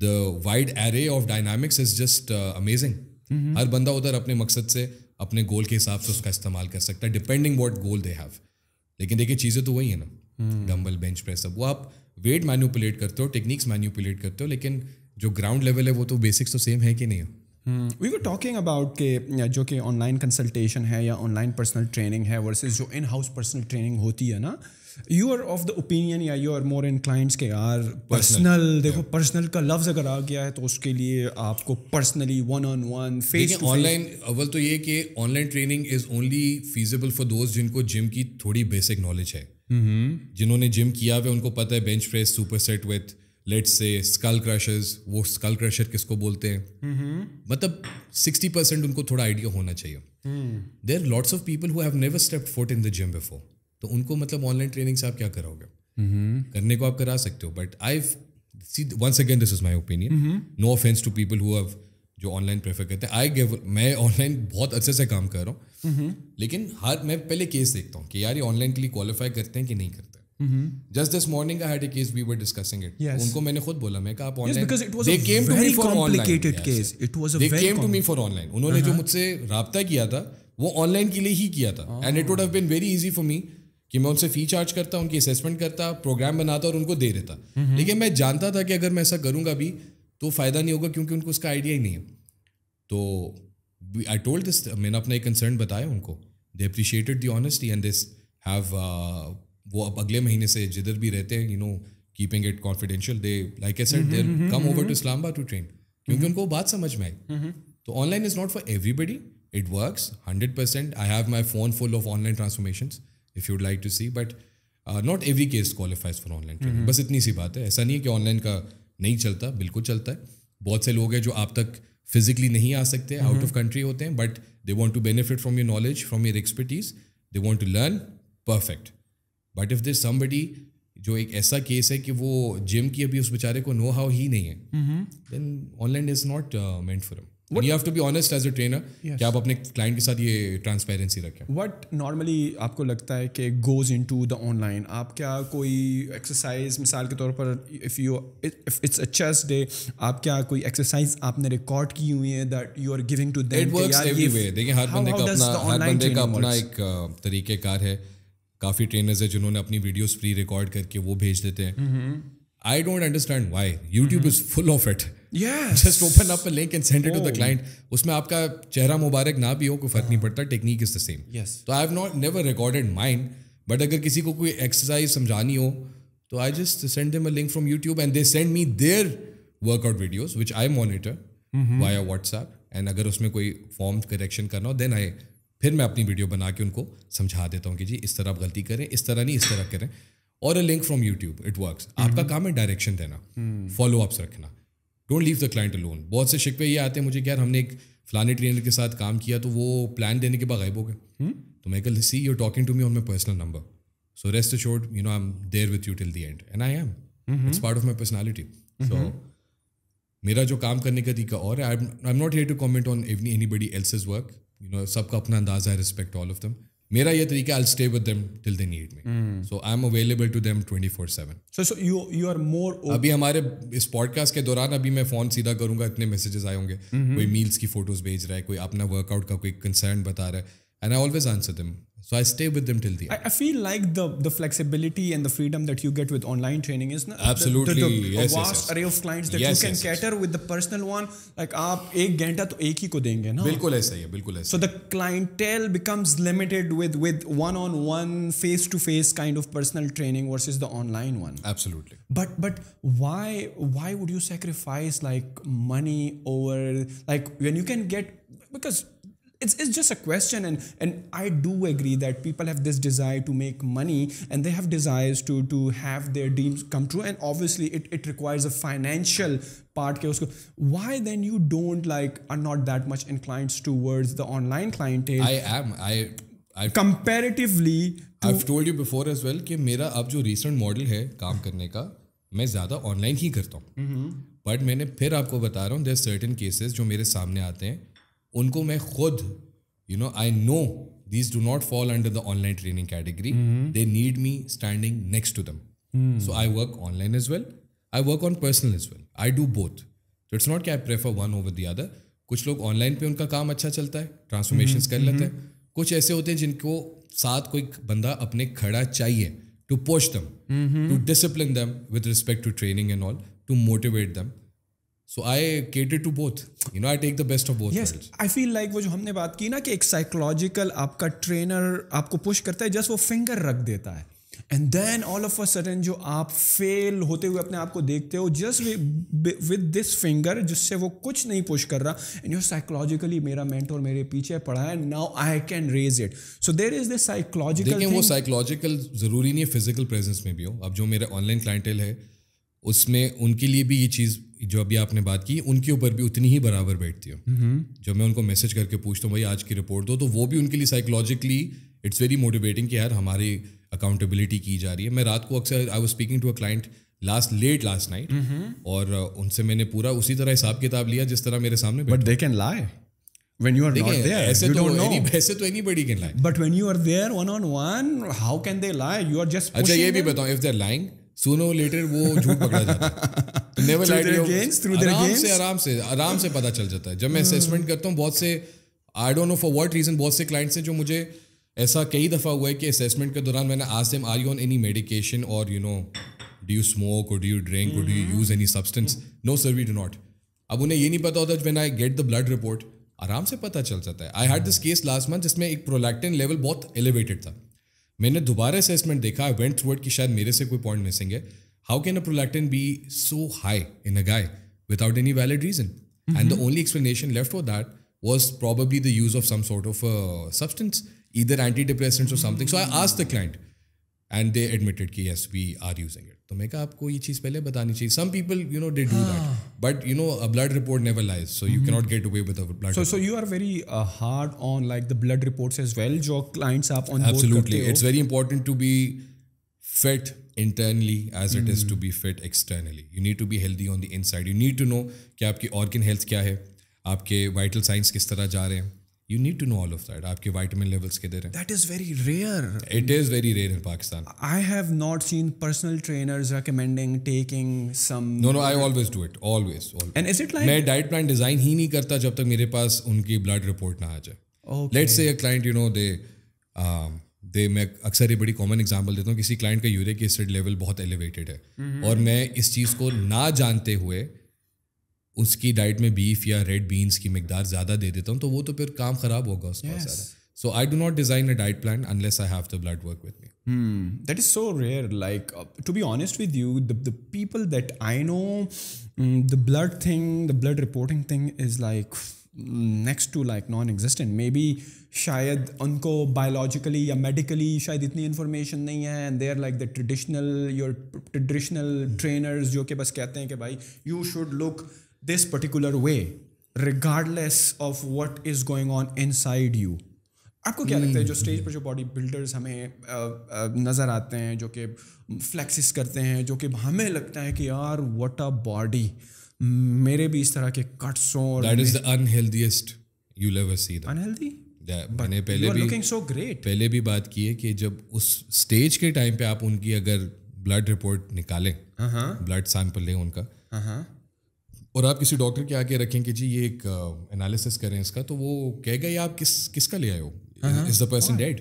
the wide array of dynamics is just uh, mm-hmm. हर बंदा उधर अपने मकसद से अपने गोल के हिसाब से उसका इस्तेमाल कर सकता है depending what goal they have लेकिन देखिए चीज़ें तो वही है ना डम्बल बेंच प्रेस सब वो आप वेट मैन्यूपुलेट करते हो टेक्निक्स मैन्यूपुलेट करते हो लेकिन जो ग्राउंड लेवल है वो तो बेसिक्स तो सेम है कि नहीं वी वर टॉकिंग अबाउट के जो कि ऑनलाइन कंसल्टेशन है या ऑनलाइन पर्सनल ट्रेनिंग है वर्सेज जो इन हाउस पर्सनल ट्रेनिंग होती है ना you are of the opinion या you are more in clients के यार पर्सनल देखो पर्सनल का लफ्ज अगर आ गया है तो उसके लिए आपको personally one on one face online अव्वल तो ये कि online training is only feasible for दोस्त जिनको जिम की थोड़ी बेसिक नॉलेज है Mm-hmm. जिन्होंने जिम किया हुआ उनको पता है bench press super set with let's say skull crushers वो स्कल क्रशर किसको बोलते हैं mm-hmm. मतलब सिक्सटी परसेंट उनको थोड़ा आइडिया होना चाहिए there lots of people who have never step foot in the gym before तो उनको मतलब ऑनलाइन ट्रेनिंग से आप क्या कराओगे mm-hmm. करने को आप करा सकते हो but I see once again this is my opinion no offense to people who जो ऑनलाइन प्रेफर करते हैं आई गिव मैं ऑनलाइन बहुत अच्छे से काम कर रहा हूँ Mm-hmm. लेकिन हर मैं पहले केस देखता हूँ कि यार ये ऑनलाइन के लिए क्वालिफाई करते हैं कि नहीं करते just this morning I had a case we were discussing it उनको मैंने खुद बोला मैं कहा आप online they came to me for complicated case it was a very they came to me for online उन्होंने uh-huh. जो मुझसे रابطा किया था वो ऑनलाइन के लिए ही किया था and it would have been very easy for me कि मैं उनसे फी चार्ज करता उनकी असेसमेंट करता प्रोग्राम बनाता और उनको दे देता mm-hmm. लेकिन मैं जानता था कि अगर मैं ऐसा करूंगा भी तो फ़ायदा नहीं होगा क्योंकि उनको उसका आइडिया ही नहीं है तो आई टोल्ड दिस मैंने अपना एक कंसर्न बताया उनको they appreciated the honesty and this have वो अब अगले महीने से जिधर भी रहते हैं you know keeping it confidential they like A said there come over to इस्लामा टू ट्रेन क्योंकि हम्म। उनको बात समझ में आई हम्म, हम्म। तो online is not for everybody it work hundred percent I have my phone full of online transformation if you like to see but not every case qualifies for online training बस इतनी सी बात है ऐसा नहीं है कि online का नहीं चलता बिल्कुल चलता है बहुत से लोग हैं जो आप तक फिजिकली नहीं आ सकते आउट ऑफ कंट्री होते हैं but they want to benefit from your knowledge from your expertise they want to learn perfect but if they somebody जो एक ऐसा केस है कि वो जिम की अभी उस बेचारे को नो हाउ ही नहीं है then online is not meant for him you have to be honest as a trainer कि आप अपने क्लाइंट के साथ ये ट्रांसपेरेंसी रखें वट नॉर्मली आपको लगता है कि goes into the online आप क्या कोई एक्सरसाइज मिसाल के तौर पर if you it's a chest day आप क्या कोई एक्सरसाइज आपने रिकॉर्ड की हुई है that you are giving to them देखिए हर बंदे का अपना हर बंदे का अपना एक तरीकेकार है काफ़ी ट्रेनर्स है जिन्होंने अपनी वीडियोस फ्री रिकॉर्ड करके वो भेज देते हैं I don't understand why YouTube is full of it just open up link and send it to the client उसमें आपका चेहरा मुबारक ना भी हो कोई फर्क नहीं पड़ता टेक्निक इज द सेम तो I have not never recorded mine but अगर किसी को कोई एक्सरसाइज समझानी हो तो I just send them a link from YouTube and they send me their workout videos which I monitor via WhatsApp and अगर उसमें कोई फॉर्म करेक्शन करना हो देन आई फिर मैं अपनी वीडियो बना के उनको समझा देता हूँ कि जी इस तरह आप गलती करें इस तरह नहीं इस तरह करें और a link from YouTube it works आपका mm-hmm. काम है डायरेक्शन देना फॉलो hmm. अप्स रखना don't leave the client alone बहुत से शिकवे ये आते हैं मुझे यार हमने एक फलाने ट्रेनर के साथ काम किया तो वो प्लान देने के बाद गायब हो गए हम्म? तो मैं कल see your talking to me on my personal number so rest assured you know I am there with you till the end and I am it's part of my personality so मेरा जो काम करने का तरीका और I am not here to comment on any anybody else work you know सबका अपना अंदाजा है रिस्पेक्ट ऑल ऑफ दम मेरा ये तरीका I stay with them till they need me so I am available to them 24/7 so so you you are more अभी हमारे इस पॉडकास्ट के दौरान अभी मैं फोन सीधा करूंगा इतने मैसेजेस आए होंगे mm -hmm. कोई मील्स की फोटोज भेज रहा है कोई अपना वर्कआउट का कोई कंसर्न बता रहा है and I always answer them So I stay with them till the end. I, I, feel like the the flexibility and the freedom that you get with online training is not absolutely the, the, the yes, a vast yes, yes. array of clients that yes, you can yes, cater yes. with the personal one. Like आप एक घंटा तो एक ही को देंगे ना बिल्कुल ऐसा ही है बिल्कुल So the clientele becomes limited with with one on one face to face kind of personal training versus the online one. Absolutely. But but why why would you sacrifice like money over like when you can get because it's, it's just a question and and i do agree that people have this desire to make money and they have desires to to have their dreams come true and obviously it, it requires a financial part why then you don't like are not that much inclined towards the online clientele i am i I've, comparatively to, I've told you before as well कि मेरा अब जो recent model है काम करने का मैं ज़्यादा ऑनलाइन ही करता हूँ mm-hmm. But मैंने फिर आपको बता रहा हूँ देर certain cases जो मेरे सामने आते हैं उनको मैं खुद you know I know these do not fall under the online training category they need me standing next to them so I work online as well I work on personal as well I do both it's not I prefer one over the other कुछ लोग online पे उनका काम अच्छा चलता है transformation mm-hmm. कर लेते हैं mm-hmm. कुछ ऐसे होते हैं जिनको साथ कोई बंदा अपने खड़ा चाहिए to poach them to discipline them with respect to training and all to motivate them so I cater to both you know I take the best of both I feel like वो जो हमने बात की ना कि एक psychological आपका trainer आपको पुश करता है जस्ट वो फिंगर रख देता है and then all of a sudden जो आप फेल होते हुए अपने आप को देखते हो जस्ट विद दिस फिंगर जिससे वो कुछ नहीं पुश कर रहा एंड यूर साइकोलॉजिकली मेरा मेंटोर मेरे पीछे पड़ा है now I can raise it so there is this psychological वो साइकोलॉजिकल जरूरी नहीं है फिजिकल प्रेजेंस में भी हो अब जो मेरे ऑनलाइन क्लाइंटेल है उसमें उनके लिए भी ये चीज़ जो अभी आपने बात की उनके ऊपर भी उतनी ही बराबर बैठती हो हम्म हम्म। जब मैं उनको मैसेज करके पूछता हूँ भाई आज की रिपोर्ट दो तो वो भी उनके लिए साइकोलॉजिकली इट्स वेरी मोटिवेटिंग कि यार हमारी अकाउंटेबिलिटी की जा रही है मैं रात को अक्सर I was speaking to a client last late last night और uh, उनसे मैंने पूरा उसी तरह हिसाब किताब लिया जिस तरह मेरे सामने but they can lie when you are Dekhe, not there aise you to तो don't know any, aise to anybody can lie but when you are there one on one how can they lie you are just अच्छा ये भी बताओ if they're lying सुनो letter वो झूठ पकड़ा जाता है नेवर तो आराम से आराम से आराम से पता चल जाता है जब मैं असेसमेंट करता हूँ बहुत से I don't know for what reason बहुत से क्लाइंट्स हैं जो मुझे ऐसा कई दफ़ा हुआ है कि असेसमेंट के दौरान मैंने आज um are you on any medication और you know do you smoke और डू यू ड्रिंक और do you use any substance no sir we do not अब उन्हें ये नहीं पता होता when I get the blood report आराम से पता चल जाता है I had this case last month जिसमें एक प्रोलैक्टिन लेवल बहुत एलिवेटेड था मैंने दोबारा असेसमेंट देखा आई वेंट थ्रू इट कि शायद मेरे से कोई पॉइंट मिसिंग है how can a prolactin be so high in a guy without any valid reason and the only explanation left for that was probably the use of some sort of substance antidepressant और something so I आज the client and they admitted कि yes we are using it तो मैं कहा आपको ये चीज़ पहले बतानी चाहिए some people you know they do that But you know, a blood report never lies, so you mm-hmm. cannot get away with a blood. So, report. so you are very uh, hard on like the blood reports as well. Your clients up on absolutely. It's very important to be fit internally as mm. it is mm-hmm. to be fit externally. You need to be healthy on the inside. You need to know कि आपकी organ health क्या है, आपके vital signs किस तरह जा रहे हैं. You need to know all of that आपके विटामिन लेवल्स के दे रहे हैं that is very rare it is very rare in Pakistan I have not seen personal trainers recommending taking some no no I always do it always and is it like मैं diet plan design ही नहीं करता जब तक मेरे पास उनकी blood report ना आ जाए let's say a client you know they they मैं अक्सर ये बड़ी कॉमन एग्जाम्पल देता हूँ किसी क्लाइंट का यूरिक एसिड लेवल बहुत एलिवेटेड है हम्म। और मैं इस चीज़ को ना जानते हुए उसकी डाइट में बीफ या रेड बीन्स की मकदार ज़्यादा दे देता हूँ तो वो तो फिर काम खराब होगा उसका yes. सारा so I do not design a diet plan unless I have the blood work with me that is so rare like to be honest with you the people that I know the blood thing the blood reporting thing is like next to like non existent maybe शायद उनको biologically या medically शायद इतनी information नहीं है and they are like the traditional your traditional trainers जो कि बस कहते हैं कि भाई you should look this particular way regardless of what is going on inside you आपको क्या लगता है जो स्टेज hmm. पर जो बॉडी बिल्डर्स हमें नज़र आते हैं जो कि फ्लैक्सिस करते हैं जो कि हमें लगता है कि यार वट अ बॉडी मेरे भी इस तरह के कट्स हों और that is the unhealthiest you will ever see unhealthy मैंने पहले भी लुकिंग सो ग्रेट पहले भी बात की है कि जब उस स्टेज के टाइम पे आप उनकी अगर ब्लड रिपोर्ट निकालें ब्लड uh-huh. सैंपल लें उनका uh-huh. और आप किसी डॉक्टर के आके रखें कि जी ये एक एनालिसिस करें इसका तो वो कह गए आप किस किसका ले आए हो इज द पर्सन डेड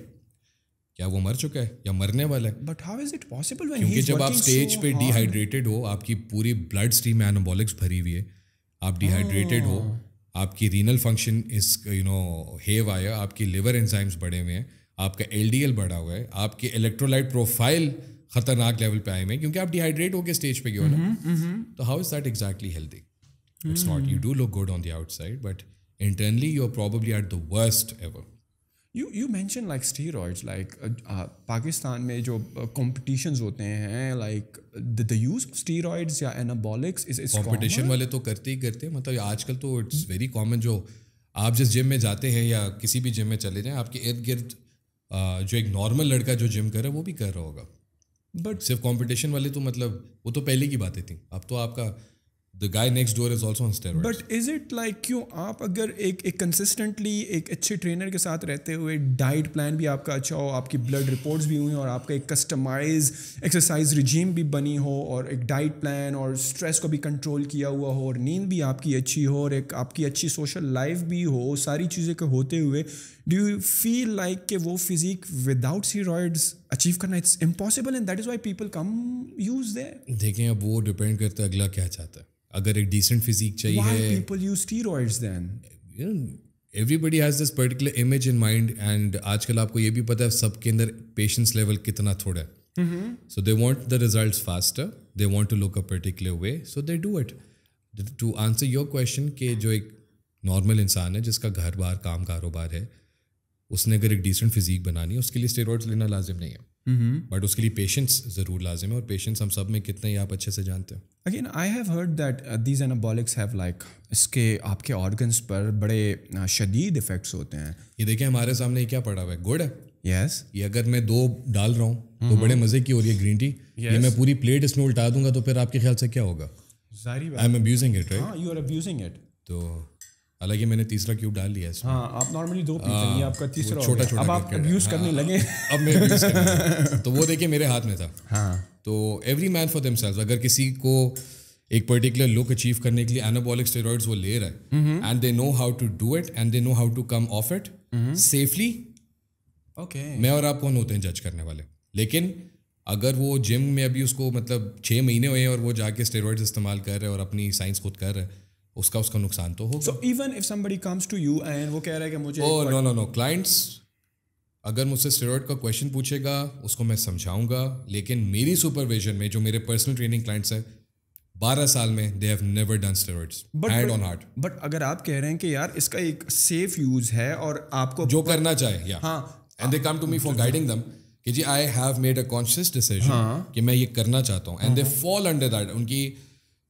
क्या वो मर चुका है या मरने वाला है but how is it possible क्योंकि जब आप स्टेज so पे डिहाइड्रेटेड हो आपकी पूरी ब्लड स्ट्रीम में एनाबॉलिक्स भरी हुई है आप डिहाइड्रेटेड हो oh. आपकी renal function is you know have आया आपकी लिवर एंजाइम्स बढ़े हुए हैं आपका एल बढ़ा हुआ है आपके इलेक्ट्रोलाइट प्रोफाइल खतरनाक लेवल पे आए हुए हैं क्योंकि आप डिहाइड्रेट होकर स्टेज पे गए हो ना mm-hmm, mm-hmm. तो how is that exactly healthy It's mm. not, you hmm. do look good on the outside, but internally you're probably at the worst ever. You you mention like steroids like Pakistan में जो competition uh, होते हैं like the use of steroids या anabolics is competition वाले तो करते ही करते हैं मतलब आजकल तो इट्स वेरी कॉमन जो आप जिस जिम में जाते हैं या किसी भी जिम में चले जाएँ आपके इर्द गिर्द uh, जो एक नॉर्मल लड़का जो जिम कर रहा है वो भी कर रहा होगा बट सिर्फ कॉम्पिटिशन वाले तो मतलब वो तो पहले की बातें थी अब तो आपका the guy next door is also on steroids but is it like क्यों आप अगर एक एक कंसिस्टेंटली एक अच्छे ट्रेनर के साथ रहते हुए डाइट प्लान भी आपका अच्छा हो आपकी ब्लड रिपोर्ट्स भी हुई और आपका एक कस्टमाइज एक्सरसाइज रिजीम भी बनी हो और एक डाइट प्लान और स्ट्रेस को भी कंट्रोल किया हुआ हो और नींद भी आपकी अच्छी हो और एक आपकी अच्छी सोशल लाइफ भी हो सारी चीज़ें के होते हुए डू यू फील लाइक कि वो फिजिक विदाउट सीरोइड्स अचीव करना it's impossible and that is why people come use देखें अब वो डिपेंड करता है अगला क्या चाहता है अगर एक डिसेंट फिजिक चाहिए Why people everybody has this particular image in mind and आजकल आपको ये भी पता है सबके अंदर पेशेंस लेवल कितना थोड़ा है so they want the result faster they want to look a particular way so they do it to answer your question कि जो एक नॉर्मल इंसान है जिसका घर बार काम कारोबार है उसने अगर एक डिसेंट फिजिक बनानी है उसके लिए स्टेरॉइड्स लेना लाजिम नहीं है बट mm-hmm. उसके लिए पेशेंस जरूर लाजिम है और पेशेंस हम सब में कितने ही आप अच्छे से जानते हैं again I have heard that these anabolics have like इसके आपके ऑर्गन्स पर बड़े शदीद uh, इफेक्ट्स होते हैं ये देखिए हमारे सामने क्या पड़ा हुआ है गुड़ यस ये अगर मैं दो डाल रहा हूँ तो mm-hmm. बड़े मज़े की हो रही है ग्रीन टी ये मैं पूरी प्लेट इसमें उल्टा दूंगा तो फिर आपके ख्याल से क्या होगा I am abusing it right you are abusing it तो हालांकि मैंने तीसरा क्यूब डाल लिया इसमें हाँ आप नॉर्मली दो पीते हैं हाँ, आपका तीसरा छोटा छोटा अब आप यूज करने हाँ, लगे अब मैं अब्यूज करने *laughs* तो वो देखिए मेरे हाथ में था हाँ तो एवरी मैन फॉर देम अगर किसी को एक पर्टिकुलर लुक अचीव करने के लिए एनाबॉलिक स्टेरॉइड्स वो ले रहा है and they know how to do it and they know how to come off it safely okay मैं और आप कौन होते हैं जज करने वाले लेकिन अगर वो जिम में अभी उसको मतलब छः महीने हुए हैं और वो जाके स्टेरॉइड्स इस्तेमाल कर रहे हैं और अपनी साइंस खुद कर रहे हैं उसका उसका नुकसान तो हो so even if somebody comes to you and वो कह रहा है कि मुझे oh no no no clients अगर मुझसे स्टेरॉइड का क्वेश्चन पूछेगा उसको मैं समझाऊंगा लेकिन मेरी सुपरविजन में जो मेरे पर्सनल ट्रेनिंग क्लाइंट्स हैं बारह साल में they have never done steroids hand on heart but अगर आप कह रहे हैं कि यार इसका एक सेफ यूज है और आपको जो करना चाहे या हाँ and they come to me for guiding them कि जी I have made a conscious decision कि मैं ये करना चाहता हूँ and they fall under that उनकी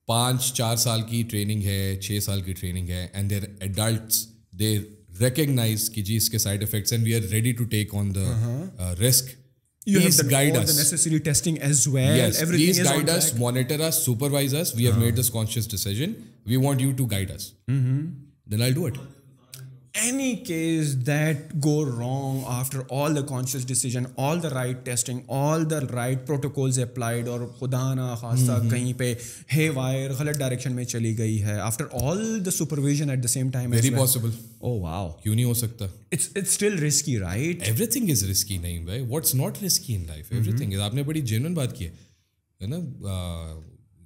पाँच चार साल की ट्रेनिंग है छः साल की and है and they're adult they recognise कि जी इसके side effects and we are ready to take on the You please have done guide all us. the necessary testing as well. Yes, please guide us, monitor us, supervise us. We have uh-huh. made this conscious decision. We want you to guide us. Mm-hmm. Then I'll do it. any case that go wrong after all the conscious decision all the right testing all the right protocols applied और खुदा ना खासा कहीं पे हे wire गलत direction में चली गई है after all the supervision at the same time very possible oh wow क्यों नहीं हो सकता it's it's still risky right everything is risky नहीं भाई what's not risky in life everything is आपने बड़ी जेन्युइन बात की है ना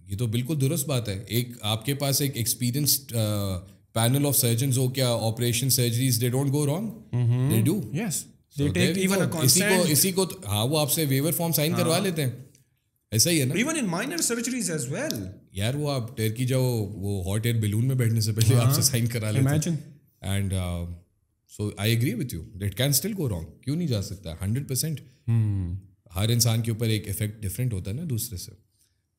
ये तो बिल्कुल दुरुस्त बात है एक आपके पास एक एक्सपीरियंस्ड panel of surgeons हो क्या operation surgeries they don't go wrong they do yes they take even a इसी को इसी को हाँ वो आपसे वेवर फॉर्म साइन करवा लेते हैं ऐसा ही है ना even in minor surgeries as well यार वो आप टर्की जाओ वो हॉट एयर बेलून में बैठने से पहले हाँ। आपसे साइन करा लेते imagine and so I agree with you it can still go wrong क्यों नहीं जा सकता हंड्रेड परसेंट hmm. हर इंसान के ऊपर एक इफेक्ट डिफरेंट होता है ना दूसरे से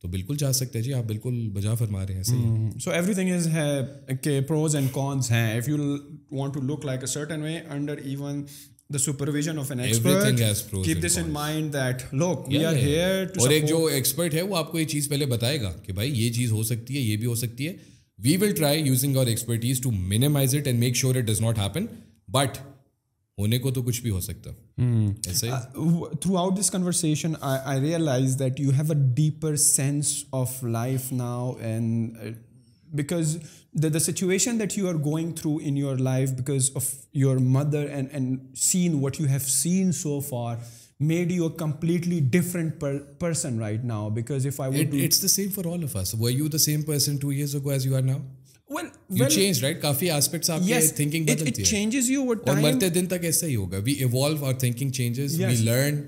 तो बिल्कुल जा सकते हैं जी आप बिल्कुल बजा फरमा रहे हैं सही सो एवरी थिंग इज है के प्रोज एंड कॉन्स हैं if you want to look like a certain way under even the supervision of an expert keep this in mind that look we are here to और एक जो expert है वो आपको ये चीज पहले बताएगा कि भाई ये चीज हो सकती है ये भी हो सकती है we will try using our expertise to minimise it and make sure it does not happen but Hmm. Uh, throughout this conversation, I भी that you have a deeper sense of life now, that uh, because the, the situation that you are going through in your life because of your mother and, and seeing what you have seen so far made you a completely different per, person right now because if i would it's the same for all of us were you the same person two years ago as you are now when, you when, changed right काफी aspects आपके yes, thinking बदलती it, it changes you over time और मरते दिन तक ऐसा ही होगा we evolve our thinking changes yes. we learn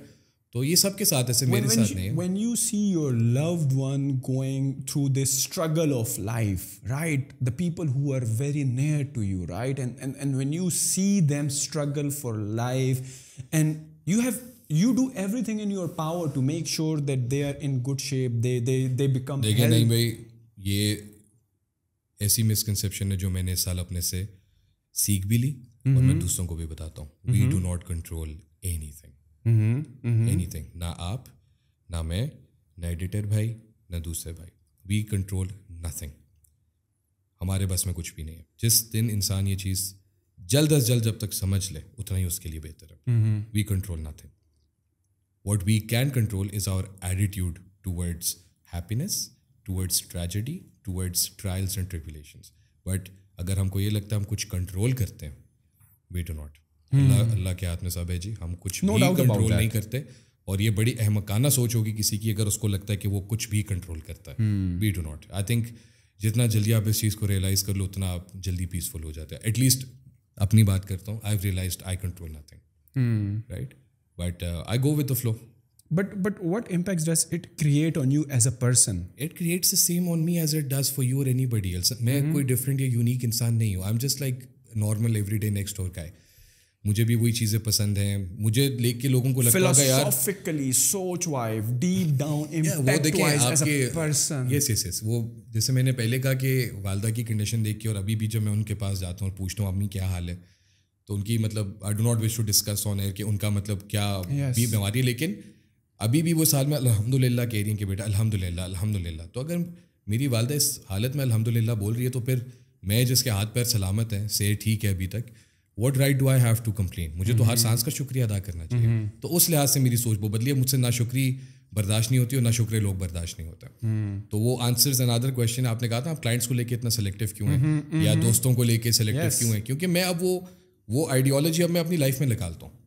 तो ये सबके साथ ऐसे when, मेरे when साथ नहीं when you see your loved one going through this struggle of life right the people who are very near to you right and and and when you see them struggle for life and you have you do everything in your power to make sure that they are in good shape they they they become देखें नहीं भाई ये ऐसी misconception है जो मैंने इस साल अपने से सीख भी ली mm-hmm. और मैं दूसरों को भी बताता हूँ we do not control anything anything ना आप ना मैं ना एडिटर भाई ना दूसरे भाई वी कंट्रोल नथिंग हमारे बस में कुछ भी नहीं है जिस दिन इंसान ये चीज़ जल्द अज जल्द जब तक समझ ले उतना ही उसके लिए बेहतर है we control nothing what we can control is our attitude towards happiness towards tragedy towards trials and tribulation but अगर हमको ये लगता है हम कुछ कंट्रोल करते हैं वे डू नॉट अल्लाह के हाथ में सब है जी हम कुछ no भी कंट्रोल नहीं करते और ये बड़ी अहमकाना सोच होगी किसी की अगर उसको लगता है कि वो कुछ भी कंट्रोल करता है we do not I think जितना जल्दी आप इस चीज़ को रियलाइज़ कर लो उतना आप जल्दी पीसफुल हो जाते हैं एटलीस्ट अपनी बात करता हूँ I realise I control nothing right but I go with the flow but but what impacts does it create on you as a person it creates the same on me as it does for you or anybody else mm-hmm. main koi different ya unique insaan nahi hu i'm just like normal everyday next door guy मुझे भी वही चीज़ें पसंद हैं मुझे लेख के लोगों को लगता है यार फिलोसॉफिकली सोच wise deep down impact wise as a person yes yes yes वो जैसे मैंने पहले कहा कि वालदा की कंडीशन देख के और अभी भी जब मैं उनके पास जाता हूँ और पूछता हूँ अम्मी क्या हाल है तो उनकी मतलब I do not wish to discuss on air कि उनका मतलब क्या yes. भी बीमारी लेकिन अभी भी वो साल में अलहमदिल्ला कह रही हैं कि बेटा अलहमदिल्ला अलहमदिल्ला तो अगर मेरी वालदा इस हालत में अलहमदिल्ला बोल रही है तो फिर मैं जिसके हाथ पैर सलामत है से ठीक है अभी तक what right do I have to complain मुझे तो हर हम्म। सांस का शुक्रिया अदा करना चाहिए हम्म। तो उस लिहाज से मेरी सोच वो बदली है मुझसे ना शुक्री बर्दाश्त नहीं होती और ना शुक्र लोग बर्दाश्त नहीं होता हम्म। तो वो आंसर अनदर क्वेश्चन आपने कहा था आप क्लाइंट्स को लेके इतना सेलेक्टिव क्यों है या दोस्तों को लेके सेलेक्टिव क्यों है क्योंकि मैं अब वो वो आइडियोलॉजी अब मैं अपनी लाइफ में निकालता हूँ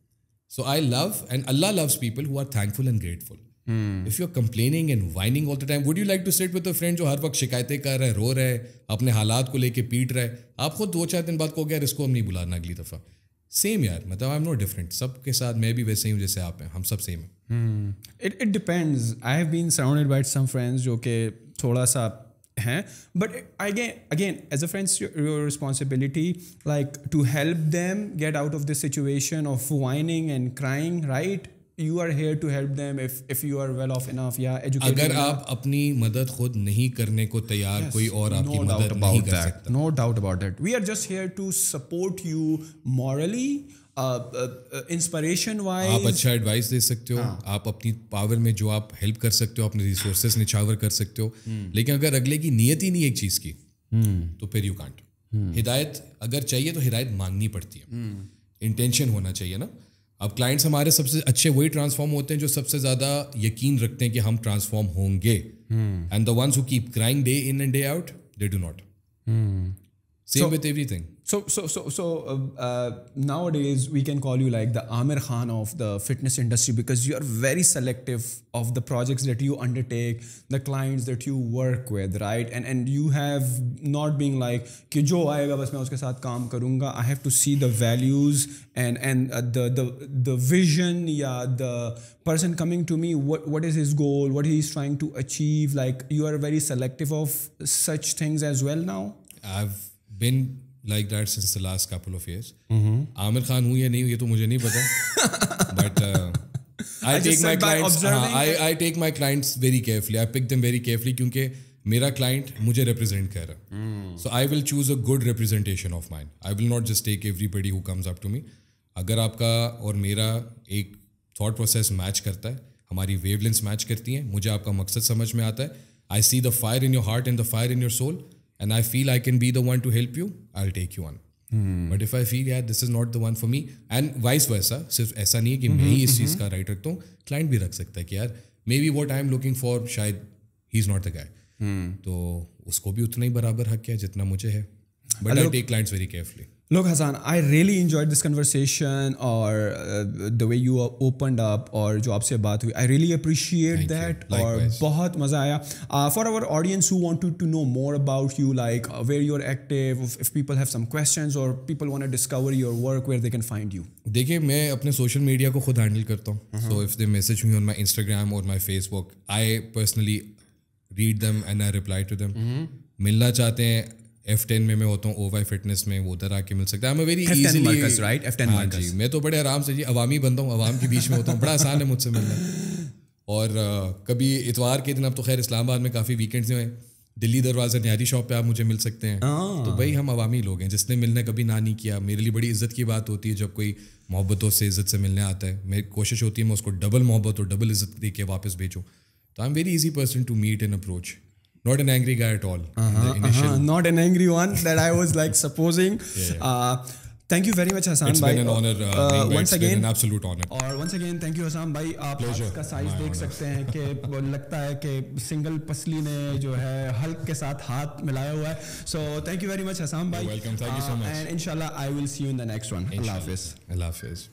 so I love and Allah loves people who are thankful and grateful. Hmm. If you're complaining and whining all the time, would you like to sit with a जो हर वक्त शिकायतें कर रहे है रो रहे अपने हालात को लेके पीट रहे आप खुद दो चार दिन बाद को गया इसको हम नहीं बुलाना अगली दफ़ा सेम यार मतलब आई एम नॉट डिफरेंट सबके साथ मैं भी वैसे ही हूँ जैसे आप हैं हम सब सेम हैं it it depends I have been surrounded by some friends जो कि थोड़ा सा हैं but again again as a friends your responsibility like to help them get out of this situation of whining and crying right you are here to help them if if you are well off enough या educated अगर आप अपनी मदद खुद नहीं करने को तैयार yes, कोई और आपकी no मदद नहीं कर सकता no doubt about it we are just here to support you morally inspiration uh, wise uh, आप अच्छा एडवाइस दे सकते हो हाँ. आप अपनी पावर में जो आप हेल्प कर सकते हो अपने रिसोर्सेस हाँ। निछावर कर सकते हो हम्म। लेकिन अगर अगले की नीयत ही नहीं एक चीज़ की हम्म। तो फिर यू कांट हम्म। हिदायत अगर चाहिए तो हिदायत मांगनी पड़ती है इंटेंशन होना चाहिए ना अब क्लाइंट्स हमारे सबसे अच्छे वही ट्रांसफॉर्म होते हैं जो सबसे ज़्यादा यकीन रखते हैं कि हम ट्रांसफॉर्म होंगे and the ones who keep crying day in and day out they do not Same so, with everything. So so so so uh, uh, nowadays we can call you like the Amir Khan of the fitness industry because you are very selective of the projects that you undertake, the clients that you work with, right? And and you have not being like कि जो आएगा बस मैं उसके साथ काम करूँगा. I have to see the values and and uh, the the the vision yeah the person coming to me what what is his goal what he's trying to achieve like you are very selective of such things as well now. I've been like that since the last couple of years. Mm-hmm. Khan हूँ या नहीं ये तो मुझे नहीं पता *laughs* but uh, I, I take my clients uh, I, I take my clients very carefully I pick them very carefully क्योंकि मेरा क्लाइंट मुझे रिप्रेजेंट कर रहा so I will choose a good representation of mind I will not just take everybody who comes up to me अगर आपका और मेरा एक थॉट प्रोसेस मैच करता है हमारी वेवलेंस मैच करती हैं मुझे आपका मकसद समझ में आता है I see the fire in your heart and the fire in your soul and I feel I can be the one to help you, I'll take you on. Hmm. But if I feel yeah, this is not the one for me, and vice versa, सिर्फ ऐसा नहीं है कि मैं ही इस चीज़ का right रखता हूँ, client भी रख सकता है कि यार maybe what I'm looking for शायद he's not the guy. So उसको भी उतना ही बराबर हक है जितना मुझे है. But I take clients very carefully. Look, Hasan I really enjoyed this conversation और the way you open up और जो आपसे बात हुई आई रियली अप्रिशिएट दैट और बहुत मज़ा आया for our audience who want to know more about you like where you're active if people have some questions और people want discover your work where they can find you देखिए मैं अपने social media को खुद handle करता हूँ so if they message me on my Instagram और my Facebook I personally read them and I reply to them मिलना चाहते हैं एफ टेन में मैं होता हूँ ओ वाई फिटनेस में वो उधर आके मिल सकता है मैं very easily right F ten हाँ जी मैं तो बड़े आराम से जी अवामी बनता हूँ अवाम के बीच में होता हूँ बड़ा आसान है मुझसे मिलना और कभी इतवार के दिन अब तो खैर इस्लामाबाद में काफ़ी वीकेंड्स हैं दिल्ली दरवाज़ा न्यारी शॉप पे आप मुझे मिल सकते हैं हाँ। तो भाई हम अवामी लोग हैं जिसने मिलने कभी ना नहीं किया मेरे लिए बड़ी इज्जत की बात होती है जब कोई मोहब्बतों से इज्जत से मिलने आता है मेरी कोशिश होती है मैं उसको डबल मोहब्बत और डबल इज्जत दे के वापस भेजूँ तो I am very easy person to meet and approach not an angry guy at all. Uh-huh, initial... uh-huh. Not an angry one that I was like supposing. Yeah, yeah. Uh, thank you very much, Hassan. It's bhai. been an honor. Uh, uh, once again, an absolute honor. और once again, thank you, Hassan भाई. आप Pleasure. का size देख honor. सकते हैं कि लगता है कि सिंगल पसली ने जो है हल्क के साथ हाथ मिलाया हुआ है. So thank you very much, Hassan भाई. Welcome. Thank you so much. And inshallah, I will see you in the next one. Allah Hafiz. Allah Hafiz.